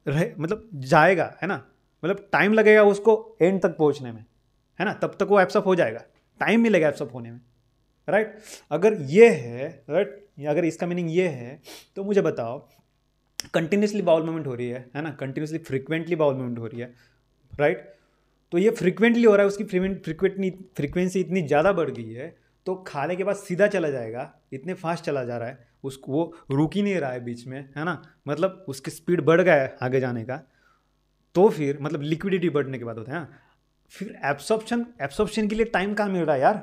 रहे मतलब जाएगा है ना मतलब टाइम लगेगा उसको एंड तक पहुँचने में है ना तब तक वो एप्सअप हो जाएगा टाइम मिलेगा एप्सअप होने में राइट अगर ये है राइट अगर इसका मीनिंग ये है तो मुझे बताओ कंटिन्यूसली बाउल मूवमेंट हो रही है है ना कंटिन्यूसली फ्रिक्वेंटली बाउल मूवमेंट हो रही है राइट तो ये फ्रिक्वेंटली हो रहा है उसकी फ्रिक्वेंटली फ्रिक्वेंसी इतनी ज़्यादा बढ़ गई है तो खाने के बाद सीधा चला जाएगा इतने फास्ट चला जा रहा है उसको वो रुक ही नहीं रहा है बीच में है ना मतलब उसकी स्पीड बढ़ गया है आगे जाने का तो फिर मतलब लिक्विडिटी बढ़ने के बाद होता है ना हाँ? फिर एब्सॉर्प्शन एब्सॉर्प्शन के लिए टाइम कहाँ मिल रहा है यार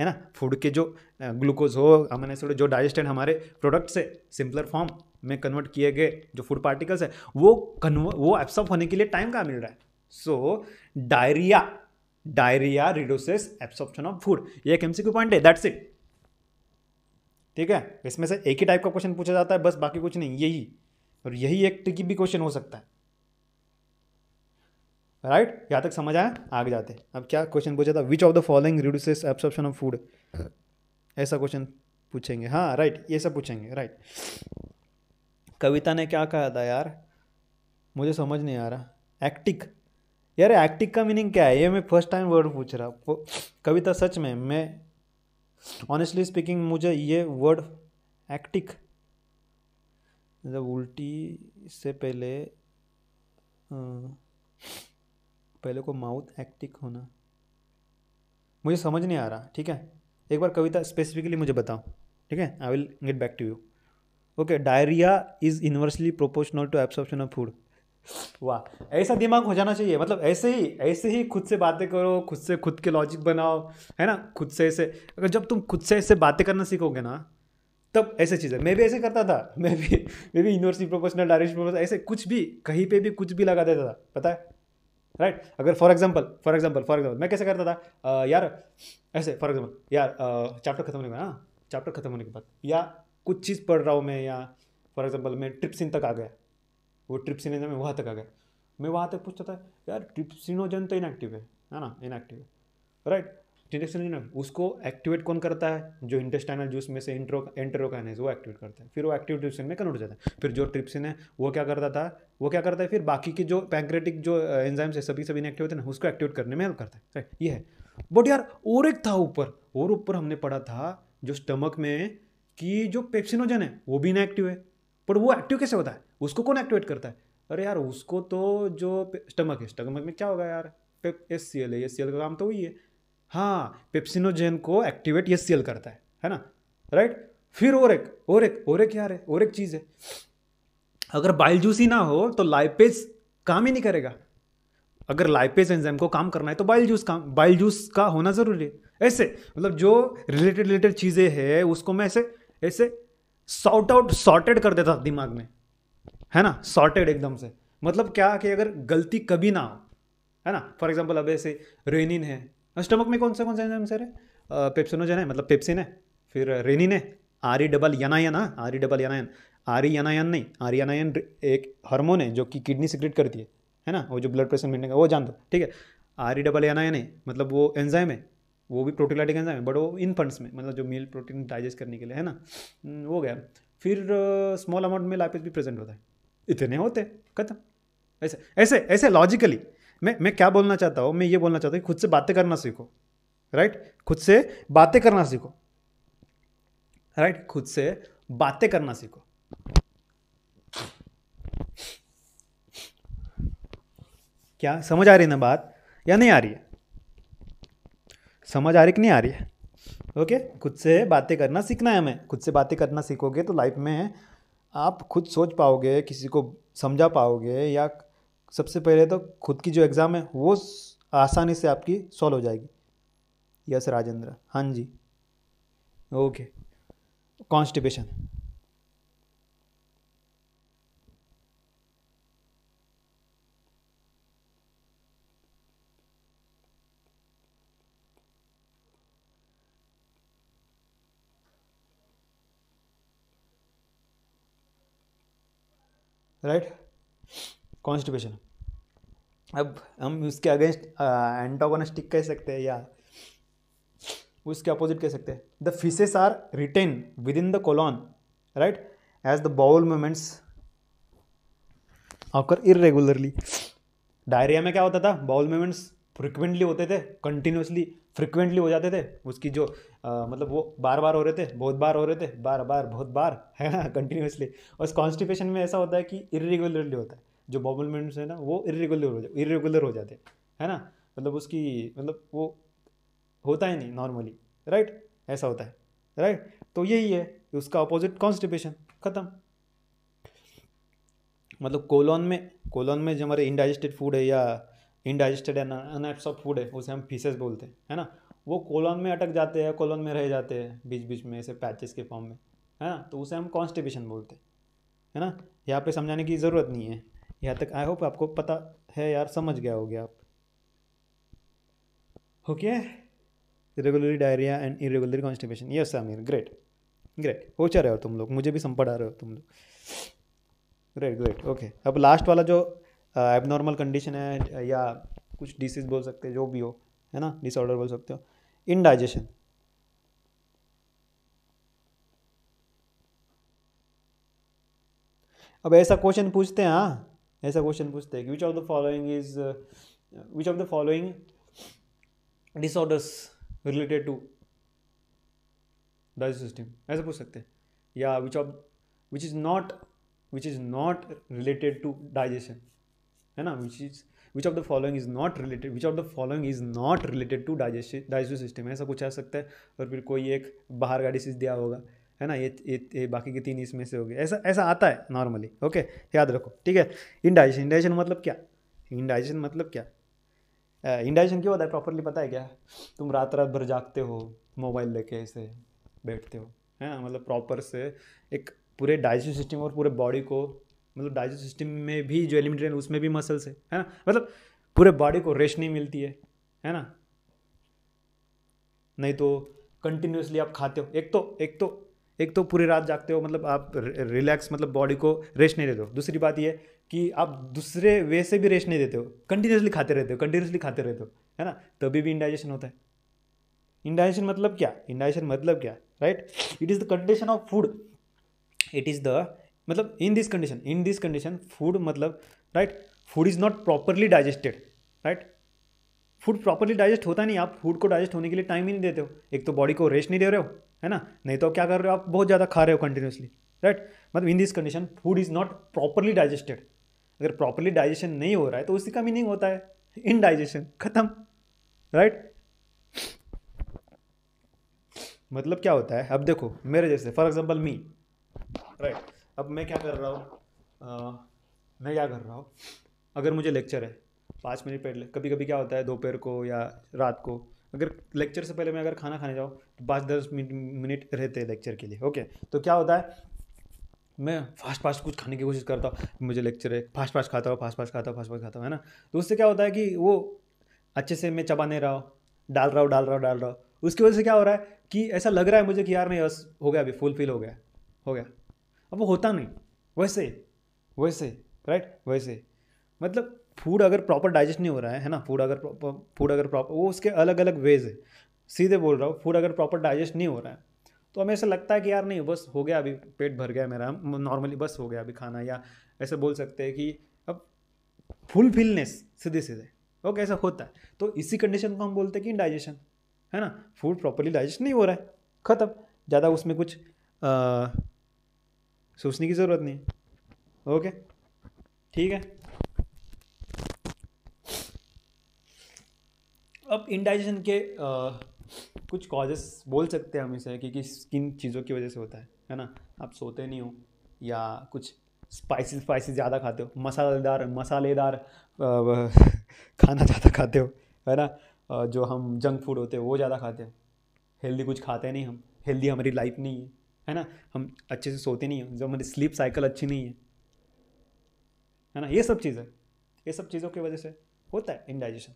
है ना फूड के जो ग्लूकोज हो हमने एसिड जो डाइजेस्टेड हमारे प्रोडक्ट से सिंपलर फॉर्म में कन्वर्ट किए गए जो फूड पार्टिकल्स है वो कन्वर्ट वो एब्सॉर्ब होने के लिए टाइम कहाँ मिल रहा है so diarrhoea diarrhoea reduces absorption of food ये एक एमसीक्यू पॉइंट है दैट्स इट ठीक है इसमें से एक ही टाइप का क्वेश्चन पूछा जाता है बस बाकी कुछ नहीं यही और यही एक ट्रिकी भी क्वेश्चन हो सकता है राइट right? यहाँ तक समझ आया आगे जाते अब क्या क्वेश्चन पूछा था which of the following reduces absorption of food ऐसा क्वेश्चन पूछेंगे हाँ राइट right, ये सब पूछेंगे राइट right. कविता ने क्या कहा था यार मुझे समझ नहीं आ रहा एक्टिक यार एक्टिक का मीनिंग क्या है ये मैं फर्स्ट टाइम वर्ड पूछ रहा कविता सच में मैं ऑनेस्टली स्पीकिंग मुझे ये वर्ड एक्टिक मतलब उल्टी से पहले आ, पहले को माउथ एक्टिक होना मुझे समझ नहीं आ रहा ठीक है एक बार कविता स्पेसिफिकली मुझे बताओ ठीक है I will get back to you okay diarrhoea is inversely proportional to absorption of food वाह ऐसा दिमाग हो जाना चाहिए मतलब ऐसे ही ऐसे ही खुद से बातें करो खुद से खुद के लॉजिक बनाओ है ना खुद से ऐसे अगर जब तुम खुद से ऐसे बातें करना सीखोगे ना तब ऐसे चीज़ें मैं भी ऐसे करता था मैं भी मैं भी यूनिवर्सिटी प्रोपोर्शनल डायरेक्शन ऐसे कुछ भी कहीं पे भी कुछ भी लगा देता था पता है राइट right? अगर for example for example for example मैं कैसे करता था आ, यार ऐसे फॉर एग्जाम्पल यार चैप्टर खत्म होने के बाद हाँ चैप्टर खत्म होने के बाद या कुछ चीज़ पढ़ रहा हूँ मैं या फॉर एग्जाम्पल मैं ट्रिप्सिन तक आ गया वो ट्रिप्सिन मैं वहाँ तक आ गया मैं वहाँ तक पूछता था यार ट्रिप्सिनोजन तो इनएक्टिव है हाँ है ना इनएक्टिव है राइट ट्रिप्सिनोजन उसको एक्टिवेट कौन करता है जो इंटेस्टाइनल जूस में से इंट्रो एंट्रोकाइनेज वो एक्टिवेट करता है फिर वो एक्टिव ट्रिप्सिन में कन्वर्ट हो जाता है फिर जो ट्रिप्सिन है वो क्या करता था वो क्या करता है फिर बाकी के जो पैंक्रेटिक जो एंजाइम्स है सभी सभी ने एक्टिव होते हैं ना उसको एक्टिवेट करने में हेल्प करता है राइट ये है बट यार और एक था ऊपर और ऊपर हमने पढ़ा था जो स्टमक में कि जो पेप्सिनोजन है वो भी इनएक्टिव है पर वो एक्टिव कैसे होता है उसको कौन एक्टिवेट करता है अरे यार उसको तो जो स्टमक है स्टमक में क्या होगा यार एस सी एल है एस सी एल का काम तो वही है हाँ पेप्सिनोजेन को एक्टिवेट एस सी एल करता है है ना राइट फिर और एक और एक और एक यार है और एक चीज़ है अगर बाइलजूस ही ना हो तो लाइपेज काम ही नहीं करेगा अगर लाइपेज एंजाइम को काम करना है तो बाइल जूस काम बाइल जूस का होना ज़रूरी है ऐसे मतलब जो रिलेटेड रिलेटेड चीज़ें हैं उसको मैं ऐसे ऐसे सॉर्ट आउट सॉर्टेड कर देता दिमाग में है ना सॉर्टेड एकदम से मतलब क्या कि अगर गलती कभी ना हो है ना फॉर एग्जाम्पल अब ऐसे रेनिन है स्टमक में कौन सा कौन सा एंजाइम सर है पेप्सिनोजन है मतलब पेप्सिन है फिर रेनिन है आर ई डबल यना यना आर ई डबल यना आरियानायन नहीं आरियानायन एक हार्मोन है जो कि किडनी सिक्रेट करती है है ना वो जो ब्लड प्रेशर मिलने का वो जान दो ठीक है आर ई डबल एनायन है मतलब वो एंजाइम है वो भी प्रोटीलाइटिक एंजाइम है बट वो इन्फंट्स में मतलब जो मील प्रोटीन डाइजेस्ट करने के लिए है ना हम्म, वो गया फिर स्मॉल अमाउंट में लाइपेज भी प्रेजेंट होता है इतने होते खत्म ऐसे ऐसे ऐसे लॉजिकली मैं मैं क्या बोलना चाहता हूँ मैं ये बोलना चाहता हूँ खुद से बातें करना सीखो राइट खुद से बातें करना सीखो राइट खुद से बातें करना सीखो क्या समझ आ रही है ना बात या नहीं आ रही है समझ आ रही कि नहीं आ रही है ओके खुद से बातें करना सीखना है हमें खुद से बातें करना सीखोगे तो लाइफ में आप खुद सोच पाओगे किसी को समझा पाओगे या सबसे पहले तो खुद की जो एग्ज़ाम है वो आसानी से आपकी सॉल्व हो जाएगी यस राजेंद्र हाँ जी ओके कॉन्स्टिपेशन राइट कॉन्स्टिपेशन अब हम उसके अगेंस्ट एंटागोनिस्टिक कह सकते हैं या उसके अपोजिट कह सकते हैं the faeces are retained within the colon right as the bowel movements occur irregularly diarrhoea में क्या होता था बाउल मूवमेंट्स फ्रिक्वेंटली होते थे कंटिन्यूसली फ्रिक्वेंटली हो जाते थे उसकी जो आ, मतलब वो बार बार हो रहे थे बहुत बार हो रहे थे बार बार बहुत बार है ना कंटिन्यूसली और इस कॉन्स्टिपेशन में ऐसा होता है कि इरेगुलरली होता है जो बॉबल मिनट्स है ना वो इरेगुलर हो जाते इरेगुलर हो जाते है ना मतलब उसकी मतलब वो होता ही नहीं नॉर्मली राइट ऐसा होता है राइट तो यही है उसका अपोजिट कॉन्स्टिपेशन ख़त्म मतलब कोलोन में कोलोन में जो हमारे इनडाइजेस्टेड फूड है या इनडाइजेस्टेड ऑफ फूड है उसे हम फीसेस बोलते हैं है ना वो कोलन में अटक जाते हैं कोलन में रह जाते हैं बीच बीच में ऐसे पैचेस के फॉर्म में है ना तो उसे हम कॉन्स्टिपेशन बोलते हैं है ना यहाँ पे समझाने की ज़रूरत नहीं है यहाँ तक आई होप आपको पता है यार समझ गया हो गया आप okay regularly diarrhoea and irregular constipation yes Aamir great great हो रहे हो तुम लोग मुझे भी संपड़ आ रहे हो तुम लोग ग्रेट ग्रेट ओके अब लास्ट वाला जो एबनॉर्मल कंडीशन है या कुछ डिसीज बोल सकते हो जो भी हो है ना डिसऑर्डर बोल सकते हो इनडाइजेशन अब ऐसा क्वेश्चन पूछते हैं हाँ ऐसा क्वेश्चन पूछते हैं कि which of the following is which of the following disorders related to digestive system ऐसा पूछ सकते हैं या which of which is not which is not related to digestion है ना which is which of the following is not related which of the following is not related to digest digestive system ऐसा कुछ आ सकता है और फिर कोई एक बाहर का डिसीज दिया होगा है ना ये ये, ये बाकी के तीन इसमें से हो गए ऐसा ऐसा आता है नॉर्मली ओके याद रखो ठीक है इंडाइजेशन इंडाइजेशन मतलब क्या डाइजेशन मतलब क्या इंडाइजेशन क्यों होता है प्रॉपरली पता है क्या तुम रात रात भर जागते हो मोबाइल लेके ऐसे बैठते हो है ना मतलब प्रॉपर से एक पूरे डाइजेस्टिव सिस्टम और पूरे बॉडी को मतलब डाइजेस्ट सिस्टम में भी जो एलिमेंट्री है उसमें भी मसल्स है है ना मतलब पूरे बॉडी को रेस्ट नहीं मिलती है है ना नहीं तो कंटिन्यूसली आप खाते हो एक तो एक तो एक तो पूरी रात जागते हो मतलब आप रिलैक्स मतलब बॉडी को रेस्ट नहीं देते हो दूसरी बात ये कि आप दूसरे वे से भी रेस्ट नहीं देते हो कंटिन्यूसली खाते रहते हो कंटिन्यूसली खाते रहते हो है ना तभी भी इंडाइजेशन होता है इंडाइजेशन मतलब क्या इंडाइजेशन मतलब क्या right it is the condition of food it is the मतलब in this condition in this condition food मतलब right food is not properly digested right food properly digest होता नहीं आप फूड को डाइजेस्ट होने के लिए टाइम ही नहीं देते हो एक तो बॉडी को रेस्ट नहीं दे रहे हो है ना नहीं तो क्या कर रहे हो आप बहुत ज़्यादा खा रहे हो कंटिन्यूसली राइट मतलब in this condition food is not properly digested अगर प्रॉपरली डाइजेशन नहीं हो रहा है तो उसी का मीनिंग होता है इन डाइजेशन खत्म राइट मतलब क्या होता है अब देखो मेरे जैसे फॉर एग्जाम्पल मी राइट अब मैं क्या कर रहा हूँ मैं क्या कर रहा हूँ अगर मुझे लेक्चर है पाँच मिनट पहले कभी कभी क्या होता है दोपहर को या रात को अगर लेक्चर से पहले मैं अगर खाना खाने जाऊँ तो पाँच दस मिनट रहते हैं लेक्चर के लिए ओके तो क्या होता है मैं फास्ट फास्ट कुछ खाने की कोशिश करता हूँ मुझे लेक्चर है फास्ट फास्ट खाता हूँ फास्ट फास्ट खाता हूँ फास्ट फास्ट खाता हूँ है ना तो उससे क्या होता है कि वो अच्छे से मैं चबा नहीं रहा हूँ डाल रहा हूँ डाल रहा हूँ डाल रहा हूँ उसकी वजह से क्या हो रहा है कि ऐसा लग रहा है मुझे कि यार नहीं बस हो गया अभी फुलफिल हो गया हो गया अब वो होता नहीं वैसे वैसे राइट वैसे मतलब फूड अगर प्रॉपर डाइजेस्ट नहीं हो रहा है है ना फूड अगर फूड अगर प्रॉपर वो उसके अलग अलग वेज है सीधे बोल रहा हूँ फूड अगर प्रॉपर डाइजेस्ट नहीं हो रहा है तो हमें ऐसा लगता है कि यार नहीं बस हो गया अभी पेट भर गया मेरा नॉर्मली बस हो गया अभी खाना या ऐसे बोल सकते हैं कि अब फुलफिलनेस सीधे सीधे ओके ऐसा होता है तो इसी कंडीशन को हम बोलते हैं कि डाइजेशन है ना फूड प्रॉपरली डाइजेस्ट नहीं हो रहा है ख़त्म ज़्यादा उसमें कुछ सोचने की ज़रूरत नहीं ओके ठीक है अब इंडाइजेशन के आ, कुछ कॉजेस बोल सकते हैं हम इसे कि किस किन चीज़ों की वजह से होता है है ना आप सोते नहीं हो या कुछ स्पाइसी स्पाइसी ज़्यादा खाते हो मसालेदार मसालेदार खाना ज़्यादा खाते हो है ना जो हम जंक फूड होते हैं वो ज़्यादा खाते हो हेल्दी कुछ खाते नहीं हम हेल्दी हमारी लाइफ नहीं है है ना हम अच्छे से सोते नहीं हैं जब हमारी स्लीप साइकिल अच्छी नहीं है है ना ये सब चीज़ें ये सब चीज़ों की वजह से होता है इनडाइजेशन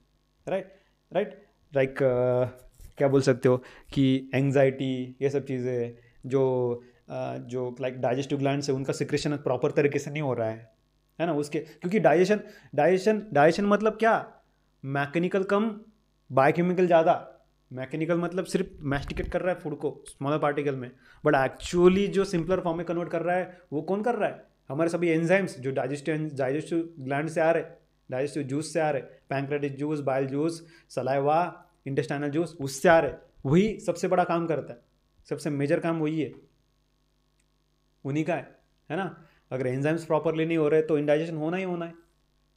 राइट राइट लाइक क्या बोल सकते हो कि एंगजाइटी ये सब चीज़ें जो uh, जो लाइक डाइजेस्टिव ग्लैंड से उनका सिक्रेशन प्रॉपर तरीके से नहीं हो रहा है है ना उसके क्योंकि डाइजेशन डाइजेशन डाइजेशन मतलब क्या मैकेनिकल कम बायोकेमिकल ज़्यादा मैकेनिकल मतलब सिर्फ मैस्टिकेट कर रहा है फूड को स्मॉलर पार्टिकल में बट एक्चुअली जो सिंपलर फॉर्म में कन्वर्ट कर रहा है वो कौन कर रहा है हमारे सभी एंजाइम्स जो डाइजेस्टिव डाइजेस्टिव ग्लैंड से आ रहे डाइजेस्टिव जूस से आ रहे pancreatic juice bile juice saliva intestinal juice उससे आ रहे वही सबसे बड़ा काम करता है सबसे मेजर काम वही है उन्हीं का है है ना अगर एंजाइम्स प्रॉपरली नहीं हो रहे तो इनडाइजेशन होना ही होना है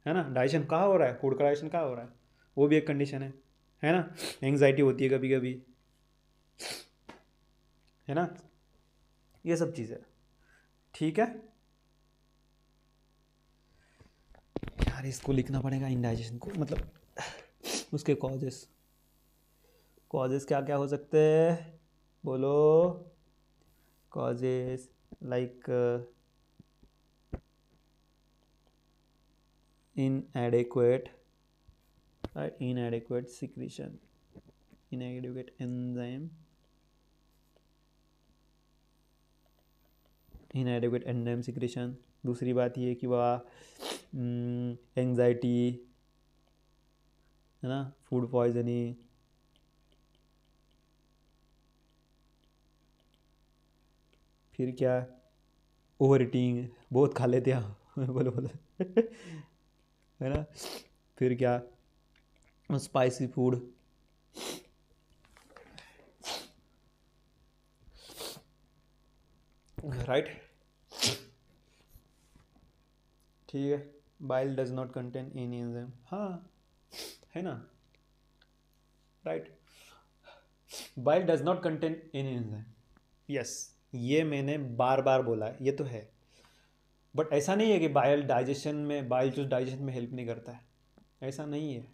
है ना डाइजेशन कहाँ हो रहा है फूड का डाइजेशन कहाँ हो रहा है वो भी एक कंडीशन है है ना एंग्जाइटी होती है कभी कभी है ना ये सब चीज है ठीक है यार इसको लिखना पड़ेगा इंडाइजेशन को मतलब उसके कॉजेस कॉजेस क्या क्या हो सकते हैं बोलो causes like inadequate are inadequate secretion inadequate enzyme inadequate enzyme secretion दूसरी बात ये कि वह एंजाइटी हम्म, है ना फूड पॉइजनिंग फिर क्या ओवर ईटिंग बहुत खा लेते हैं बोलो बोलो है ना फिर क्या स्पाइसी फूड राइट ठीक है bile does not contain any enzyme हाँ है ना right bile does not contain any enzyme yes ये मैंने बार बार बोला है ये तो है बट ऐसा नहीं है कि बाइल डाइजेशन में बाइल जो डाइजेशन में हेल्प नहीं करता है ऐसा नहीं है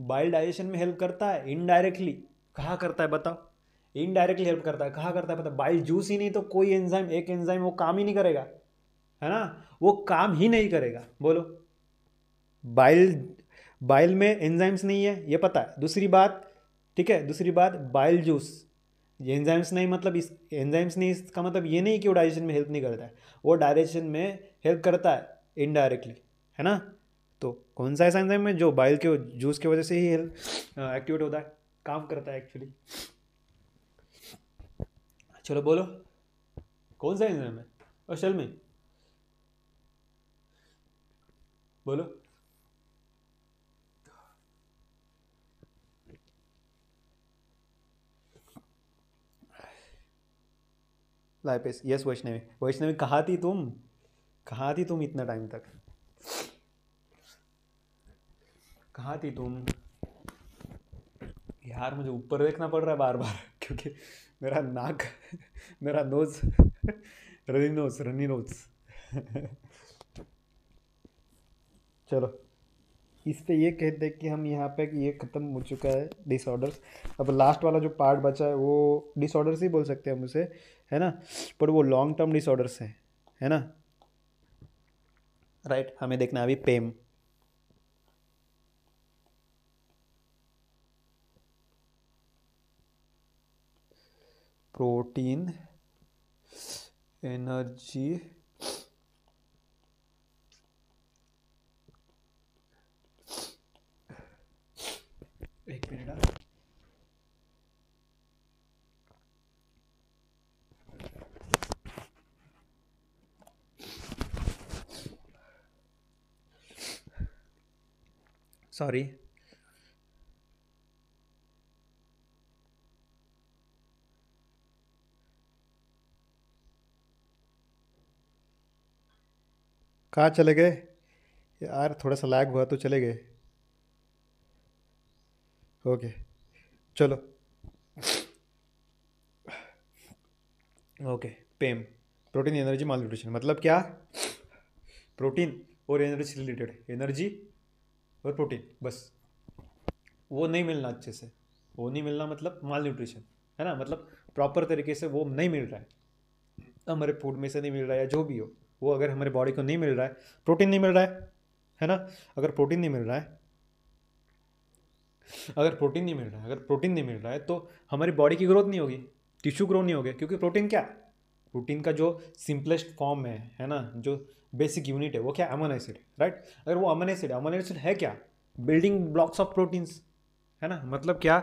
बाइल डाइजेशन में हेल्प करता है इनडायरेक्टली कहाँ करता है बताओ इनडायरेक्टली हेल्प करता है कहाँ करता है पता बाइल जूस ही नहीं तो कोई एंजाइम एक एंजाइम वो काम ही नहीं करेगा है ना वो काम ही नहीं करेगा बोलो बाइल बाइल में एंजाइम्स नहीं है ये पता है दूसरी बात ठीक है दूसरी बात बाइल जूस एंजाइम्स नहीं मतलब इस एंजाइम्स नहीं इसका मतलब ये नहीं कि वो डाइजेशन में हेल्प नहीं करता है वो डाइजेशन में हेल्प करता है इनडायरेक्टली है ना कौन सा ऐसा एंजाइम है जो बाइल के जूस की वजह से ही एक्टिवेट uh, होता है काम करता है एक्चुअली चलो बोलो कौन सा एंजाइम है असल में बोलो लाइपेस यस वैष्णवी वैष्णवी कहा थी तुम कहा थी तुम इतना टाइम तक कहाँ थी तुम यार मुझे ऊपर देखना पड़ रहा है बार बार क्योंकि मेरा नाक मेरा nose runny nose runny nose चलो इस पे ये कह दे कि हम यहाँ पे ये ख़त्म हो चुका है डिसऑर्डर्स अब लास्ट वाला जो पार्ट बचा है वो डिसऑर्डर्स ही बोल सकते हैं हम उसे है ना पर वो लॉन्ग टर्म डिसऑर्डर्स हैं है ना राइट right, हमें देखना अभी पेम प्रोटीन एनर्जी एक मिनट सॉरी हाँ। कहाँ चले गए यार थोड़ा सा लैग हुआ तो चले गए ओके चलो okay PEM protein energy malnutrition मतलब क्या प्रोटीन और एनर्जी रिलेटेड एनर्जी और प्रोटीन बस वो नहीं मिलना अच्छे से वो नहीं मिलना मतलब माल न्यूट्रिशन है ना मतलब प्रॉपर तरीके से वो नहीं मिल रहा है हमारे फूड में से नहीं मिल रहा है या जो भी हो वो अगर हमारे बॉडी को नहीं मिल रहा है प्रोटीन नहीं मिल रहा है है ना अगर प्रोटीन नहीं मिल रहा है अगर प्रोटीन नहीं मिल रहा है अगर प्रोटीन नहीं मिल रहा है तो हमारी बॉडी की ग्रोथ नहीं होगी टिश्यू ग्रो नहीं होगा क्योंकि प्रोटीन क्या प्रोटीन का जो सिंपलेस्ट फॉर्म है है ना जो बेसिक यूनिट है वो क्या अमन एसिड राइट अगर वो अमन एसिड अमन एसिड है क्या बिल्डिंग ब्लॉक्स ऑफ प्रोटीन्स है ना मतलब क्या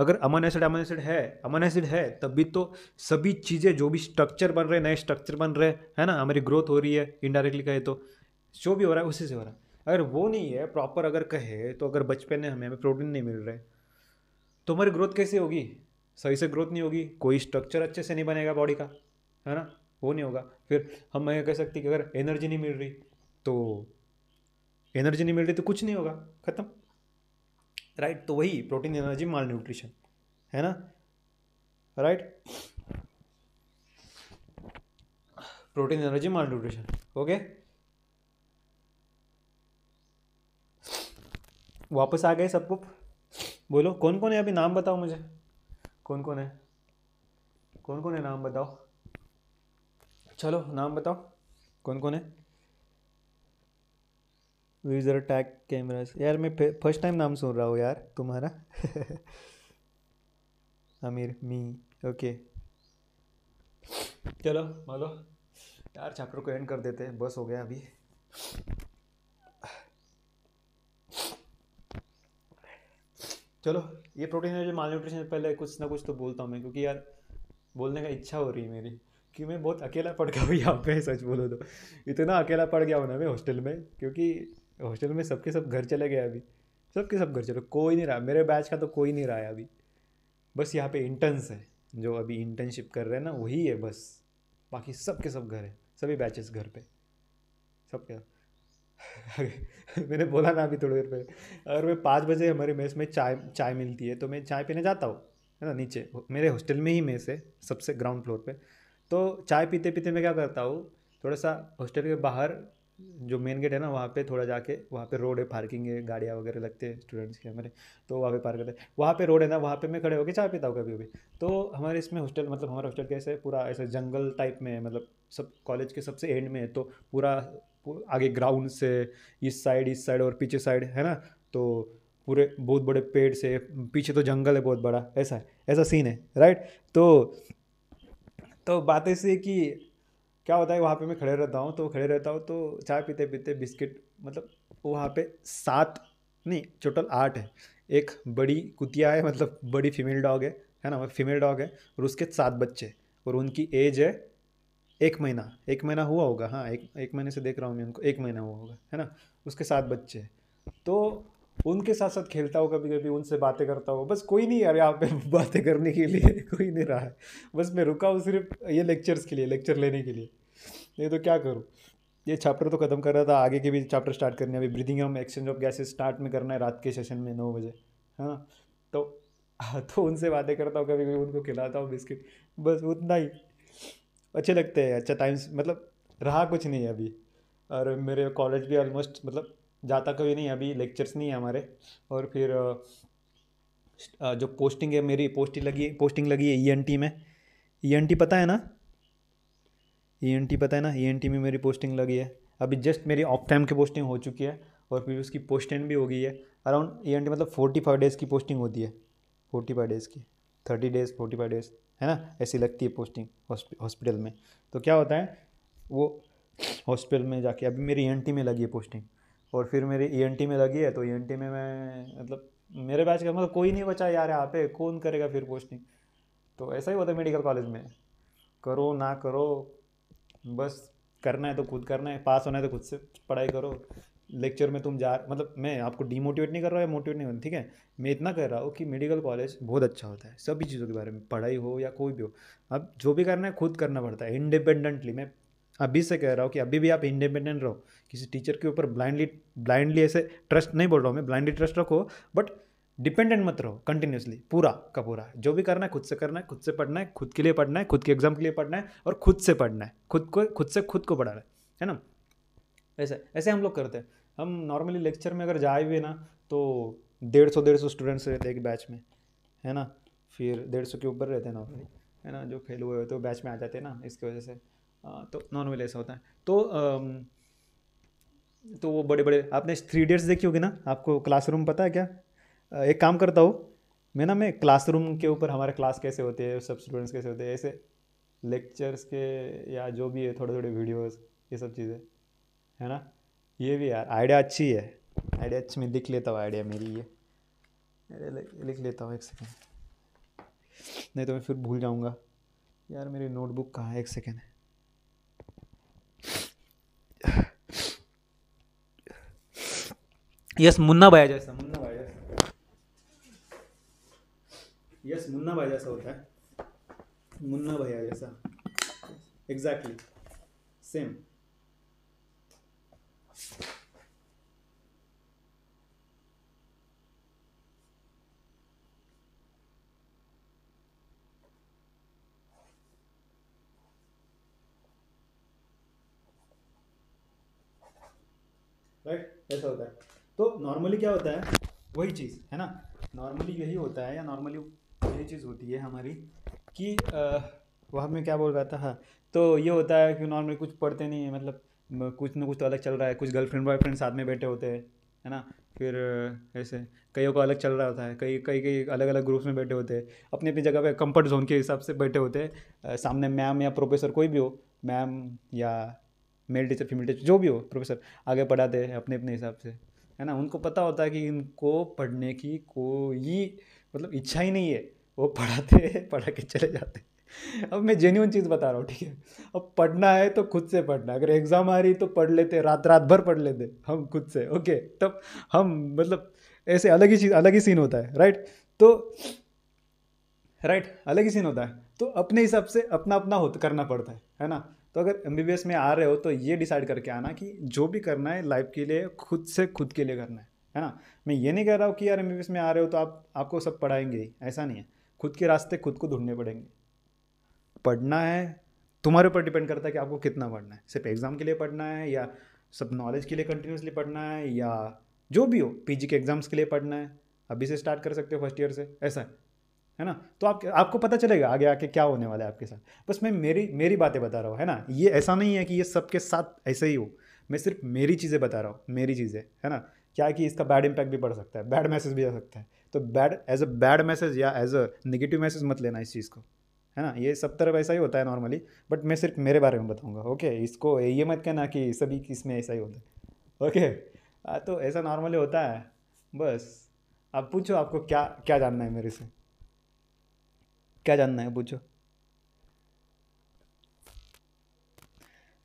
अगर अमन एसिड अमन एसिड है अमन एसिड है तब भी तो सभी चीज़ें जो भी स्ट्रक्चर बन रहे नए स्ट्रक्चर बन रहे है ना हमारी ग्रोथ हो रही है इनडायरेक्टली कहे तो जो भी हो रहा है उसी से हो रहा है अगर वो नहीं है प्रॉपर अगर कहे तो अगर बचपन में हमें हमें प्रोटीन नहीं मिल रहे तो हमारी ग्रोथ कैसे होगी सही से ग्रोथ नहीं होगी कोई स्ट्रक्चर अच्छे से नहीं बनेगा बॉडी का है ना वो नहीं होगा फिर हम ये कह सकते कि अगर एनर्जी नहीं मिल रही तो एनर्जी नहीं मिल रही तो कुछ नहीं होगा ख़त्म राइट तो वही प्रोटीन एनर्जी माल न्यूट्रिशन है ना right protein energy malnutrition okay वापस आ गए सबको बोलो कौन कौन है अभी नाम बताओ मुझे कौन कौन है कौन कौन है नाम बताओ चलो नाम बताओ कौन कौन है वीजर टैग कैमराज यार मैं फर्स्ट टाइम नाम सुन रहा हूँ यार तुम्हारा आमिर मी ओके चलो मालो यार चैप्टर को एंड कर देते हैं बस हो गया अभी चलो ये प्रोटीन जो माल न्यूट्रिशन पहले कुछ ना कुछ तो बोलता हूँ मैं क्योंकि यार बोलने का इच्छा हो रही है मेरी कि मैं बहुत अकेला पड़ गया हूँ यहाँ पे सच बोलो तो इतना अकेला पड़ गया हूँ ना मैं हॉस्टल में क्योंकि हॉस्टल में सबके सब घर चले गए अभी सबके सब घर चले कोई नहीं रहा मेरे बैच का तो कोई नहीं रहा है अभी बस यहाँ पे इंटर्न्स है जो अभी इंटर्नशिप कर रहे हैं ना वही है बस बाकी सब के सब घर है सभी बैचेस घर पे सब क्या मैंने बोला ना अभी थोड़ी देर पहले अगर मैं पाँच बजे हमारे मेस में चाय चाय मिलती है तो मैं चाय पीने जाता हूँ है ना नीचे मेरे हॉस्टल में ही मेस है सबसे ग्राउंड फ्लोर पे तो चाय पीते पीते मैं क्या करता हूँ थोड़ा सा हॉस्टल के बाहर जो मेन गेट है ना वहाँ पे थोड़ा जाके वहाँ पे रोड है पार्किंग है गाड़ियाँ वगैरह लगते हैं स्टूडेंट्स के हमारे तो वहाँ पे पार्क करते हैं वहाँ पे रोड है ना वहाँ पे मैं खड़े होकर चाय पीता हूँ कभी कभी तो हमारे इसमें हॉस्टल मतलब हमारा हॉस्टल कैसे पूरा ऐसा जंगल टाइप में है मतलब सब कॉलेज के सबसे एंड में है तो पूरा आगे ग्राउंड से इस साइड इस साइड और पीछे साइड है ना तो पूरे बहुत बड़े पेड़ से पीछे तो जंगल है बहुत बड़ा ऐसा है ऐसा सीन है राइट तो तो बात ऐसी है कि क्या होता है वहाँ पे मैं खड़े रहता हूँ तो खड़े रहता हूँ तो चाय पीते पीते बिस्किट मतलब वहाँ पे सात नहीं टोटल आठ है एक बड़ी कुतिया है मतलब बड़ी फीमेल डॉग है है ना मतलब फीमेल डॉग है और उसके सात बच्चे और उनकी एज है एक महीना एक महीना हुआ होगा हाँ एक एक महीने से देख रहा हूँ मैं उनको एक महीना हुआ होगा है ना उसके सात बच्चे तो उनके साथ साथ खेलता हूँ कभी कभी उनसे बातें करता हूँ बस कोई नहीं यार यहाँ पे बातें करने के लिए कोई नहीं रहा है बस मैं रुका हूँ सिर्फ ये लेक्चर्स के लिए लेक्चर लेने के लिए ये तो क्या करूँ ये चैप्टर तो ख़त्म कर रहा था आगे के भी चैप्टर स्टार्ट करने अभी ब्रीदिंग हम एक्सचेंज ऑफ गैसेज स्टार्ट में करना है रात के सेशन में नौ बजे हाँ तो हाँ, तो उनसे बातें करता हूँ कभी कभी उनको खिलाता हूँ बिस्किट बस उतना ही अच्छे लगते हैं अच्छा टाइम्स मतलब रहा कुछ नहीं है अभी और मेरे कॉलेज भी ऑलमोस्ट मतलब जाता कभी नहीं अभी लेक्चर्स नहीं है हमारे और फिर जो पोस्टिंग है मेरी पोस्टिंग लगी पोस्टिंग लगी है ई e में ई e पता है ना ई e पता है ना ई में मेरी पोस्टिंग लगी है अभी जस्ट मेरी ऑफ टाइम की पोस्टिंग हो चुकी है और फिर उसकी पोस्टिंग भी हो गई है अराउंड ई एन टी मतलब फोर्टी फाइव डेज़ की पोस्टिंग होती है फोर्टी फाइव डेज़ की thirty days forty five days है ना ऐसी लगती है पोस्टिंग हॉस्पिटल में तो क्या होता है वो हॉस्पिटल में जाके अभी मेरी ई में लगी है पोस्टिंग और फिर मेरी ई e में लगी है तो ई e में मैं मतलब मेरे बैच का मतलब कोई नहीं बचा यार यहाँ पे कौन करेगा फिर पोस्टिंग तो ऐसा ही होता है मेडिकल कॉलेज में करो ना करो बस करना है तो खुद करना है पास होना है तो खुद से पढ़ाई करो लेक्चर में तुम जा मतलब मैं आपको डीमोटिवेट नहीं कर रहा है मोटिवेट नहीं कर ठीक है मैं इतना कह रहा हूँ कि मेडिकल कॉलेज बहुत अच्छा होता है सभी चीज़ों के बारे में पढ़ाई हो या कोई भी हो अब जो भी करना है खुद करना पड़ता है इंडिपेंडेंटली मैं अभी से कह रहा हूँ कि अभी भी आप इंडिपेंडेंट रहो किसी टीचर के ऊपर ब्लाइंडली ब्लाइंडली ऐसे ट्रस्ट नहीं बोल रहा हूँ मैं ब्लाइंडली ट्रस्ट रखो बट डिपेंडेंट मत रहो कंटिन्यूसली पूरा का पूरा जो भी करना है खुद से करना है खुद से पढ़ना है खुद के लिए पढ़ना है खुद के एग्जाम के लिए पढ़ना है और खुद से पढ़ना है खुद को खुद से खुद को पढ़ाना है है ना ऐसे ऐसे हम लोग करते हैं हम नॉर्मली लेक्चर में अगर जाए भी ना तो डेढ़ सौ डेढ़ सौ स्टूडेंट्स रहते हैं एक बैच में है ना फिर डेढ़ सौ के ऊपर रहते हैं नॉर्मली है ना जो फेल हुए होते हैं वो बैच में आ जाते हैं ना इसकी वजह से हाँ, तो नॉन ऑयल ऐसा होता है तो तो वो बड़े बड़े आपने थ्री डेट्स देखी होगी ना आपको क्लासरूम पता है क्या एक काम करता हूँ मैं ना मैं क्लासरूम के ऊपर हमारे क्लास कैसे होते हैं सब स्टूडेंट्स कैसे होते हैं ऐसे लेक्चर्स के या जो भी है थोड़े थोड़े वीडियोस ये सब चीज़ें है ना ये भी यार आइडिया अच्छी है आइडिया अच्छी मैं लिख लेता हूँ आइडिया मेरी ये लिख लेता हूँ एक सेकेंड नहीं तो मैं फिर भूल जाऊँगा यार मेरी नोटबुक कहाँ है एक सेकेंड यस मुन्ना भाई जैसा मुन्ना भाई जैसा यस मुन्ना भाई जैसा होता है मुन्ना भाई जैसा एग्जैक्टली सेम राइट ऐसा होता है तो नॉर्मली क्या होता है वही चीज़ है ना नॉर्मली यही होता है या नॉर्मली यही चीज़ होती है हमारी कि वह मैं क्या बोल रहा था हाँ तो ये होता है कि नॉर्मली कुछ पढ़ते नहीं है मतलब कुछ ना कुछ तो अलग चल रहा है कुछ गर्लफ्रेंड बॉयफ्रेंड साथ में बैठे होते हैं है ना फिर ऐसे कईयों का अलग चल रहा होता है कई कई कई अलग अलग ग्रुप्स में बैठे होते हैं अपनी अपनी जगह पे कंफर्ट जोन के हिसाब से बैठे होते हैं सामने मैम या प्रोफेसर कोई भी हो मैम या मेल टीचर फीमेल टीचर जो भी हो प्रोफेसर आगे पढ़ाते हैं अपने अपने हिसाब से है ना उनको पता होता है कि इनको पढ़ने की कोई मतलब इच्छा ही नहीं है वो पढ़ाते हैं पढ़ा के चले जाते हैं अब मैं जेन्यून चीज़ बता रहा हूँ ठीक है अब पढ़ना है तो खुद से पढ़ना अगर एग्ज़ाम आ रही तो पढ़ लेते रात रात भर पढ़ लेते हम खुद से ओके तब हम मतलब ऐसे अलग ही चीज़ अलग ही सीन होता है राइट तो राइट अलग ही सीन होता है तो अपने हिसाब से अपना अपना होता करना पड़ता है है ना तो अगर एम में आ रहे हो तो ये डिसाइड करके आना कि जो भी करना है लाइफ के लिए खुद से खुद के लिए करना है है ना मैं ये नहीं कह रहा हूँ कि यार एम में आ रहे हो तो आप आपको सब पढ़ाएंगे ही ऐसा नहीं है खुद के रास्ते खुद को ढूंढने पड़ेंगे पढ़ना है तुम्हारे ऊपर डिपेंड करता है कि आपको कितना पढ़ना है सिर्फ एग्ज़ाम के लिए पढ़ना है या सब नॉलेज के लिए कंटिन्यूसली पढ़ना है या जो भी हो पी के एग्ज़ाम्स के लिए पढ़ना है अभी से स्टार्ट कर सकते हो फर्स्ट ईयर से ऐसा है है ना तो आप आपको पता चलेगा आगे आके क्या होने वाला है आपके साथ बस मैं मेरी मेरी बातें बता रहा हूँ है ना ये ऐसा नहीं है कि ये सबके साथ ऐसे ही हो मैं सिर्फ मेरी चीज़ें बता रहा हूँ मेरी चीज़ें है ना क्या कि इसका बैड इम्पैक्ट भी पड़ सकता है बैड मैसेज भी आ सकता है तो bad as a bad message या एज अ निगेटिव मैसेज मत लेना इस चीज़ को है ना ये सब तरफ ऐसा ही होता है नॉर्मली बट मैं सिर्फ मेरे बारे में बताऊँगा ओके इसको ये मत कहना कि सभी किस में ऐसा ही होता है ओके आ, तो ऐसा नॉर्मली होता है बस आप पूछो आपको क्या क्या जानना है मेरे से क्या जानना है पूछो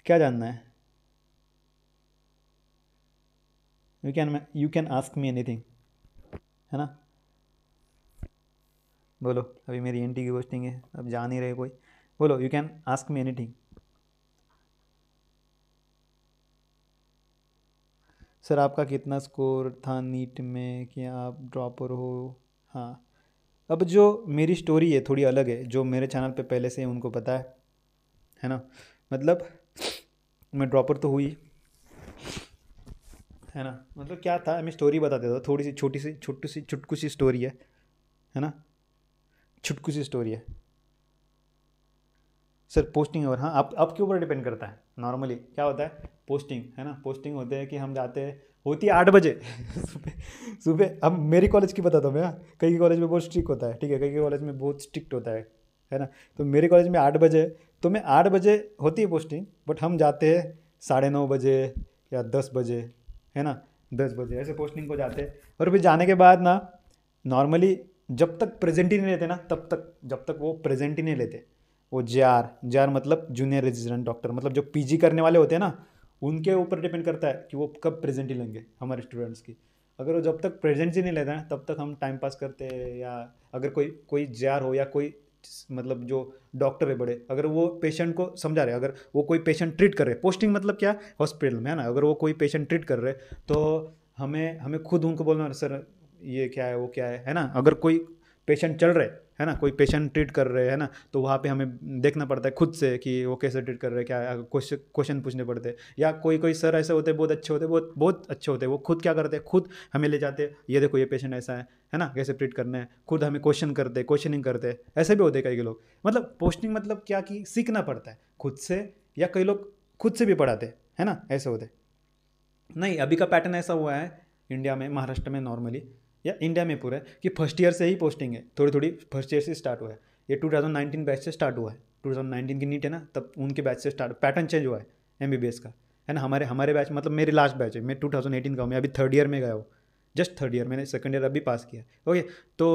क्या जानना है you can you can ask me anything है ना बोलो अभी मेरी एन की पोस्टिंग है अब जा नहीं रहे कोई बोलो you can ask me anything sir आपका कितना स्कोर था नीट में कि आप ड्रॉपर हो हाँ अब जो मेरी स्टोरी है थोड़ी अलग है जो मेरे चैनल पे पहले से उनको पता है है ना मतलब मैं ड्रॉपर तो हुई है ना मतलब क्या था मैं स्टोरी बता देता हूँ थोड़ी सी छोटी सी छोटी सी छुटकू सी स्टोरी है है ना छुटकू सी स्टोरी है सर पोस्टिंग और हाँ आप आपके ऊपर डिपेंड करता है नॉर्मली क्या होता है पोस्टिंग है ना पोस्टिंग होते हैं कि हम जाते हैं होती है आठ बजे सुबह सुबह अब मेरी कॉलेज की बताता हूँ मैं हाँ। कई के कॉलेज में बहुत स्ट्रिक्ट होता है ठीक है कई के कॉलेज में बहुत स्ट्रिक्ट होता है है ना तो मेरे कॉलेज में आठ बजे तो मैं आठ बजे होती है पोस्टिंग बट हम जाते हैं साढ़े नौ बजे या दस बजे है ना दस बजे ऐसे पोस्टिंग को जाते हैं और फिर जाने के बाद ना नॉर्मली जब तक प्रेजेंट ही नहीं लेते ना तब तक जब तक वो प्रेजेंट ही नहीं लेते वो जे आर जे आर मतलब जूनियर रेजिडेंट डॉक्टर मतलब जो पीजी करने वाले होते हैं ना उनके ऊपर डिपेंड करता है कि वो कब प्रेजेंट ही लेंगे हमारे स्टूडेंट्स की अगर वो जब तक प्रेजेंट ही नहीं लेते हैं तब तक हम टाइम पास करते हैं या अगर कोई कोई जार हो या कोई मतलब जो डॉक्टर है बड़े अगर वो पेशेंट को समझा रहे अगर वो कोई पेशेंट ट्रीट कर रहे पोस्टिंग मतलब क्या हॉस्पिटल में है ना अगर वो कोई पेशेंट ट्रीट कर रहे तो हमें हमें खुद उनको बोलना सर ये क्या है वो क्या है है ना अगर कोई पेशेंट चल रहे है ना कोई पेशेंट ट्रीट कर रहे हैं ना तो वहाँ पे हमें देखना पड़ता है खुद से कि वो कैसे ट्रीट कर रहे हैं क्या क्वेश्चन पूछने पड़ते हैं या कोई कोई सर ऐसे होते बहुत अच्छे होते बहुत बहुत अच्छे होते हैं वो खुद क्या करते हैं खुद हमें ले जाते ये देखो ये पेशेंट ऐसा है है ना कैसे ट्रीट करना है खुद हमें क्वेश्चन करते क्वेश्चनिंग करते ऐसे भी होते कई लोग मतलब पोस्टिंग मतलब क्या कि सीखना पड़ता है खुद से या कई लोग खुद से भी पढ़ाते है ना ऐसे होते नहीं अभी का पैटर्न ऐसा हुआ है इंडिया में महाराष्ट्र में नॉर्मली या इंडिया में पूरा है कि फर्स्ट ईयर से ही पोस्टिंग है थोड़ी थोड़ी फर्स्ट ईयर से स्टार्ट हुआ है ये नाइनटीन बैच से स्टार्ट हुआ है नाइनटीन की नीट है ना तब उनके बैच से स्टार्ट पैटर्न चेंज हुआ है एम का है ना हमारे हमारे बैच मतलब मेरे लास्ट बैच है मैं एटीन का हूँ मैं अभी थर्ड ईयर में गया हूँ जस्ट थर्ड ईयर मैंने सेकेंड ईयर अभी पास किया ओके तो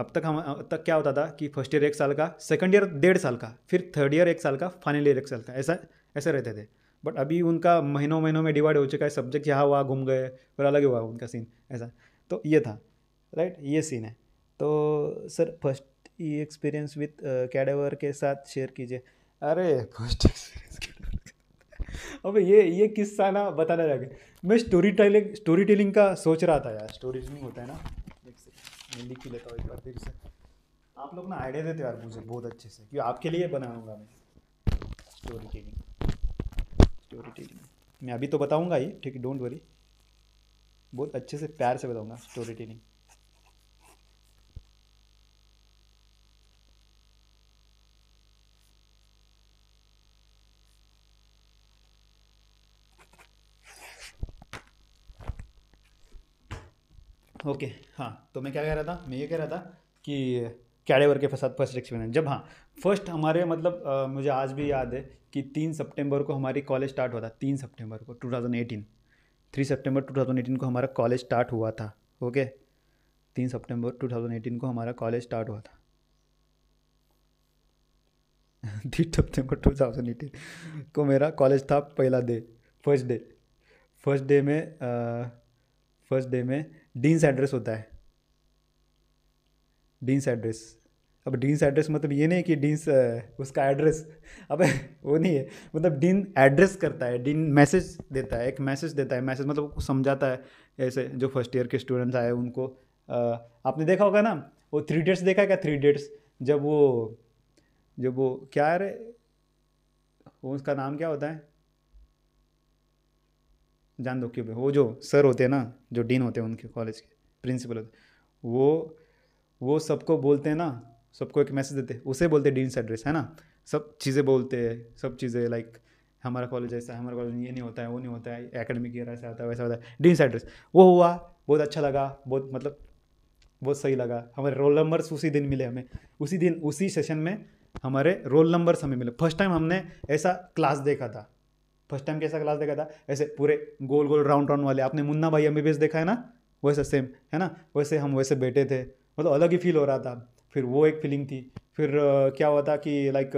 अब तक हम अब तक क्या होता था कि फर्स्ट ईयर एक साल का सेकंड ईयर डेढ़ साल का फिर थर्ड ईयर एक साल का फाइनल ईयर एक साल का ऐसा ऐसे रहते थे बट अभी उनका महीनों महीनों में डिवाइड हो चुका है सब्जेक्ट यहाँ हुआ घूम गए फिर अलग हुआ उनका सीन ऐसा तो ये था राइट ये सीन है तो सर फर्स्ट ये एक्सपीरियंस विथ कैडेवर के साथ शेयर कीजिए अरे फर्स्ट एक्सपीरियंस अब ये ये किस्सा ना बताना जाके मैं स्टोरी टेलिंग स्टोरी टेलिंग का सोच रहा था यार स्टोरी टेलिंग होता है ना मैं लिख लेता हूँ एक बार फिर से आप लोग ना आइडिया देते यार मुझे बहुत अच्छे से क्योंकि आपके लिए बनाऊंगा मैं स्टोरी टेलिंग स्टोरी टेलिंग मैं अभी तो बताऊंगा ये ठीक डोंट वरी बहुत अच्छे से प्यार से बताऊंगा स्टोरी टेलिंग ओके okay, हाँ तो मैं क्या कह रहा था मैं ये कह रहा था कि कैडेवर के साथ फर्स्ट एक्सपीरियंस जब हाँ फर्स्ट हमारे मतलब आ, मुझे आज भी याद है कि तीन सितंबर को हमारी कॉलेज स्टार्ट हुआ था तीन सितंबर को 2018 थ्री टू थाउजेंड एटीन को हमारा कॉलेज स्टार्ट हुआ था ओके तीन टू थाउजेंड एटीन को हमारा कॉलेज स्टार्ट हुआ था तीन थाउजेंड एटीन को मेरा कॉलेज था पहला day first day first day में फर्स्ट डे में डीन्स एड्रेस होता है डीन्स एड्रेस अब डीन्स एड्रेस मतलब ये नहीं कि डीन्स उसका एड्रेस अब वो नहीं है मतलब डीन एड्रेस करता है डीन मैसेज देता है एक मैसेज देता है मैसेज मतलब समझाता है ऐसे जो फर्स्ट ईयर के स्टूडेंट्स आए उनको आ, आपने देखा होगा ना वो थ्री डेट्स देखा है क्या थ्री डेट्स जब वो जब वो क्या है वो उसका नाम क्या होता है जान दो क्यों वो जो सर होते हैं ना जो डीन होते हैं उनके कॉलेज के प्रिंसिपल होते वो वो सबको बोलते हैं ना सबको एक मैसेज देते उसे बोलते डीन एड्रेस है ना सब चीज़ें बोलते हैं सब चीज़ें लाइक हमारा कॉलेज ऐसा है हमारा कॉलेज ये नहीं होता है वो नहीं होता है एकेडमिक ईयर ऐसा होता है वैसा होता है डीन्स एड्रेस वो हुआ बहुत अच्छा लगा बहुत मतलब बहुत सही लगा हमारे रोल नंबर्स उसी दिन मिले हमें उसी दिन उसी सेशन में हमारे रोल नंबर्स हमें मिले फर्स्ट टाइम हमने ऐसा क्लास देखा था फर्स्ट टाइम कैसा क्लास देखा था ऐसे पूरे गोल गोल राउंड राउंड वाले आपने मुन्ना भाई एम देखा है ना वैसा सेम है ना वैसे हम वैसे बैठे थे मतलब अलग ही फील हो रहा था फिर वो एक फीलिंग थी फिर क्या हुआ था कि लाइक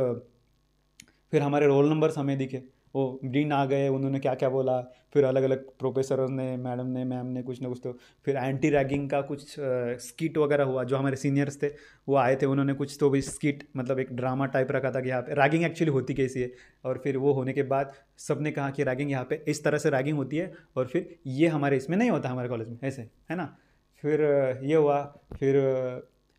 फिर हमारे रोल नंबर्स हमें दिखे वो ग्रीन आ गए उन्होंने क्या क्या बोला फिर अलग अलग प्रोफेसरों ने मैडम ने मैम ने कुछ ना कुछ तो फिर एंटी रैगिंग का कुछ स्किट वगैरह हुआ जो हमारे सीनियर्स थे वो आए थे उन्होंने कुछ तो भी स्किट मतलब एक ड्रामा टाइप रखा था कि यहाँ पे रैगिंग एक्चुअली होती कैसी है और फिर वो होने के बाद सब ने कहा कि रैगिंग यहाँ पे इस तरह से रैगिंग होती है और फिर ये हमारे इसमें नहीं होता हमारे कॉलेज में ऐसे है ना फिर ये हुआ फिर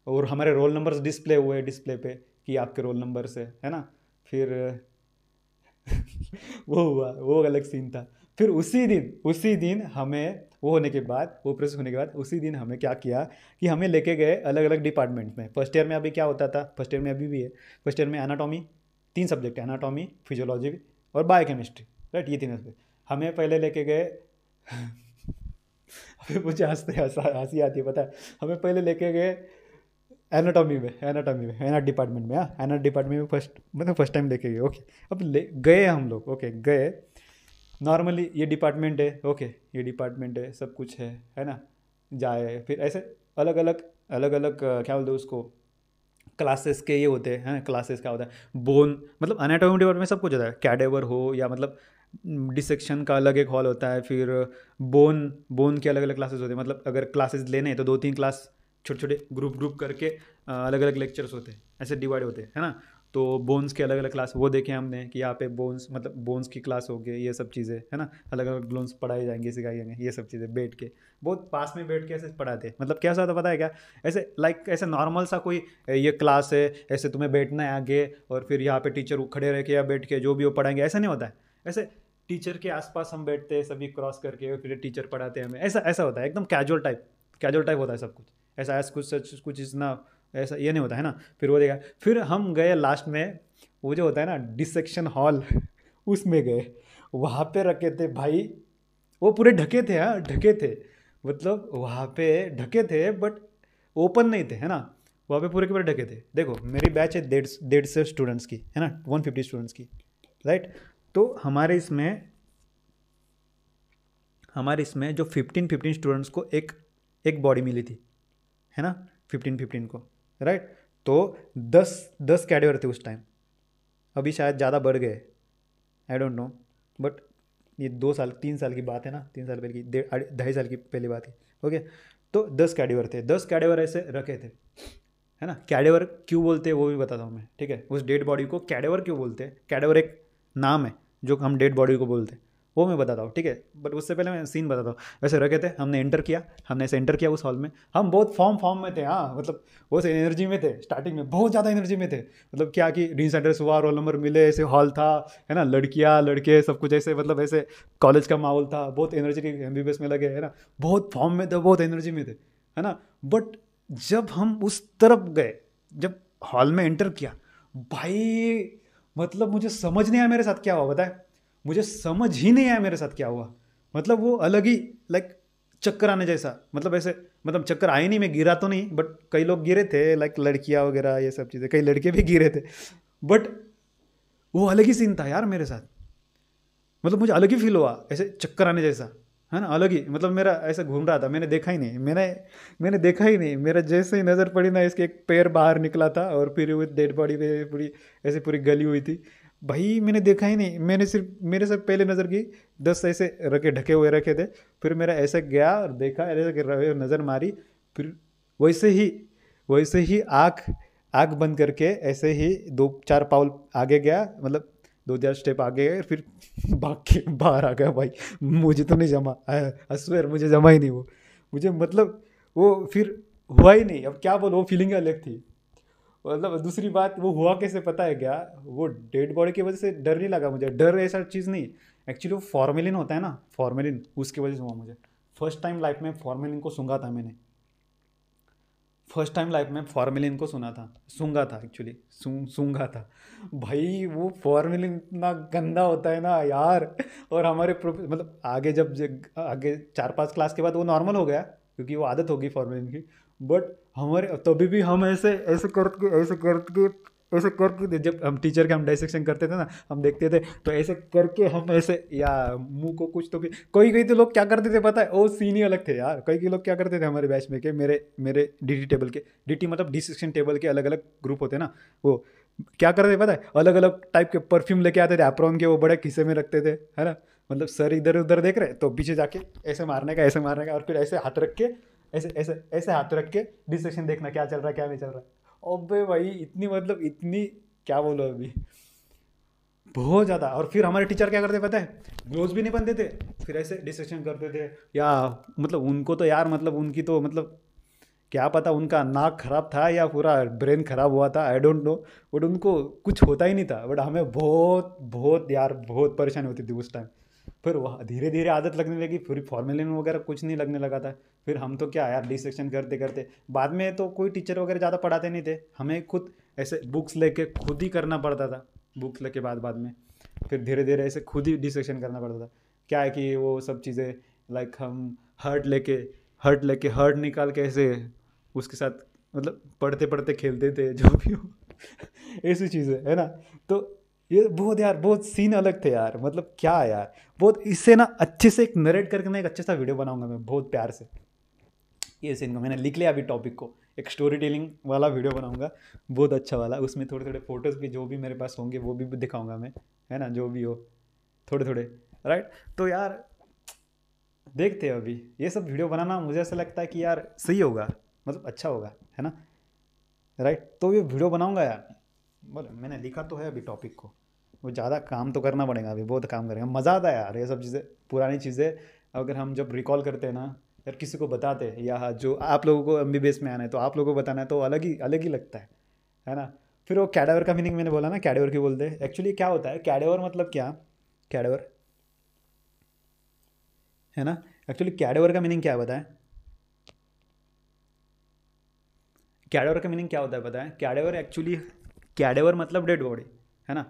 और हमारे रोल नंबर्स डिस्प्ले हुए डिस्प्ले पे कि आपके रोल नंबर से है ना फिर वो हुआ वो अलग सीन था फिर उसी दिन उसी दिन हमें वो होने के बाद वो प्रेस होने के बाद उसी दिन हमें क्या किया कि हमें लेके गए अलग अलग डिपार्टमेंट में फर्स्ट ईयर में अभी क्या होता था फर्स्ट ईयर में अभी भी है फर्स्ट ईयर में एनाटॉमी तीन सब्जेक्ट एनाटॉमी फिजियोलॉजी और बायोकेमिस्ट्री राइट ये तीन सब्जेक्ट हमें पहले लेके गए हमें मुझे हंसते हंसी आती है पता है हमें पहले लेके गए एनाटॉमी में एनाटॉमी में एनाट डिपार्टमेंट में हाँ एनाट डिपार्टमेंट में फर्स्ट मतलब फर्स्ट टाइम लेके गए ओके अब ले गए हम लोग ओके गए नॉर्मली ये डिपार्टमेंट है ओके ये डिपार्टमेंट है सब कुछ है है ना जाए फिर ऐसे अलग अलग अलग अलग क्या बोलते उसको क्लासेस के ये होते हैं क्लासेस हाँ, क्या होता है बोन मतलब अनाटोमी डिपार्टमेंट में सब कुछ होता है कैडेवर हो या मतलब डिसेक्शन का अलग एक हॉल होता है फिर बोन बोन के अलग अलग क्लासेस होते हैं मतलब अगर क्लासेस लेने हैं तो दो तीन क्लास छोटे छोटे ग्रुप ग्रुप करके अलग अलग लेक्चर्स होते हैं ऐसे डिवाइड होते हैं है ना तो बोन्स के अलग अलग क्लास वो देखे हमने कि यहाँ पे बोन्स मतलब बोन्स की क्लास हो ये सब चीज़ें है ना अलग अलग बोन्स पढ़ाए जाएंगे सिखाई जाएंगे ये सब चीज़ें बैठ के बहुत पास में बैठ के ऐसे पढ़ाते हैं मतलब कैसा होता पता है क्या ऐसे लाइक ऐसे नॉर्मल सा कोई ये क्लास है ऐसे तुम्हें बैठना है आगे और फिर यहाँ पे टीचर खड़े रह के या बैठ के जो भी वो पढ़ाएंगे ऐसा नहीं होता है ऐसे टीचर के आसपास हम बैठते हैं सभी क्रॉस करके फिर टीचर पढ़ाते हैं हमें ऐसा ऐसा होता है एकदम कैजुअल टाइप कैजुअल टाइप होता है सब कुछ ऐसा ऐसा कुछ सच कुछ इतना ऐसा ये नहीं होता है ना फिर वो देखा फिर हम गए लास्ट में वो जो होता है ना डिसेक्शन हॉल उसमें गए वहाँ पे रखे थे भाई वो पूरे ढके थे हाँ ढके थे मतलब वहाँ पे ढके थे बट ओपन नहीं थे है ना वहाँ पे पूरे के पूरे ढके थे देखो मेरी बैच है डेढ़ डेढ़ सौ स्टूडेंट्स की है ना वन फिफ्टी स्टूडेंट्स की राइट तो हमारे इसमें हमारे इसमें जो फिफ्टीन फिफ्टीन स्टूडेंट्स को एक एक बॉडी मिली थी है ना फिफ्टीन फिफ्टीन को राइट तो दस दस कैडेवर थे उस टाइम अभी शायद ज़्यादा बढ़ गए आई डोंट नो बट ये दो साल तीन साल की बात है ना तीन साल पहले की ढाई साल की पहली बात है ओके तो दस कैडेवर थे दस कैडेवर ऐसे रखे थे है ना कैडेवर क्यों बोलते हैं वो भी बताता हूँ मैं ठीक है उस डेड बॉडी को कैडेवर क्यों बोलते हैं कैडेवर एक नाम है जो हम डेड बॉडी को बोलते हैं वो मैं बताता हूँ ठीक है बट उससे पहले मैं सीन बताता हूँ वैसे रखे थे हमने एंटर किया हमने ऐसे एंटर किया उस हॉल में हम बहुत फॉर्म फॉर्म में थे हाँ मतलब उस एनर्जी में थे स्टार्टिंग में बहुत ज़्यादा एनर्जी में थे मतलब क्या कि रीन एड्रेस हुआ रोल नंबर मिले ऐसे हॉल था है ना लड़कियाँ लड़के सब कुछ ऐसे मतलब ऐसे कॉलेज का माहौल था बहुत के एम में लगे है ना बहुत फॉर्म में थे बहुत एनर्जी में थे है ना बट जब हम उस तरफ गए जब हॉल में एंटर किया भाई मतलब मुझे समझ नहीं आया मेरे साथ क्या हुआ बताए मुझे समझ ही नहीं आया मेरे साथ क्या हुआ मतलब वो अलग ही लाइक चक्कर आने जैसा मतलब ऐसे मतलब चक्कर आए नहीं मैं गिरा तो नहीं बट कई लोग गिरे थे लाइक लड़कियाँ वगैरह ये सब चीज़ें कई लड़के भी गिरे थे बट वो अलग ही सीन था यार मेरे साथ मतलब मुझे अलग ही फील हुआ ऐसे चक्कर आने जैसा है ना अलग ही मतलब मेरा ऐसा घूम रहा था मैंने देखा ही नहीं मैंने मैंने देखा ही नहीं मेरा जैसे ही नज़र पड़ी ना इसके एक पैर बाहर निकला था और फिर वो डेड बॉडी पे पूरी ऐसे पूरी गली हुई थी भाई मैंने देखा ही नहीं मैंने सिर्फ मेरे से पहले नज़र की दस ऐसे रखे ढके हुए रखे थे फिर मेरा ऐसा गया और देखा ऐसे नज़र मारी फिर वैसे ही वैसे ही आँख आँख बंद करके ऐसे ही दो चार पाउल आगे गया मतलब दो चार स्टेप आगे गए फिर भाग के बाहर आ गया भाई मुझे तो नहीं जमा असवेर मुझे जमा ही नहीं वो मुझे मतलब वो फिर हुआ ही नहीं अब क्या बोलो वो फीलिंग अलग थी मतलब दूसरी बात वो हुआ कैसे पता है क्या वो डेड बॉडी की वजह से डर नहीं लगा मुझे डर ऐसा चीज़ नहीं एक्चुअली वो फॉर्मेलिन होता है ना फॉर्मेलिन उसकी वजह से हुआ मुझे फर्स्ट टाइम लाइफ में फॉर्मेलिन को सूंघा था मैंने फर्स्ट टाइम लाइफ में फॉर्मेलिन को सुना था सूंगा था एक्चुअली सूंगा था भाई वो फॉर्मेलिन इतना गंदा होता है ना यार और हमारे मतलब आगे जब आगे चार पांच क्लास के बाद वो नॉर्मल हो गया क्योंकि वो आदत होगी फॉर्मेलिन की बट हमारे तभी भी हम ऐसे ऐसे करके ऐसे करके ऐसे करके जब हम टीचर के हम डाइसेक्शन करते थे ना हम देखते थे तो ऐसे करके हम ऐसे या मुंह को कुछ तो भी कोई कई तो लोग क्या करते थे पता है वो सीन ही अलग थे यार कई कई लोग क्या करते थे हमारे बैच में के मेरे मेरे डीटी टेबल के डीटी मतलब डी टेबल के अलग अलग ग्रुप होते ना वो क्या करते थे पता है अलग अलग टाइप के परफ्यूम लेके आते थे एप्रॉन के वो बड़े खिस्से में रखते थे है ना मतलब सर इधर उधर देख रहे तो पीछे जाके ऐसे मारने का ऐसे मारने का और फिर ऐसे हाथ रख के ऐसे ऐसे ऐसे हाथ रख के डिस्कशन देखना क्या चल रहा है क्या नहीं चल रहा है अबे भाई इतनी मतलब इतनी क्या बोलो अभी बहुत ज़्यादा और फिर हमारे टीचर क्या करते पता है ग्लोव्स भी नहीं बनते थे फिर ऐसे डिस्कशन करते थे या मतलब उनको तो यार मतलब उनकी तो मतलब क्या पता उनका नाक खराब था या पूरा ब्रेन खराब हुआ था आई डोंट नो बट उनको कुछ होता ही नहीं था बट हमें बहुत बहुत यार बहुत परेशानी होती थी उस टाइम फिर वह धीरे धीरे आदत लगने लगी फिर फॉर्मेलिन वगैरह कुछ नहीं लगने लगा था फिर हम तो क्या यार डी करते करते बाद में तो कोई टीचर वगैरह ज़्यादा पढ़ाते नहीं थे हमें खुद ऐसे बुक्स लेके खुद ही करना पड़ता था बुक्स लेके बाद बाद में फिर धीरे धीरे ऐसे खुद ही डी करना पड़ता था क्या है कि वो सब चीज़ें लाइक हम हर्ट लेके हर्ट लेके हर्ट निकाल के ऐसे उसके साथ मतलब पढ़ते पढ़ते खेलते थे जो भी हो ऐसी चीज़ें है ना तो ये बहुत यार बहुत सीन अलग थे यार मतलब क्या यार बहुत इससे ना अच्छे से एक नरेट करके मैं एक अच्छे सा वीडियो बनाऊंगा मैं बहुत प्यार से ये सीन को मैंने लिख लिया अभी टॉपिक को एक स्टोरी टेलिंग वाला वीडियो बनाऊंगा बहुत अच्छा वाला उसमें थोड़े थोड़े फोटोज़ भी जो भी मेरे पास होंगे वो भी दिखाऊंगा मैं है ना जो भी हो थोड़े थोड़े राइट तो यार देखते हैं अभी ये सब वीडियो बनाना मुझे ऐसा लगता है कि यार सही होगा मतलब अच्छा होगा है ना राइट तो ये वीडियो बनाऊंगा यार बोले मैंने लिखा तो है अभी टॉपिक को वो ज़्यादा काम तो करना पड़ेगा अभी बहुत काम करेंगे मज़ा आता है यार ये सब चीज़ें पुरानी चीज़ें अगर हम जब रिकॉल करते हैं ना यार किसी को बताते या हाँ, जो आप लोगों को एम में आना है तो आप लोगों को बताना है तो अलग ही अलग ही लगता है है ना फिर वो कैडेवर का मीनिंग मैंने बोला ना कैडेवर की बोलते हैं एक्चुअली क्या होता है कैडेवर मतलब क्या कैडेवर है ना एक्चुअली कैडेवर का मीनिंग क्या बताए बताएं कैडेवर का मीनिंग क्या होता है बताएं कैडेवर एक्चुअली कैडेवर मतलब डेड बॉडी है ना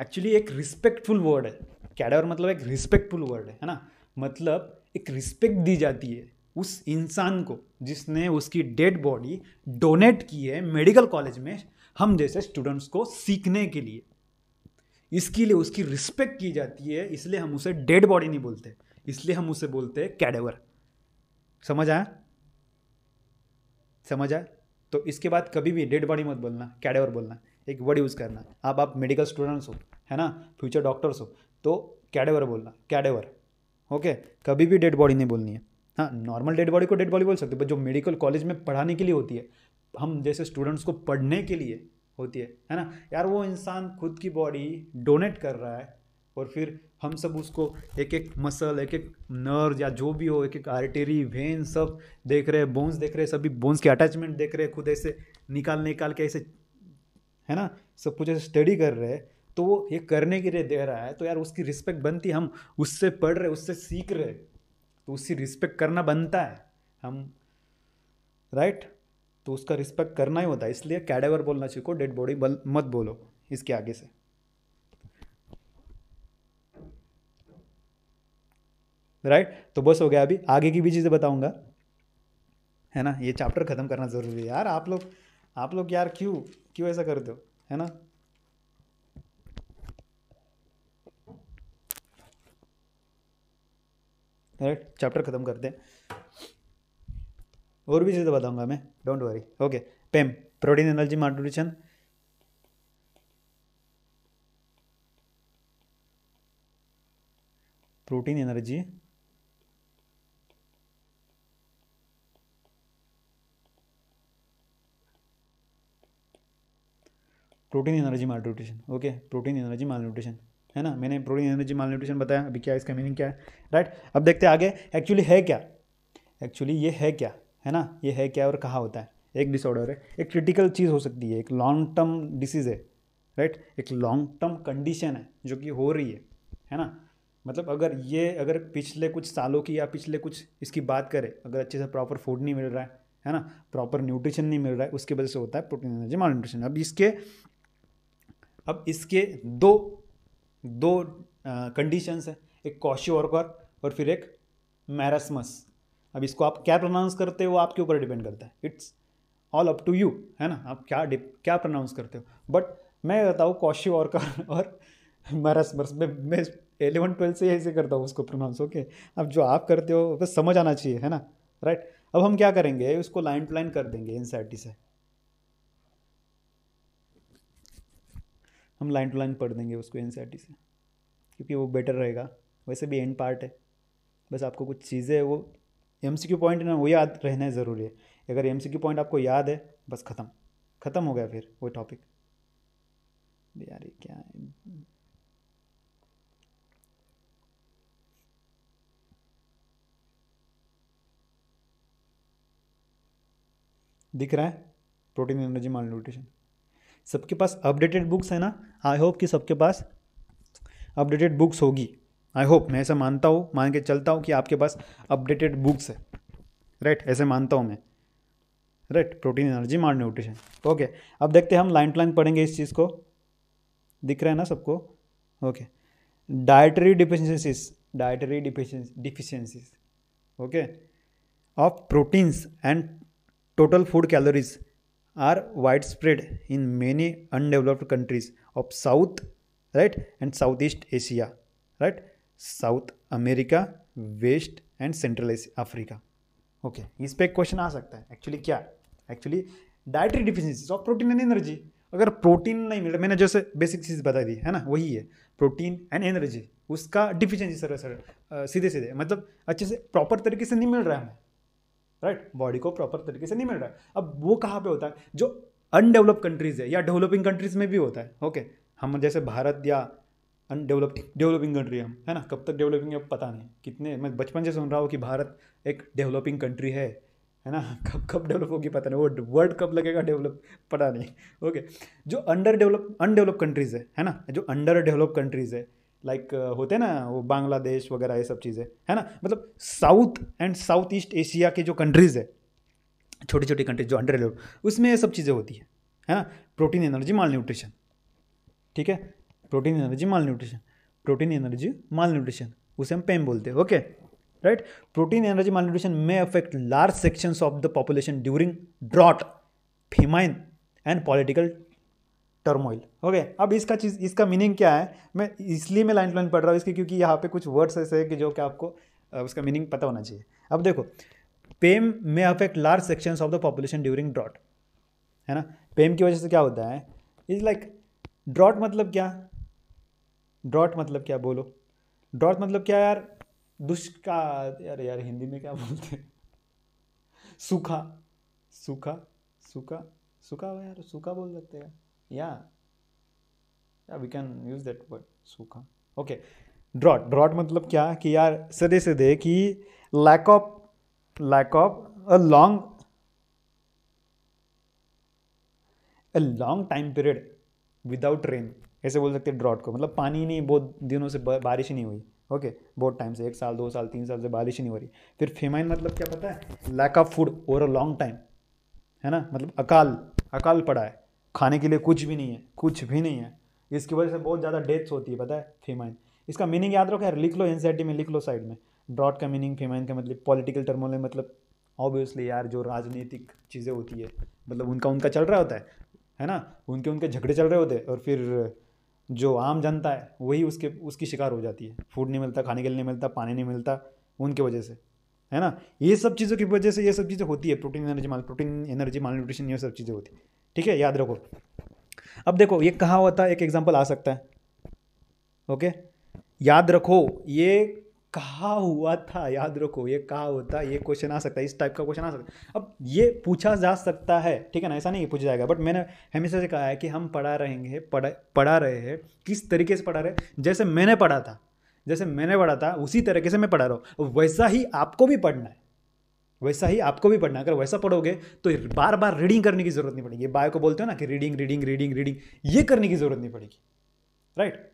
एक्चुअली एक रिस्पेक्टफुल वर्ड है कैडेवर मतलब एक रिस्पेक्टफुल वर्ड है है ना मतलब एक रिस्पेक्ट दी जाती है उस इंसान को जिसने उसकी डेड बॉडी डोनेट की है मेडिकल कॉलेज में हम जैसे स्टूडेंट्स को सीखने के लिए इसके लिए उसकी रिस्पेक्ट की जाती है इसलिए हम उसे डेड बॉडी नहीं बोलते इसलिए हम उसे बोलते हैं कैडेवर समझ आया समझ आया तो इसके बाद कभी भी डेड बॉडी मत बोलना कैडेवर बोलना एक वर्ड यूज़ करना आप आप मेडिकल स्टूडेंट्स हो है ना फ्यूचर डॉक्टर्स हो तो कैडेवर बोलना कैडेवर ओके कभी भी डेड बॉडी नहीं बोलनी है हाँ नॉर्मल डेड बॉडी को डेड बॉडी बोल सकते हो बट जो मेडिकल कॉलेज में पढ़ाने के लिए होती है हम जैसे स्टूडेंट्स को पढ़ने के लिए होती है है ना यार वो इंसान खुद की बॉडी डोनेट कर रहा है और फिर हम सब उसको एक एक मसल एक एक नर्व या जो भी हो एक एक आर्टेरी वेन सब देख रहे हैं बोन्स देख रहे हैं सभी बोन्स के अटैचमेंट देख रहे हैं खुद ऐसे निकाल निकाल के ऐसे है ना सब कुछ ऐसे स्टडी कर रहे हैं तो वो ये करने के लिए दे रहा है तो यार उसकी रिस्पेक्ट बनती हम उससे पढ़ रहे उससे सीख रहे तो उसकी रिस्पेक्ट करना बनता है हम राइट तो उसका रिस्पेक्ट करना ही होता है इसलिए कैडेवर बोलना सीखो डेड बॉडी बल मत बोलो इसके आगे से राइट right? तो बस हो गया अभी आगे की भी चीज़ें बताऊंगा है ना ये चैप्टर ख़त्म करना ज़रूरी है यार आप लोग आप लोग यार क्यों क्यों ऐसा करते हो है ना राइट चैप्टर ख़त्म करते हैं और भी चीज़ें बताऊंगा मैं don't worry okay PEM protein energy modulation protein energy protein energy malnutrition okay protein energy malnutrition है ना मैंने प्रोटीन एनर्जी माल न्यूट्रिशन बताया अभी क्या इसका मीनिंग क्या है राइट अब देखते आगे एक्चुअली है क्या एक्चुअली ये है क्या है ना ये है क्या और कहाँ होता है एक डिसऑर्डर है एक क्रिटिकल चीज़ हो सकती है एक लॉन्ग टर्म डिसीज़ है राइट एक लॉन्ग टर्म कंडीशन है जो कि हो रही है है ना मतलब अगर ये अगर पिछले कुछ सालों की या पिछले कुछ इसकी बात करें अगर अच्छे से प्रॉपर फूड नहीं मिल रहा है है ना प्रॉपर न्यूट्रिशन नहीं मिल रहा है उसकी वजह से होता है प्रोटीन एनर्जी माल न्यूट्रिशन अब इसके अब इसके दो दो कंडीशंस हैं एक कॉशियोरकर और फिर एक मैरसमस अब इसको आप क्या प्रोनाउंस करते हो आपके ऊपर डिपेंड करता है it's all up to you है ना आप क्या क्या प्रोनाउंस करते हो बट मैं कहता हूँ कॉशियोरकर और मैरसमस में मैं एलेवन ट्वेल्थ से ऐसे करता हूँ उसको प्रोनाउंस ओके okay? अब जो आप करते हो बस समझ आना चाहिए है ना राइट right? अब हम क्या करेंगे उसको लाइन टू लाइन कर देंगे एन से हम लाइन टू लाइन पढ़ देंगे उसको एन e से क्योंकि वो बेटर रहेगा वैसे भी एंड पार्ट है बस आपको कुछ चीज़ें वो एम सी क्यू पॉइंट ना वो याद रहना ज़रूरी है अगर एम सी पॉइंट आपको याद है बस ख़त्म ख़त्म हो गया फिर वो टॉपिक यार ये क्या है दिख रहा है प्रोटीन एनर्जी माल न्यूट्रिशन सबके पास अपडेटेड बुक्स है ना आई होप कि सबके पास अपडेटेड बुक्स होगी आई होप मैं ऐसा मानता हूँ मान के चलता हूँ कि आपके पास अपडेटेड बुक्स है राइट right, ऐसे मानता हूँ मैं right protein energy malnutrition okay अब देखते हैं हम लाइन टू लाइन पढ़ेंगे इस चीज़ को दिख रहा है ना सबको okay dietary deficiencies dietary deficiencies okay of proteins and total food calories are widespread in many undeveloped countries of south right and southeast asia right South America west and central Africa okay इस पे एक क्वेश्चन आ सकता है एक्चुअली क्या actually dietary deficiencies of protein and energy अगर प्रोटीन नहीं मिल रहा मैंने जैसे बेसिक चीज़ बता दी है ना वही है प्रोटीन एंड एनर्जी उसका डिफिशेंसी सर सर सीधे सीधे मतलब अच्छे से प्रॉपर तरीके से नहीं मिल रहा है हमें राइट right? बॉडी को प्रॉपर तरीके से नहीं मिल रहा है अब वो कहाँ पे होता है जो अनडेवलप कंट्रीज़ है या डेवलपिंग कंट्रीज़ में भी होता है ओके okay? हम जैसे भारत या अनडेवलप डेवलपिंग कंट्री हम है ना कब तक डेवलपिंग है पता नहीं कितने मैं बचपन से सुन रहा हूँ कि भारत एक डेवलपिंग कंट्री है है ना कब कब डेवलप होगी पता नहीं वो वर्ड कब लगेगा डेवलप पता नहीं ओके okay. जो अंडर डेवलप अनडेवलप कंट्रीज़ है है ना जो अंडर डेवलप कंट्रीज़ है लाइक like, uh, होते हैं ना वो बांग्लादेश वगैरह ये सब चीज़ें है ना मतलब south and south east Asia के जो कंट्रीज़ है छोटी छोटी कंट्रीज जो अंडर उसमें ये सब चीज़ें होती है है ना प्रोटीन एनर्जी माल न्यूट्रिशन ठीक है protein energy malnutrition protein energy malnutrition उसे हम पेम e बोलते हैं okay right protein energy malnutrition may affect large sections of the population during drought famine and political turmoil okay अब इसका चीज़ इसका मीनिंग क्या है मैं इसलिए मैं लाइन लाइन पढ़ रहा हूँ इसकी क्योंकि यहाँ पे कुछ वर्ड्स ऐसे हैं कि जो कि आपको उसका मीनिंग पता होना चाहिए अब देखो PEM may affect large sections of the population during drought है ना पेम की वजह से क्या होता है इज लाइक ड्रॉट मतलब क्या ड्रॉट मतलब क्या बोलो ड्रॉट मतलब क्या यार दुष्का यार यार हिंदी में क्या बोलते हैं सूखा सूखा सूखा सूखा यार सूखा बोल सकते हैं yeah yeah we can use that word सूखा okay drought drought मतलब क्या कि यार सीधे सीधे ki lack of lack of a long a long time period without rain ऐसे बोल सकते हैं ड्रॉट को मतलब पानी नहीं बहुत दिनों से बारिश नहीं हुई ओके बहुत टाइम से एक साल दो साल तीन साल से बारिश नहीं हो रही फिर फेमाइन मतलब क्या पता है lack of food over a long time है ना मतलब अकाल अकाल पड़ा है खाने के लिए कुछ भी नहीं है कुछ भी नहीं है इसकी वजह से बहुत ज़्यादा डेथ्स होती है पता है फीमाइन इसका मीनिंग याद रखो यार लिख लो एन में लिख लो साइड में ड्रॉट का मीनिंग फीमाइन का मतलब पॉलिटिकल टर्मोल मतलब ऑब्वियसली यार जो राजनीतिक चीज़ें होती है मतलब उनका उनका चल रहा होता है है ना उनके उनके झगड़े चल रहे होते हैं और फिर जो आम जनता है वही उसके उसकी शिकार हो जाती है फूड नहीं मिलता खाने के लिए नहीं मिलता पानी नहीं मिलता उनकी वजह से है ना ये सब चीज़ों की वजह से ये सब चीज़ें होती है protein energy mal protein energy malnutrition ये सब चीज़ें होती है ठीक है याद रखो अब देखो ये कहाँ होता है एक एग्जाम्पल आ सकता है ओके याद रखो ये कहा हुआ था याद रखो ये कहा होता ये क्वेश्चन आ सकता है इस टाइप का क्वेश्चन आ सकता है अब ये पूछा जा सकता है ठीक है ना ऐसा नहीं पूछा जाएगा बट मैंने हमेशा से कहा है कि हम पढ़ा रहेंगे पढ़ा पढ़ा रहे हैं किस तरीके से पढ़ा रहे जैसे मैंने पढ़ा था जैसे मैंने पढ़ा था उसी तरीके से मैं पढ़ा रहा हूँ वैसा ही आपको भी पढ़ना है वैसा ही आपको भी पढ़ना अगर वैसा पढ़ोगे तो बार बार रीडिंग करने की जरूरत नहीं पड़ेगी बायो को बोलते हो ना कि रीडिंग रीडिंग रीडिंग रीडिंग ये करने की जरूरत नहीं पड़ेगी राइट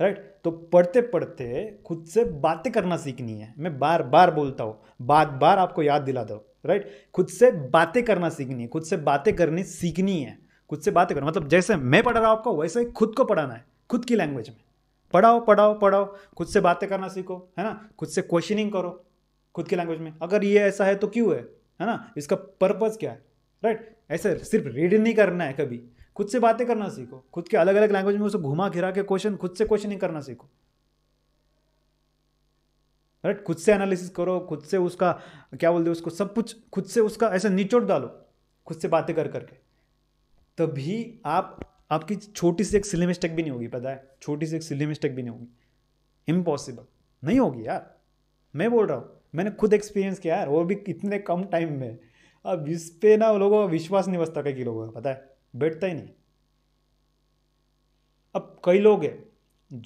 राइट तो पढ़ते पढ़ते खुद से बातें करना सीखनी है मैं बार बार बोलता हूँ बार बार आपको याद दिला दो राइट खुद से बातें करना सीखनी है खुद से बातें करनी सीखनी है खुद से बातें करना मतलब जैसे मैं पढ़ रहा हूँ आपको वैसे ही खुद को पढ़ाना है खुद की लैंग्वेज में पढ़ाओ पढ़ाओ पढ़ाओ खुद से बातें करना सीखो है ना खुद से क्वेश्चनिंग करो खुद की लैंग्वेज में अगर ये ऐसा है तो क्यों है है ना इसका पर्पज़ क्या है राइट ऐसे सिर्फ रीड नहीं करना है कभी खुद से बातें करना सीखो खुद के अलग अलग लैंग्वेज में उसे घुमा घिरा के क्वेश्चन खुद से क्वेश्चनिंग करना सीखो राइट खुद से एनालिसिस करो खुद से उसका क्या बोलते उसको सब कुछ खुद से उसका ऐसा निचोड़ डालो खुद से बातें कर करके तभी आप आपकी छोटी सी एक सिली मिस्टेक भी नहीं होगी पता है छोटी सी एक सिली मिस्टेक भी नहीं होगी इम्पॉसिबल नहीं होगी यार मैं बोल रहा हूँ मैंने खुद एक्सपीरियंस किया यार वो भी इतने कम टाइम में अब इस पर ना लोगों का विश्वास नहीं बचता कई लोगों का पता है बैठता ही नहीं अब कई लोग हैं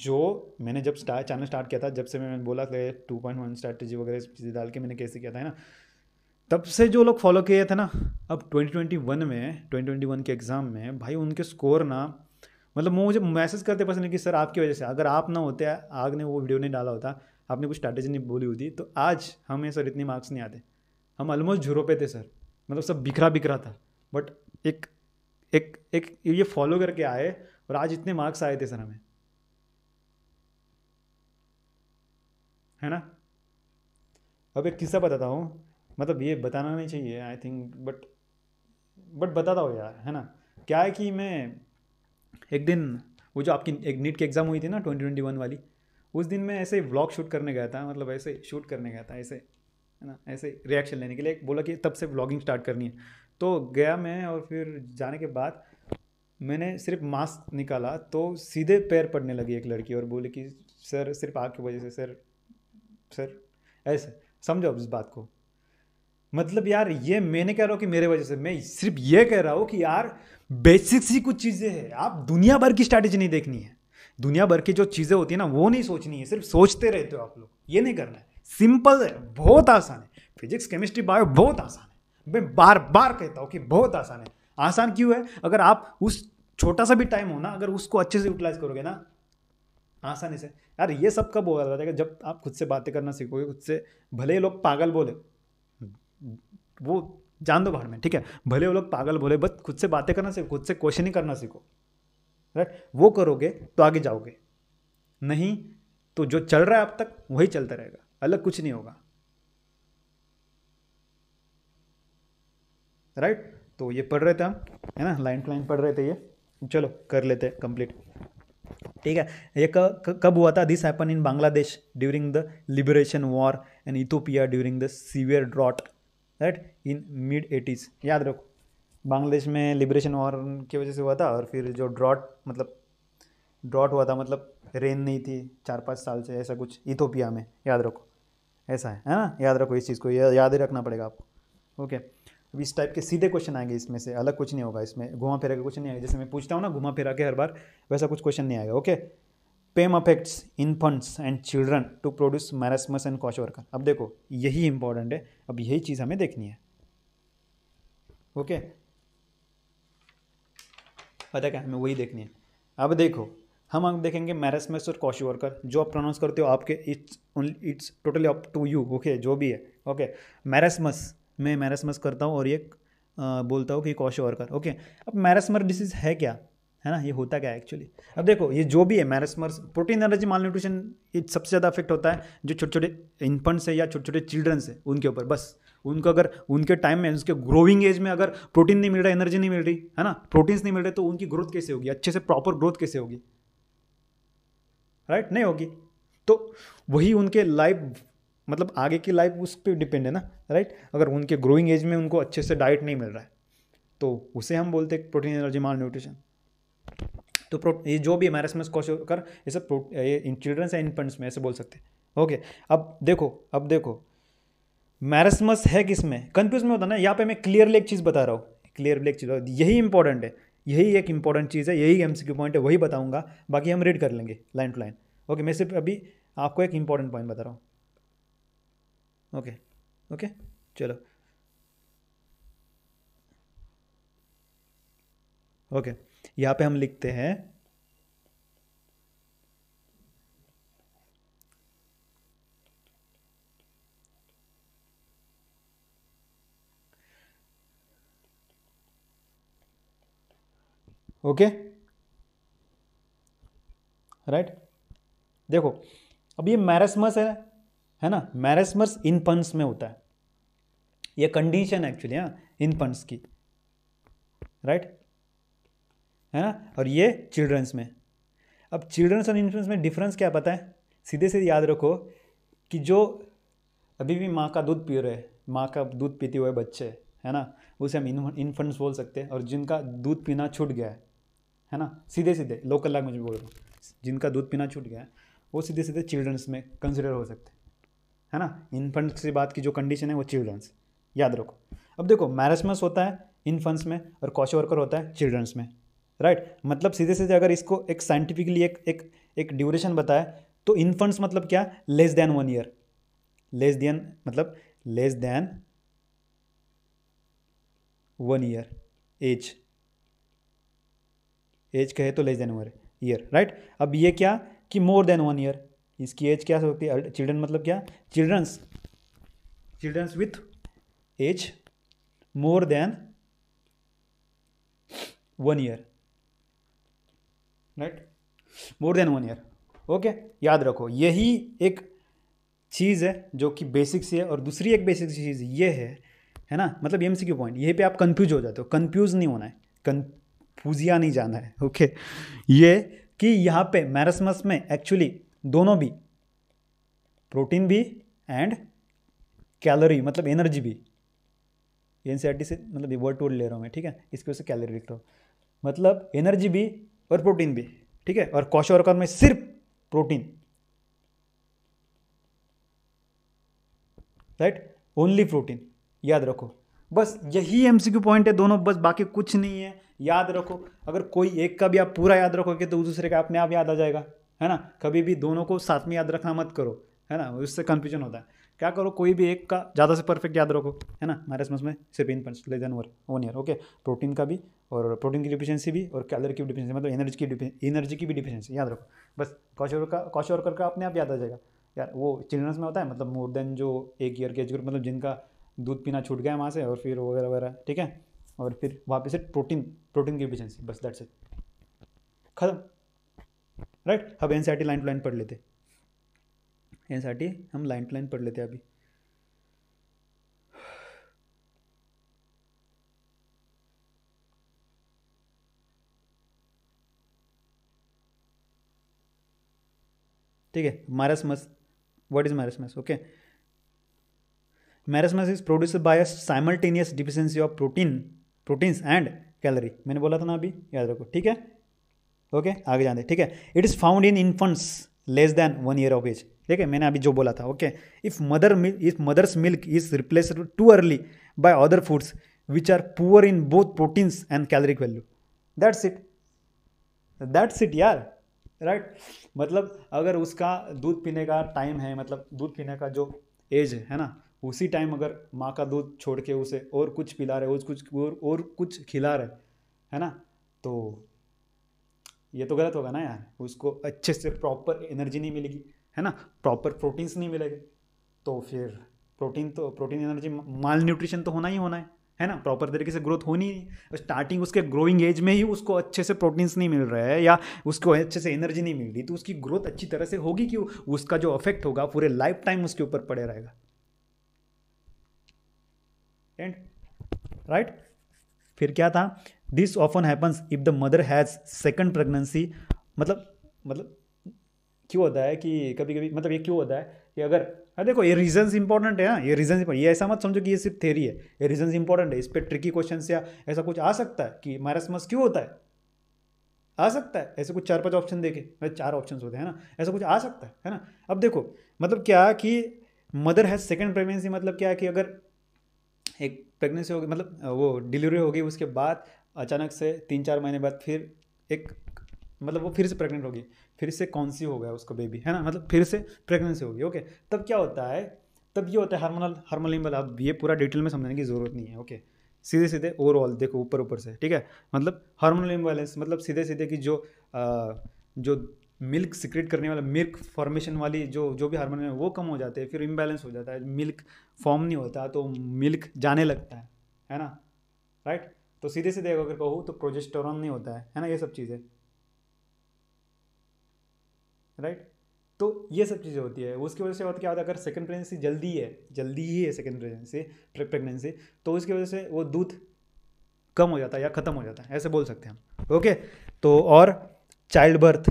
जो मैंने जब स्टार्ट चैनल स्टार्ट किया था जब से मैंने बोला कि टू पॉइंट वन स्ट्रैटेजी वगैरह चीज़ें डाल के मैंने कैसे किया था है ना तब से जो लोग फॉलो किए थे ना अब 2021 में 2021 के एग्ज़ाम में भाई उनके स्कोर ना मतलब मुझे मैसेज करते पसंद नहीं कि सर आपकी वजह से अगर आप ना होते आग ने वो वीडियो नहीं डाला होता आपने कुछ स्ट्रैटेजी नहीं बोली होती तो आज हमें सर इतने मार्क्स नहीं आते हम ऑलमोस्ट झुरो पे थे सर मतलब सब बिखरा बिखरा था बट एक एक एक ये फॉलो करके आए और आज इतने मार्क्स आए थे सर हमें है ना अब एक किस्सा बताता हूँ मतलब ये बताना नहीं चाहिए आई थिंक बट बट बताता हूँ यार है ना क्या है कि मैं एक दिन वो जो आपकी एक नीट की एग्ज़ाम हुई थी ना ट्वेंटी ट्वेंटी वन वाली उस दिन मैं ऐसे व्लॉग शूट करने गया था मतलब ऐसे शूट करने गया था ऐसे है ना ऐसे रिएक्शन लेने के लिए बोला कि तब से व्लॉगिंग स्टार्ट करनी है तो गया मैं और फिर जाने के बाद मैंने सिर्फ मास्क निकाला तो सीधे पैर पड़ने लगी एक लड़की और बोली कि सर सिर्फ आग की वजह से सर सर ऐसे समझो इस बात को मतलब यार ये मैंने कह रहा हूँ कि मेरे वजह से मैं सिर्फ ये कह रहा हूँ कि यार बेसिक्स ही कुछ चीज़ें हैं आप दुनिया भर की स्ट्रैटेजी नहीं देखनी है दुनिया भर की जो चीज़ें होती है ना वो नहीं सोचनी है सिर्फ सोचते रहते हो आप लोग ये नहीं करना है सिंपल है बहुत आसान है फिजिक्स केमिस्ट्री बायो बहुत आसान है मैं बार बार कहता हूँ कि बहुत आसान है आसान क्यों है अगर आप उस छोटा सा भी टाइम हो ना अगर उसको अच्छे से यूटिलाइज करोगे ना आसानी से यार ये सब कब होगा जाएगा जब आप खुद से बातें करना सीखोगे खुद से भले ही लोग पागल बोले वो जान दो बाहर में ठीक है भले वो लोग पागल बोले बस खुद से बातें करना सीखो खुद से क्वेश्चनिंग करना सीखो राइट वो करोगे तो आगे जाओगे नहीं तो जो चल रहा है अब तक वही चलता रहेगा अलग कुछ नहीं होगा राइट तो ये पढ़ रहे थे हम है ना लाइन लाइन पढ़ रहे थे ये चलो कर लेते हैं कंप्लीट ठीक है ये कब कब हुआ था this happen in Bangladesh during the liberation war and Ethiopia during the severe drought right in mid eighties याद रखो बांग्लादेश में लिबरेशन वॉर की वजह से हुआ था और फिर जो ड्रॉट मतलब ड्रॉट हुआ था मतलब रेन नहीं थी चार पाँच साल से ऐसा कुछ इथोपिया में याद रखो ऐसा है है ना याद रखो इस चीज़ को या, याद ही रखना पड़ेगा आपको ओके अब इस टाइप के सीधे क्वेश्चन आएंगे इसमें से अलग कुछ नहीं होगा इसमें घुमा फिरा के कुछ नहीं आएगा जैसे मैं पूछता हूँ ना घुमा फिरा के हर बार वैसा कुछ क्वेश्चन नहीं आएगा okay PEM affects infants and children to produce marasmus and kwashiorkor अब देखो यही इंपॉर्टेंट है अब यही चीज़ हमें देखनी है ओके okay? पता क्या हमें वही देखनी है अब देखो हम अब देखेंगे मैरसमेस और वर्कर जो आप प्रोनाउंस करते हो आपके it's it's totally up to you okay जो भी है ओके मैरसमस मैं मैरसमस करता हूँ और ये आ, बोलता हूँ कि वर्कर ओके अब मैरसमर डिसीज है क्या है ना ये होता क्या है एक्चुअली अब देखो ये जो भी है marasmus protein energy malnutrition ये सबसे ज़्यादा अफेक्ट होता है जो छोटे छोटे इन्फंट्स है या छोटे छोटे चिल्ड्रंस है उनके ऊपर बस उनको अगर उनके टाइम में उसके ग्रोविंग एज में अगर प्रोटीन नहीं मिल रहा एनर्जी नहीं मिल रही है ना प्रोटीन्स नहीं मिल रहे तो उनकी ग्रोथ कैसे होगी अच्छे से प्रॉपर ग्रोथ कैसे होगी राइट right? नहीं होगी तो वही उनके लाइफ मतलब आगे की लाइफ उस पर डिपेंड है ना राइट right? अगर उनके ग्रोइंग एज में उनको अच्छे से डाइट नहीं मिल रहा है तो उसे हम बोलते हैं प्रोटीन एनर्जी माल न्यूट्रिशन तो प्रो ये जो भी हमारे आर एस कर ये सब ये इन चिल्ड्रंस एंड इन्फेंट्स में ऐसे बोल सकते हैं ओके अब देखो अब देखो मैरसमस है किस में कन्फ्यूज में होता ना यहाँ पे मैं क्लियरली एक चीज़ बता रहा हूँ क्लियरली एक चीज़ यही इंपॉर्टेंट है यही एक इंपॉर्टेंट चीज़ है यही एम पॉइंट है वही बताऊँगा बाकी हम रीड कर लेंगे लाइन टू लाइन ओके मैं सिर्फ अभी आपको एक इंपॉर्टेंट पॉइंट बता रहा हूँ ओके ओके चलो ओके यहाँ पे हम लिखते हैं ओके राइट देखो अब ये मैरसमस है है ना मैरसमस इनपंस में होता है ये कंडीशन है एक्चुअली हाँ इनपंस की राइट right? है ना और ये चिल्ड्रंस में अब चिल्ड्रंस और इन्फ्लुएंस में डिफरेंस क्या पता है सीधे सीधे याद रखो कि जो अभी भी माँ का दूध पी रहे माँ का दूध पीते हुए बच्चे है ना उसे हम इन्फेंट्स बोल सकते हैं और जिनका दूध पीना छूट गया है है ना सीधे सीधे लोकल लैंग्वेज में बोल रहा हूँ जिनका दूध पीना छूट गया है वो सीधे सीधे चिल्ड्रंस में कंसिडर हो सकते हैं है ना इन्फेंट से बात की जो कंडीशन है वो चिल्ड्रंस याद रखो अब देखो मैरसमस होता है इन्फंट्स में और कॉश वर्कर होता है चिल्ड्रंस में राइट मतलब सीधे सीधे अगर इसको एक साइंटिफिकली एक एक एक ड्यूरेशन बताए तो इन्फंट्स मतलब क्या less than one year less than मतलब less than one year age age कहे तो less than one year right अब ये क्या कि मोर देन वन ईयर इसकी एज क्या हो सकती है चिल्ड्रन मतलब क्या childrens childrens with age more than one year right more than one year okay याद रखो यही एक चीज़ है जो कि बेसिक सी है और दूसरी एक बेसिक चीज़ ये है है ना मतलब एम सी क्यू पॉइंट यही पे आप कंफ्यूज हो जाते हो कंफ्यूज नहीं होना है पूजिया नहीं जाना है ओके ये कि यहाँ पे मैरसमस में एक्चुअली दोनों भी प्रोटीन भी एंड कैलोरी मतलब एनर्जी भी एन से मतलब ये वर्ड टोड ले रहा हूँ मैं ठीक है इसकी वजह से कैलोरी लिख रहा हूँ मतलब एनर्जी भी और प्रोटीन भी ठीक है और कौशवर्कर में सिर्फ प्रोटीन राइट ओनली प्रोटीन याद रखो बस यही एम पॉइंट है दोनों बस बाकी कुछ नहीं है याद रखो अगर कोई एक का भी आप पूरा याद रखोगे तो दूसरे का अपने आप याद आ जाएगा है ना कभी भी दोनों को साथ में याद रखना मत करो है ना उससे कन्फ्यूजन होता है क्या करो कोई भी एक का ज़्यादा से परफेक्ट याद रखो है ना हमारे समझ में सिर्फ इन पंच less than one year okay protein का भी और प्रोटीन की डिफिशियंसी भी और कैलोरी की डिफिशियंसी मतलब एनर्जी की एनर्जी की भी डिफिशियंसी याद रखो बस कॉशोर का कॉशोर का अपने आप याद आ जाएगा यार वो चिल्ड्रंस में होता है मतलब मोर देन जो एक ईयर के एज ग्रुप मतलब जिनका दूध पीना छूट गया वहाँ से और फिर वगैरह वगैरह ठीक है और फिर वापस से प्रोटीन प्रोटीन की डिफिशेंसी बस दैट्स इट खत्म राइट अब एन लाइन टू लाइन पढ़ लेते एन e हम लाइन टू लाइन पढ़ लेते अभी ठीक है मारस मस what is marasmus okay okay. Marasmus is produce by a simultaneous deficiency of protein proteins and calorie मैंने बोला था ना अभी याद रखो ठीक है ओके okay, आगे जाते ठीक है it is found in infants less than one year of age ठीक है मैंने अभी जो बोला था okay if mother milk if mother's milk is replace too early by other foods which are poor in both proteins and caloric value that's it that's it यार राइट right? मतलब अगर उसका दूध पीने का टाइम है मतलब दूध पीने का जो एज है ना उसी टाइम अगर माँ का दूध छोड़ के उसे और कुछ पिला रहे और कुछ और, और कुछ खिला रहे है ना तो ये तो गलत होगा ना यार उसको अच्छे से प्रॉपर एनर्जी नहीं मिलेगी है ना प्रॉपर प्रोटीन्स नहीं मिलेंगे तो फिर प्रोटीन तो प्रोटीन एनर्जी माल न्यूट्रिशन तो होना ही होना है है ना प्रॉपर तरीके से ग्रोथ होनी नहीं स्टार्टिंग उसके ग्रोइंग एज में ही उसको अच्छे से प्रोटीन्स नहीं मिल रहा है या उसको अच्छे से एनर्जी नहीं मिल रही तो उसकी ग्रोथ अच्छी तरह से होगी कि उसका जो अफेक्ट होगा पूरे लाइफ टाइम उसके ऊपर पड़े रहेगा टेंट राइट फिर क्या था this often happens if the mother has second pregnancy मतलब मतलब क्यों होता है कि कभी कभी मतलब ये क्यों होता है कि अगर अरे देखो ये रीजन इंपॉर्टेंट है ना ये रीजन ये ऐसा मत समझो कि ये सिर्फ थेरी है ये रीजंस इंपॉर्टेंट है इस पर ट्रिकी क्वेश्चन या ऐसा कुछ आ सकता है कि मैरसमस क्यों होता है आ सकता है ऐसे कुछ चार पांच ऑप्शन देखे मतलब चार ऑप्शन होते हैं ना ऐसा कुछ आ सकता है है ना अब देखो मतलब क्या कि मदर हैज़ सेकेंड प्रेगनेंसी मतलब क्या कि अगर एक प्रेगनेंसी होगी मतलब वो डिलीवरी होगी उसके बाद अचानक से तीन चार महीने बाद फिर एक मतलब वो फिर से प्रेग्नेंट होगी फिर से कौन सी हो गया उसको बेबी है ना मतलब फिर से प्रेगनेंसी होगी ओके तब क्या होता है तब ये होता है हार्मोनल हार्मोनल इम्बल ये पूरा डिटेल में समझने की ज़रूरत नहीं है ओके सीधे सीधे ओवरऑल देखो ऊपर ऊपर से ठीक है मतलब हार्मोनल इम्बैलेंस मतलब सीधे सीधे कि जो आ, जो मिल्क सिक्रेट करने वाला मिल्क फॉर्मेशन वाली जो जो भी हार्मोन है वो कम हो जाते हैं फिर इम्बैलेंस हो जाता है मिल्क फॉर्म नहीं होता तो मिल्क जाने लगता है है ना राइट तो सीधे सीधे अगर कहूँ तो प्रोजेस्टोरॉन नहीं होता है है ना ये सब चीज़ें राइट तो ये सब चीज़ें होती है उसकी वजह से बात क्या होता है अगर सेकेंड प्रेगनेंसी जल्दी है जल्दी ही है सेकेंड प्रेगनेंसी प्रेगनेंसी तो उसकी वजह से वो दूध कम हो जाता है या ख़त्म हो जाता है ऐसे बोल सकते हैं हम ओके तो और चाइल्ड बर्थ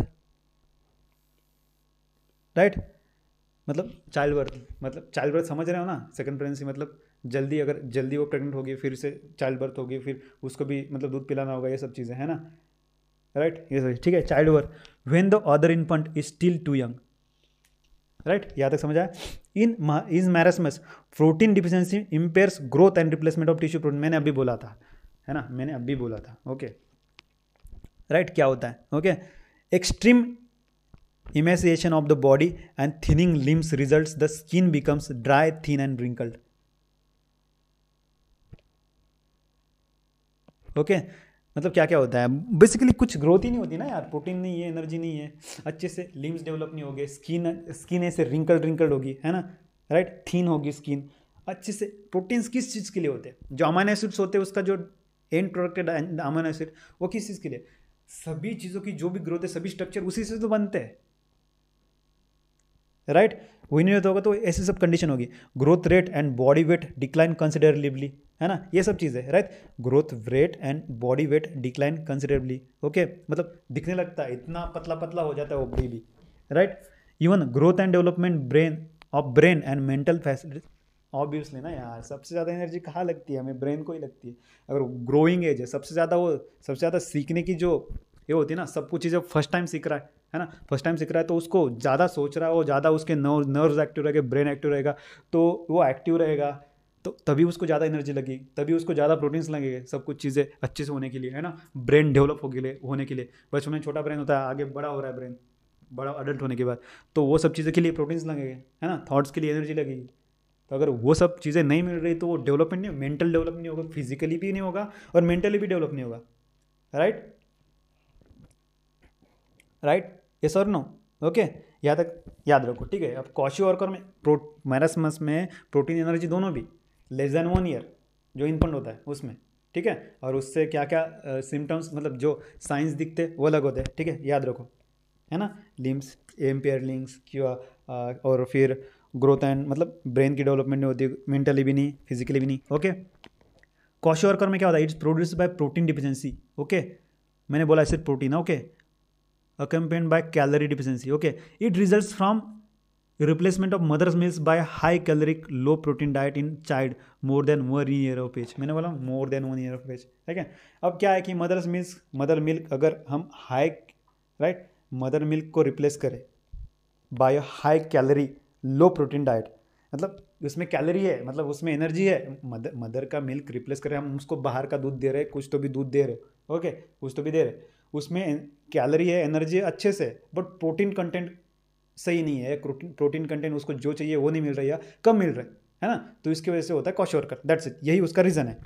राइट मतलब चाइल्ड बर्थ मतलब चाइल्ड बर्थ समझ रहे हो ना सेकंड प्रेगनेंसी मतलब जल्दी अगर जल्दी वो प्रेगनेंट होगी फिर से चाइल्ड बर्थ होगी फिर उसको भी मतलब दूध पिलाना होगा ये सब चीज़ें है ना राइट ये सब ठीक है child birth when the other infant is still too young right यहाँ तक समझ आया in in marasmus protein deficiency impairs growth and replacement of tissue protein मैंने अभी बोला था है ना मैंने अभी बोला था ओके राइट क्या होता है okay extreme Emaciation of the body and thinning limbs results the skin becomes dry, thin and wrinkled. Okay okay? मतलब क्या क्या होता है बेसिकली कुछ ग्रोथ ही नहीं होती ना यार प्रोटीन नहीं है एनर्जी नहीं है अच्छे से लिम्स डेवलप नहीं हो गए स्किन स्किन ऐसे रिंकल रिंकल्ड होगी है ना राइट थीन होगी स्किन अच्छे से प्रोटीन्स किस चीज़ के लिए होते हैं जो अमाइन एसिड्स होते हैं उसका जो एंड प्रोडक्टेड अमाइन एसिड वो किस चीज़ के लिए सभी चीज़ों की जो भी ग्रोथ है सभी स्ट्रक्चर उसी से तो बनते हैं राइट नहीं होता होगा तो ऐसी सब कंडीशन होगी growth rate and body weight decline considerably है ना ये सब चीज़ें right growth rate and body weight decline considerably okay मतलब दिखने लगता है इतना पतला पतला हो जाता है वो baby right even growth and development brain of brain and mental facility obviously ना यार सबसे ज़्यादा एनर्जी कहाँ लगती है हमें ब्रेन को ही लगती है अगर ग्रोइंग एज है सबसे ज़्यादा वो सबसे ज़्यादा सीखने की जो ये होती है ना सब कुछ चीज़ें फर्स्ट टाइम सीख रहा है है ना फर्स्ट टाइम सीख रहा है तो उसको ज़्यादा सोच रहा है वो ज़्यादा उसके नर्व नर्व एक्टिव रहेगा ब्रेन एक्टिव रहेगा तो वो एक्टिव रहेगा तो तभी उसको ज़्यादा एनर्जी लगी तभी उसको ज़्यादा प्रोटीन्स लगेंगे सब कुछ चीज़ें अच्छे से होने के लिए है ना ब्रेन डेवलप हो लिए होने के लिए बचपन में छोटा ब्रेन होता है आगे बड़ा हो रहा है ब्रेन बड़ा अडल्ट होने के बाद तो वो सब चीज़ों के लिए प्रोटीन्स लगेंगे है ना थाट्स के लिए एनर्जी लगेगी तो अगर वो सब चीज़ें नहीं मिल रही तो वो डेवलपमेंट नहीं मेंटल डेवलप नहीं होगा फिजिकली भी नहीं होगा और मेंटली भी डेवलप नहीं होगा right right yes or no okay यहाँ तक याद रखो ठीक है अब कॉशी वर्कर में प्रो मैरसमस में प्रोटीन एनर्जी दोनों भी लेस देन वन ईयर जो इनपन होता है उसमें ठीक है और उससे क्या क्या सिम्टम्स मतलब जो साइंस दिखते वो अलग होते हैं ठीक है याद रखो है ना लिम्स पेयर लिंक्स क्यों और फिर ग्रोथ एंड मतलब ब्रेन की डेवलपमेंट नहीं होती मेंटली भी नहीं फिजिकली भी नहीं ओके कॉशी वर्कर में क्या होता है it's produce by protein deficiency okay मैंने बोला सिर्फ protein okay okay? accompanied by calorie deficiency okay it result from replacement of mother's milk by high caloric low protein diet in child more than one year of age मैंने बोला more than one year of age ठीक है अब क्या है कि मदर्स मिल्स मदर मिल्क अगर हम हाई राइट मदर मिल्क को रिप्लेस करें by high calorie low protein diet मतलब उसमें कैलरी है मतलब उसमें एनर्जी है मदर मदर का मिल्क रिप्लेस करें हम उसको बाहर का दूध दे रहे हैं कुछ तो भी दूध दे रहे हो ओके कुछ तो भी दे रहे उसमें कैलरी है एनर्जी अच्छे से बट प्रोटीन कंटेंट सही नहीं है प्रोटीन प्रोटीन कंटेंट उसको जो चाहिए वो नहीं मिल रही है कम मिल रहा है है ना तो इसकी वजह से होता है कॉश वर्कर दैट्स इट यही उसका रीज़न है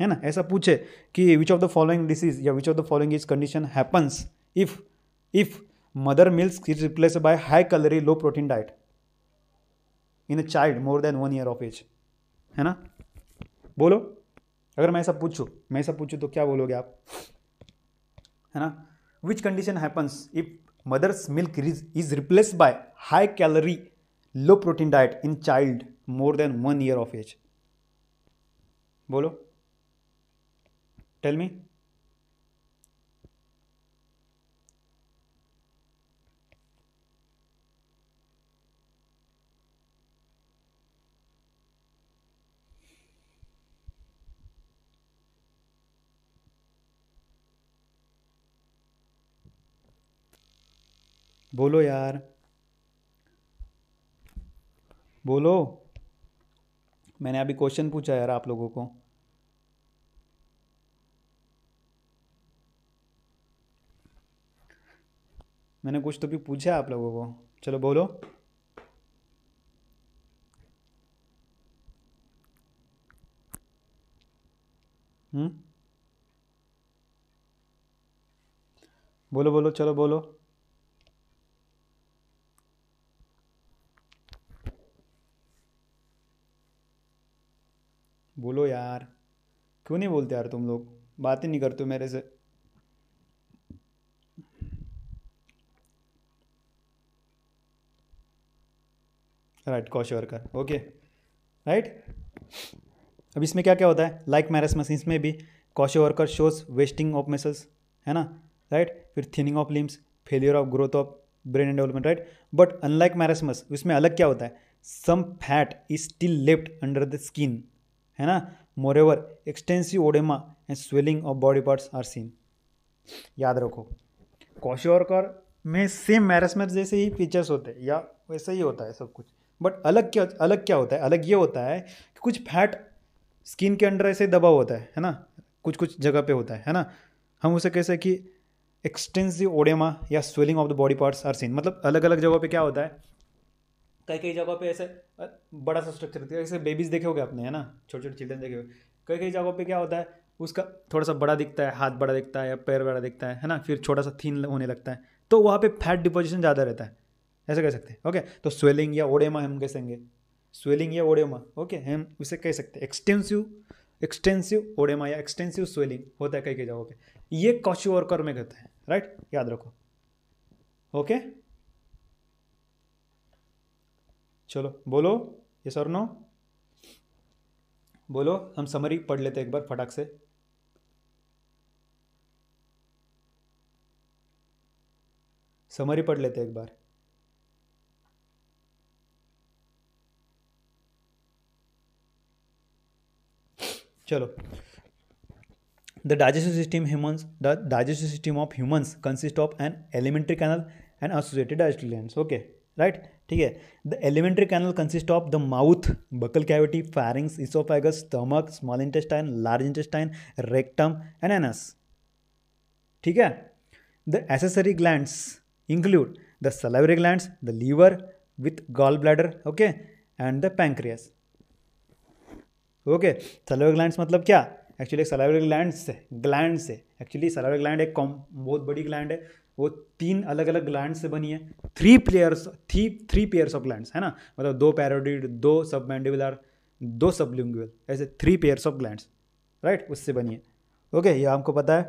है ना ऐसा पूछे कि which of the following disease या which of the following is condition happens if if mother milk is replace by high calorie low protein diet in a child more than one year of age है ना बोलो अगर मैं ऐसा पूछूँ मैं ऐसा पूछूँ तो क्या बोलोगे आप है ना which condition happens if mother's milk is replace by high calorie low protein diet in child more than one year of age बोलो टेल मी बोलो यार बोलो मैंने अभी क्वेश्चन पूछा यार आप लोगों को मैंने कुछ तो भी पूछा आप लोगों को चलो बोलो हम्म बोलो बोलो चलो बोलो बोलो यार क्यों नहीं बोलते यार तुम लोग बात ही नहीं करते मेरे से right kwashiorkor okay right अब इसमें क्या क्या होता है लाइक मैरस मशीन्स में भी kwashiorkor shows wasting of muscles है ना राइट फिर thinning of limbs failure of growth of brain and development right but unlike marasmus उसमें अलग क्या होता है some fat is still left under the skin है ना moreover extensive oedema and swelling of body parts are seen याद रखो कौशोरकर में सेम मैरसमेट जैसे ही फीचर्स होते हैं या वैसे ही होता है सब कुछ बट अलग क्या अलग क्या होता है अलग ये होता है कि कुछ फैट स्किन के अंडर ऐसे दबाव होता है है ना कुछ कुछ जगह पे होता है है ना हम उसे कह सकें कि एक्सटेंसिव ओडेमा या swelling of the body parts are seen मतलब अलग अलग जगह पे क्या होता है कई कई जगहों पे ऐसे बड़ा सा स्ट्रक्चर होता है जैसे बेबीज़ देखे होगे आपने है ना छोटे छोटे चिल्ड्रन देखे हो कई कई जगहों पे क्या होता है उसका थोड़ा सा बड़ा दिखता है हाथ बड़ा दिखता है या पैर बड़ा दिखता है है ना फिर छोटा सा थीन होने लगता है तो वहाँ पे फैट डिपोजिशन ज़्यादा रहता है ऐसा कह सकते हैं ओके तो स्वेलिंग या ओडेमा हम कह सकेंगे स्वेलिंग या ओडेमा ओके हम उसे कह सकते हैं एक्सटेंसिव एक्सटेंसिव ओडेमा या एक्सटेंसिव स्वेलिंग होता है कई कई जगहों पर ये कॉशी वर्कर में कहते हैं राइट याद रखो ओके चलो बोलो ये सर नो बोलो हम समरी पढ़ लेते एक बार फटाक से समरी पढ़ लेते एक बार चलो the digestive system humans the digestive system of humans consist of an alimentary canal and associated digestive okay right ठीक है the alimentary canal consist of the mouth buccal cavity pharynx oesophagus stomach small intestine large intestine rectum and anus ठीक है the accessory glands include the salivary glands the liver with gall bladder okay and the pancreas okay salivary glands मतलब क्या एक्चुअली सलेवरी ग्लैंड है ग्लैंड है एक्चुअली सलेवरी ग्लैंड एक बहुत बड़ी ग्लैंड है वो तीन अलग अलग ग्लैंड से बनी है three players three three pairs of gland है ना मतलब दो पैरोडिड दो सब मैंडिबुलर दो सब लिंगुअल ऐसे three pairs of gland right उससे बनी है ओके ये आपको पता है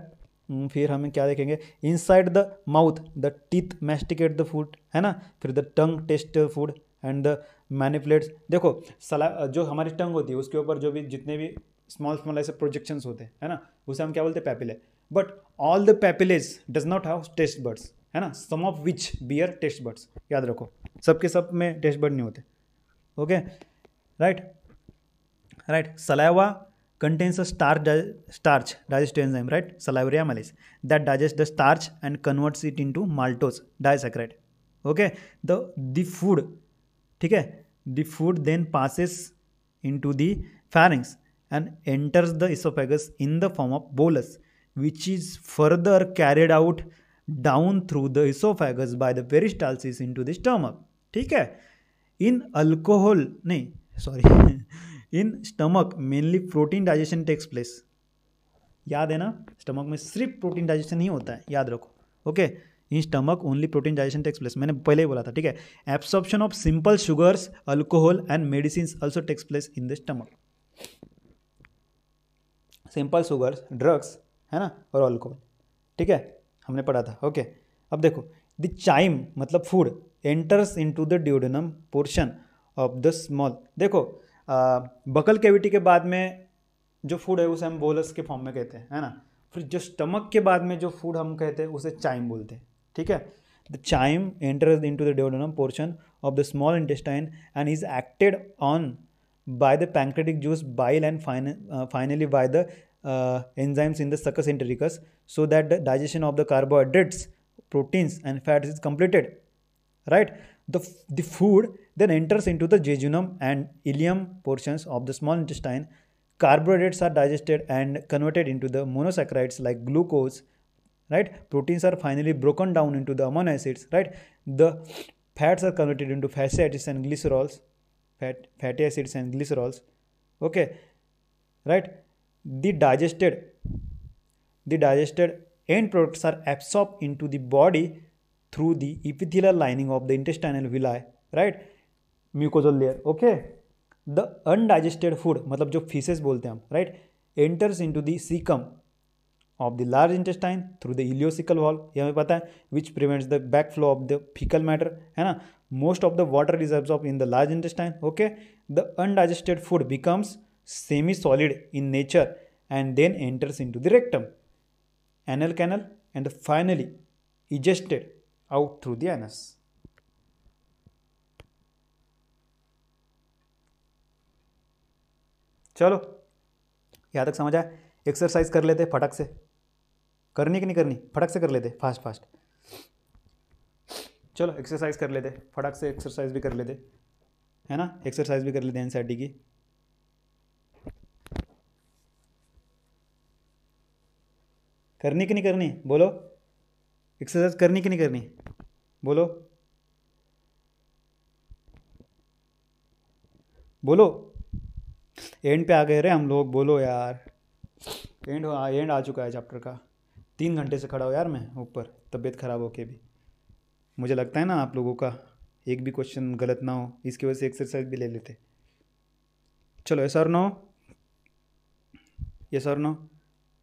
हम्म, फिर हमें क्या देखेंगे inside the mouth the teeth masticate the food है ना फिर the tongue taste food and the manipulates देखो सला जो हमारी टंग होती है उसके ऊपर जो भी जितने भी स्मॉल स्मॉल ऐसे प्रोजेक्शंस होते हैं है ना उसे हम क्या बोलते हैं papillae but all the papillae does not have taste buds है ना some of which bear taste buds याद रखो सबके सब में टेस्ट बर्ड नहीं होते okay right right saliva contains a star starch digest enzyme right salivary amylase that digest the starch and converts it into maltose disaccharide okay the the food ठीक है the food then passes into the pharynx and enters the oesophagus in the form of bolus which is further carried out down through the esophagus by the peristalsis into the stomach ठीक है in alcohol नहीं sorry in stomach mainly protein digestion takes place याद है ना स्टमक में सिर्फ प्रोटीन डाइजेशन ही होता है याद रखो okay in stomach only protein digestion takes place मैंने पहले ही बोला था ठीक है absorption of simple sugars alcohol and medicine also takes place in the stomach simple sugars drugs है ना और अल्कोहल ठीक है हमने पढ़ा था ओके अब देखो द चाइम मतलब food enters into the duodenum portion of the small देखो आ, बकल कैविटी के बाद में जो फूड है उसे हम बोलस के फॉर्म में कहते हैं है ना फिर जो स्टमक के बाद में जो फूड हम कहते हैं उसे चाइम बोलते हैं ठीक है the chyme enters in to the duodenum portion of the small intestine and is acted on by the pancreatic juice bile and finally by the uh, enzymes in the succus entericus so that the digestion of the carbohydrates proteins and fats is completed right the, the food then enters into the jejunum and ileum portions of the small intestine carbohydrates are digested and converted into the monosaccharides like glucose right proteins are finally broken down into the amino acids right the fats are converted into fatty acids and glycerols fat, fatty acids and glycerols okay right the digested the digested end products are absorbed into the body through the epithelial lining of the intestinal villi right mucosal layer okay the undigested food मतलब जो फीसेस बोलते हैं हम right enters into the caecum of the large intestine through the ileocaecal wall ये हमें पता है which prevents the back flow of the faecal matter है ना most of the water is absorb in the large intestine okay the undigested food becomes semi-solid in nature and then enters into the rectum, anal canal and finally ejected out through the anus. चलो यहाँ तक समझ आया एक्सरसाइज कर लेते फटक से करनी कि नहीं करनी फटक से कर लेते फास्ट फास्ट चलो एक्सरसाइज कर लेते फटक से एक्सरसाइज भी कर लेते है ना एक्सरसाइज भी कर लेते एन की करनी कि नहीं करनी बोलो एक्सरसाइज करनी कि नहीं करनी बोलो बोलो एंड पे आ गए रे हम लोग बोलो यार एंड हो एंड आ चुका है चैप्टर का तीन घंटे से खड़ा हो यार मैं ऊपर तबीयत ख़राब हो के भी मुझे लगता है ना आप लोगों का एक भी क्वेश्चन गलत ना हो इसकी वजह से एक्सरसाइज भी ले लेते चलो yes or no yes or no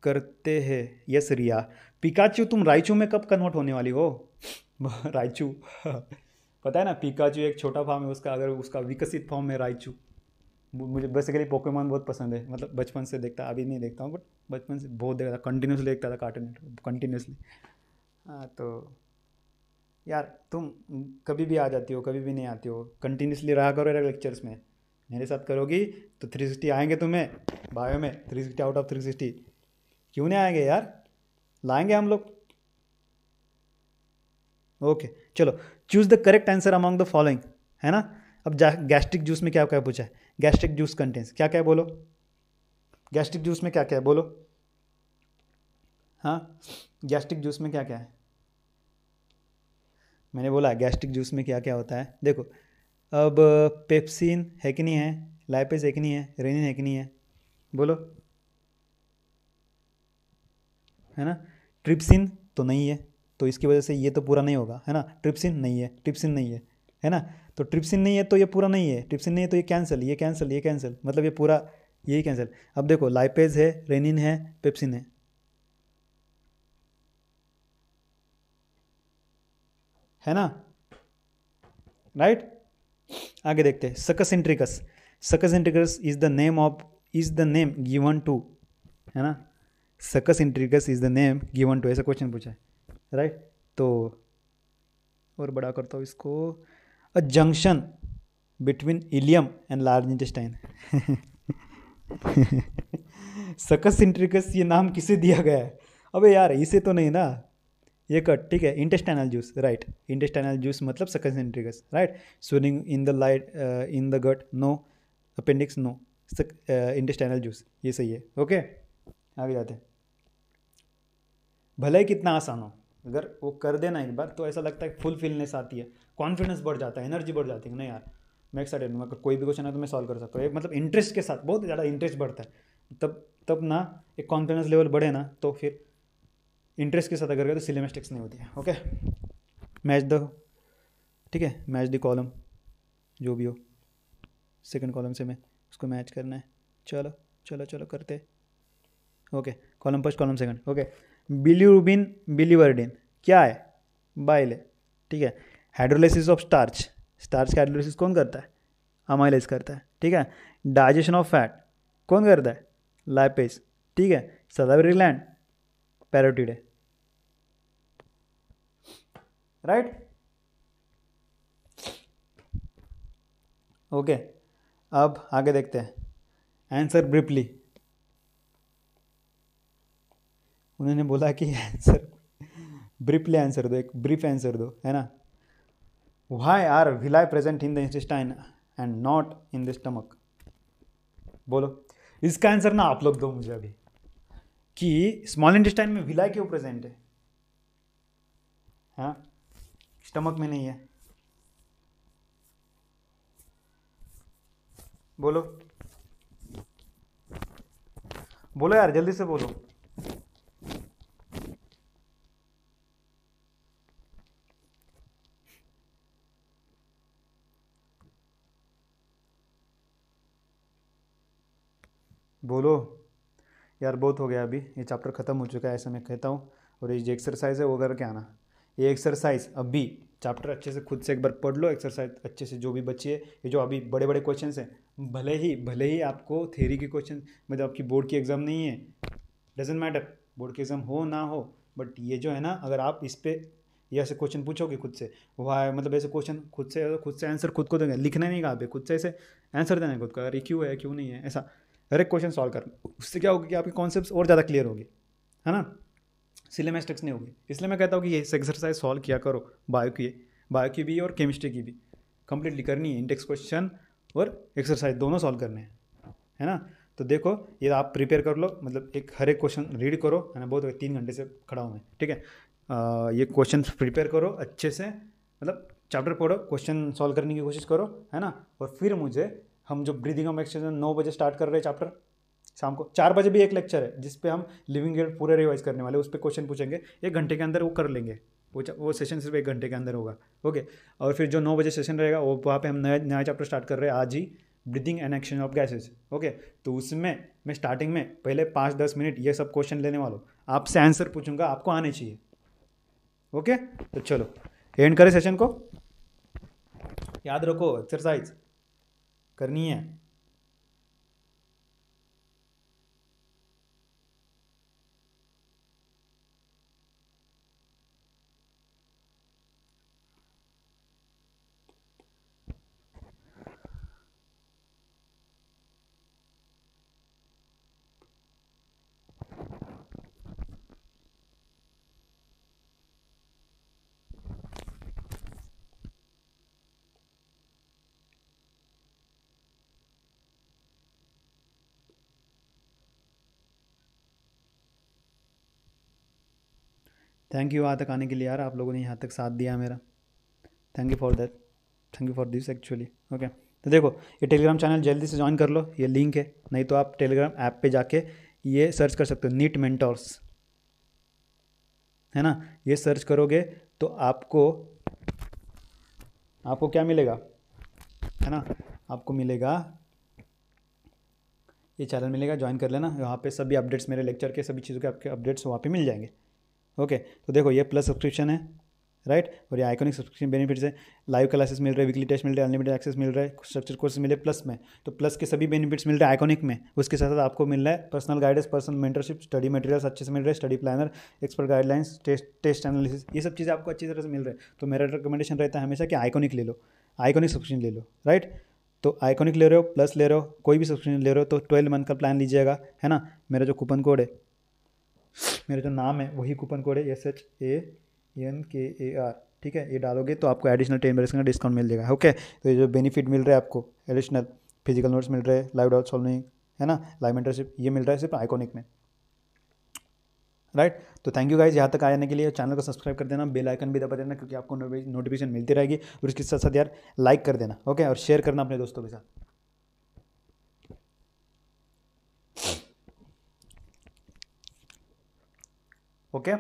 करते हैं यस रिया पिकाचू तुम रायचू में कब कन्वर्ट होने वाली हो रायचू पता है ना पिकाचू एक छोटा फॉर्म है उसका अगर उसका विकसित फॉर्म है रायचू मुझे बेसिकली पोकेमॉन बहुत पसंद है मतलब बचपन से देखता अभी नहीं देखता हूँ बट बचपन से बहुत देखता था कंटिन्यूसली देखता था कार्टून कंटिन्यूसली हाँ तो यार तुम कभी भी आ जाती हो कभी भी नहीं आती हो कंटिन्यूसली रहा करो यार लेक्चर्स में मेरे साथ करोगी तो थ्री सिक्सटी आएंगे तुम्हें बायो में three sixty out of three sixty क्यों नहीं आएंगे यार लाएंगे हम लोग ओके चलो choose the correct answer among the following है ना अब गैस्ट्रिक जूस में क्या क्या पूछा है गैस्ट्रिक जूस कंटेंट्स क्या क्या बोलो गैस्ट्रिक जूस में क्या क्या है बोलो हाँ गैस्ट्रिक जूस में क्या क्या है मैंने बोला गैस्ट्रिक जूस में क्या क्या होता है देखो अब पेप्सिन है कि नहीं है लाइपेज है कि नहीं है रेनिन है कि नहीं है बोलो है ना ट्रिप्सिन तो नहीं है तो इसकी वजह से ये तो पूरा नहीं होगा है ना ट्रिप्सिन नहीं है ट्रिप्सिन नहीं है है ना तो ट्रिप्सिन नहीं है तो ये पूरा नहीं है ट्रिप्सिन नहीं है तो ये कैंसिल ये कैंसिल ये कैंसिल मतलब ये पूरा यही कैंसिल अब देखो लाइपेज है रेनिन है पेप्सिन है है ना राइट right? आगे देखते हैं succus entericus is the name of is the name given to है ना succus entericus is the name given to ऐसा क्वेश्चन पूछा है राइट तो और बड़ा करता हूँ इसको a junction between ileum and large intestine succus entericus ये नाम किसे दिया गया है अबे यार इसे तो नहीं ना ये कट ठीक है intestinal juice right intestinal juice मतलब सकस इंट्रिकस राइट स्विनिंग in the light in the gut no appendix no intestinal juice ये सही है ओके आगे जाते हैं भले ही कितना आसान हो अगर वो कर देना एक बार तो ऐसा लगता है फुलफिलनेस आती है कॉन्फिडेंस बढ़ जाता है एनर्जी बढ़ जाती है नहीं यार मैं एक साइड अगर कोई भी क्वेश्चन है तो मैं सॉल्व कर सकता हूँ एक मतलब इंटरेस्ट के साथ बहुत ज़्यादा इंटरेस्ट बढ़ता है तब तब ना एक कॉन्फिडेंस लेवल बढ़े ना तो फिर इंटरेस्ट के साथ अगर तो सिले मिस्टेक्स नहीं होती है ओके मैच द ठीक है मैच द कॉलम जो भी हो सेकेंड कॉलम से मैं उसको मैच करना है चलो चलो चलो करते okay column first column second okay bilirubin biliverdin क्या है बाइल है ठीक है हाइड्रोलाइसिस ऑफ स्टार्च स्टार्च का हाइड्रोलाइसिस कौन करता है अमाइलाइज करता है ठीक है डाइजेशन ऑफ फैट कौन करता है लाइपेज ठीक है सदावरी ग्लैंड पैरोटिड है राइट ओके अब आगे देखते हैं आंसर ब्रीफली उन्होंने बोला कि आंसर ब्रीफली आंसर दो एक ब्रीफ आंसर दो है ना why are villi present in the intestine and not in the stomach बोलो इसका आंसर ना आप लोग दो मुझे अभी कि स्मॉल इंटेस्टाइन में विलाई क्यों प्रेजेंट है हाँ स्टमक में नहीं है बोलो बोलो यार जल्दी से बोलो बोलो यार बहुत हो गया अभी ये चैप्टर ख़त्म हो चुका है ऐसा मैं कहता हूँ और ये जो एक्सरसाइज है वो करके आना ये एक्सरसाइज अभी चैप्टर अच्छे से खुद से एक बार पढ़ लो एक्सरसाइज अच्छे से जो भी बची है ये जो अभी बड़े बड़े क्वेश्चन हैं भले ही भले ही आपको थेरी के क्वेश्चन मतलब आपकी बोर्ड की एग्ज़ाम नहीं है डजेंट मैटर बोर्ड की एग्ज़ाम हो ना हो बट ये जो है ना अगर आप इस पर ये ऐसे क्वेश्चन पूछोगे खुद से वह मतलब ऐसे क्वेश्चन खुद से खुद से आंसर खुद को देंगे लिखना नहीं कहा खुद से ऐसे आंसर देना है खुद का अरे क्यों है क्यों नहीं है ऐसा एक क्वेश्चन सॉल्व करना उससे क्या होगा कि आपके कॉन्सेप्ट और ज़्यादा क्लियर होगी है ना सिलेमेस्टिक्स नहीं होगी इसलिए मैं कहता हूँ कि ये एक्सरसाइज सॉल्व किया करो बायो की बायो की भी और केमिस्ट्री की भी कंप्लीटली करनी है इंडेक्स क्वेश्चन और एक्सरसाइज दोनों सॉल्व करने हैं है ना तो देखो ये आप प्रिपेयर कर लो मतलब एक हर एक क्वेश्चन रीड करो है ना बहुत तीन घंटे से खड़ा हूँ मैं ठीक है आ, ये क्वेश्चन प्रिपेयर करो अच्छे से मतलब चैप्टर पढ़ो क्वेश्चन सॉल्व करने की कोशिश करो है ना और फिर मुझे हम जो ब्रीदिंग हम एक्सरसाइज नौ बजे स्टार्ट कर रहे हैं चैप्टर शाम को चार बजे भी एक लेक्चर है जिस हम लिविंग गेट पूरे रिवाइज करने वाले उस पर क्वेश्चन पूछेंगे एक घंटे के अंदर वो कर लेंगे वो वो सेशन सिर्फ एक घंटे के अंदर होगा ओके और फिर जो नौ बजे सेशन रहेगा वो वहाँ पे हम नया नया चैप्टर स्टार्ट कर रहे हैं आज ही breathing and action of gases okay तो उसमें मैं स्टार्टिंग में पहले पाँच दस मिनट ये सब क्वेश्चन लेने वाला हूँ आपसे आंसर पूछूंगा आपको आने चाहिए ओके तो चलो एंड करें सेशन को याद रखो एक्सरसाइज करनी है थैंक यू यहाँ तक आने के लिए यार आप लोगों ने यहाँ तक साथ दिया मेरा thank you for that thank you for this actually okay तो देखो ये टेलीग्राम चैनल जल्दी से ज्वाइन कर लो ये लिंक है नहीं तो आप टेलीग्राम ऐप पे जाके ये सर्च कर सकते हो नीट मेंटर्स है ना ये सर्च करोगे तो आपको आपको क्या मिलेगा है ना आपको मिलेगा ये चैनल मिलेगा ज्वाइन कर लेना यहाँ पे सभी अपडेट्स मेरे लेक्चर के सभी चीज़ों के आपके अपडेट्स वहाँ पे मिल जाएंगे ओके तो देखो ये प्लस सब्सक्रिप्शन है राइट और ये आइकॉनिक सब्सक्रिप्शन बेनिफिट्स है लाइव क्लासेस मिल रहे हैं वीकली टेस्ट मिल रहे हैं अनलिमिटेड एक्सेस मिल रहा है स्ट्रक्चर कोर्स मिले प्लस में तो प्लस के सभी बेनिफिट्स मिल रहे हैं आइकॉनिक में उसके साथ साथ आपको मिल रहा है personal guidance personal mentorship study materials अच्छे से मिल रहे हैं study planner expert guidelines test test analysis ये सब चीज़ें आपको अच्छी तरह से मिल रही है तो मेरा रिकमेंडेशन रहता है हमेशा कि आइकॉनिक ले लो आइकॉनिक सब्सक्रिप्शन ले लो राइट तो आइकॉनिक ले रहे हो प्लस ले रहे हो कोई भी सब्सक्रिप्शन ले रहे हो तो ट्वेल्व मंथ का प्लान लीजिएगा है ना मेरा जो कूपन कोड है मेरा जो नाम है वही कूपन कोड है S H A N K A R ठीक है ये डालोगे तो आपको एडिशनल टेन परसेंट का डिस्काउंट मिल जाएगा ओके तो ये जो बेनिफिट मिल रहा है आपको एडिशनल फिजिकल नोट्स मिल रहे हैं लाइव डाउट सॉल्विंग है ना लाइव मेंटरशिप ये मिल रहा है सिर्फ आइकॉनिक में राइट right? तो थैंक यू गाइज यहाँ तक आने के लिए चैनल को सब्सक्राइब कर देना बेल आइकन भी दबा देना क्योंकि आपको नोटिफिकेशन मिलती रहेगी और उसके साथ साथ यार लाइक कर देना ओके और शेयर करना अपने दोस्तों के साथ ओके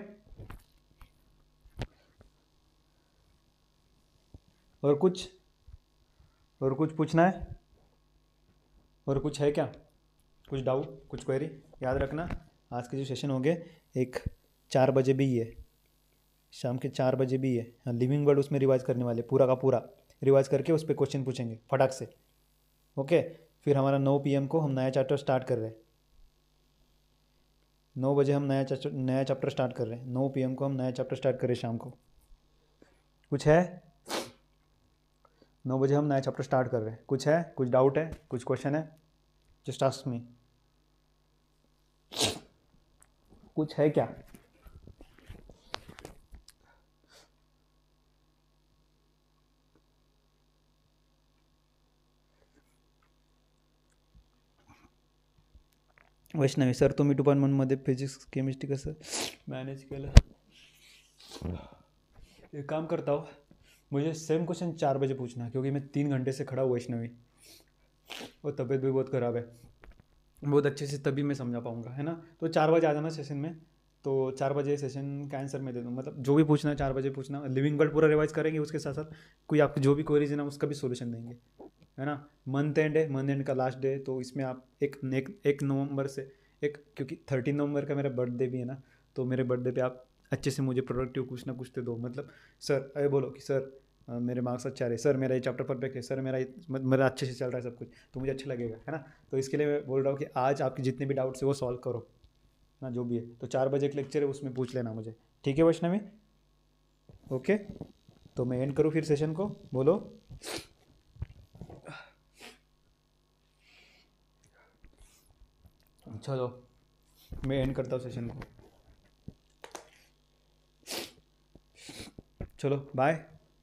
और कुछ और कुछ पूछना है और कुछ है क्या कुछ डाउट कुछ क्वेरी याद रखना आज के जो सेशन होंगे एक चार बजे भी है शाम के चार बजे भी है हाँ लिविंग वर्ड उसमें रिवाइज करने वाले पूरा का पूरा रिवाइज करके उस पर क्वेश्चन पूछेंगे फटाक से ओके फिर हमारा नौ पीएम को हम नया चैप्टर स्टार्ट कर रहे हैं नौ बजे हम नया नया चैप्टर स्टार्ट कर रहे हैं नौ पी को हम नया चैप्टर स्टार्ट कर रहे हैं शाम को कुछ है नौ बजे हम नया चैप्टर स्टार्ट कर रहे हैं कुछ है कुछ डाउट है कुछ क्वेश्चन है जस्ट आस्क मी कुछ है क्या वैष्णवी सर तुम्ही डिपार्टमेंटमध्ये फिजिक्स केमिस्ट्री कसं मॅनेज केलं एक काम करता हो मुझे सेम क्वेश्चन चार बजे पूछना क्योंकि मैं तीन घंटे से खड़ा हूँ वैष्णवी और तबीयत भी बहुत ख़राब है बहुत अच्छे से तभी मैं समझा पाऊँगा है ना तो चार बजे आ जाना सेशन में तो चार बजे सेशन का आंसर मैं दे दूँ मतलब जो भी पूछना है चार बजे पूछना लिविंग वर्ल्ड पूरा रिवाइज करेंगे उसके साथ साथ कोई आपकी जो भी क्वेरीज है ना उसका भी सोल्यूशन देंगे है ना मंथ एंड है मंथ एंड का लास्ट डे तो इसमें आप एक एक नवंबर से एक क्योंकि थर्टीन नवंबर का मेरा बर्थडे भी है ना तो मेरे बर्थडे पे आप अच्छे से मुझे प्रोडक्टिव कुछ ना कुछ तो दो मतलब सर अरे बोलो कि सर मेरे मार्क्स अच्छा रहे सर मेरा ये चैप्टर परफेक्ट है सर मेरा मेरा अच्छे से चल रहा है सब कुछ तो मुझे अच्छा लगेगा है ना तो इसके लिए मैं बोल रहा हूँ कि आज आपके जितने भी डाउट्स है वो सॉल्व करो ना जो भी है तो चार बजे का लेक्चर है उसमें पूछ लेना मुझे ठीक है वैष्णवी ओके तो मैं एंड करूँ फिर सेशन को बोलो चलो अच्छा, तो मैं एंड करता हूँ सेशन को चलो बाय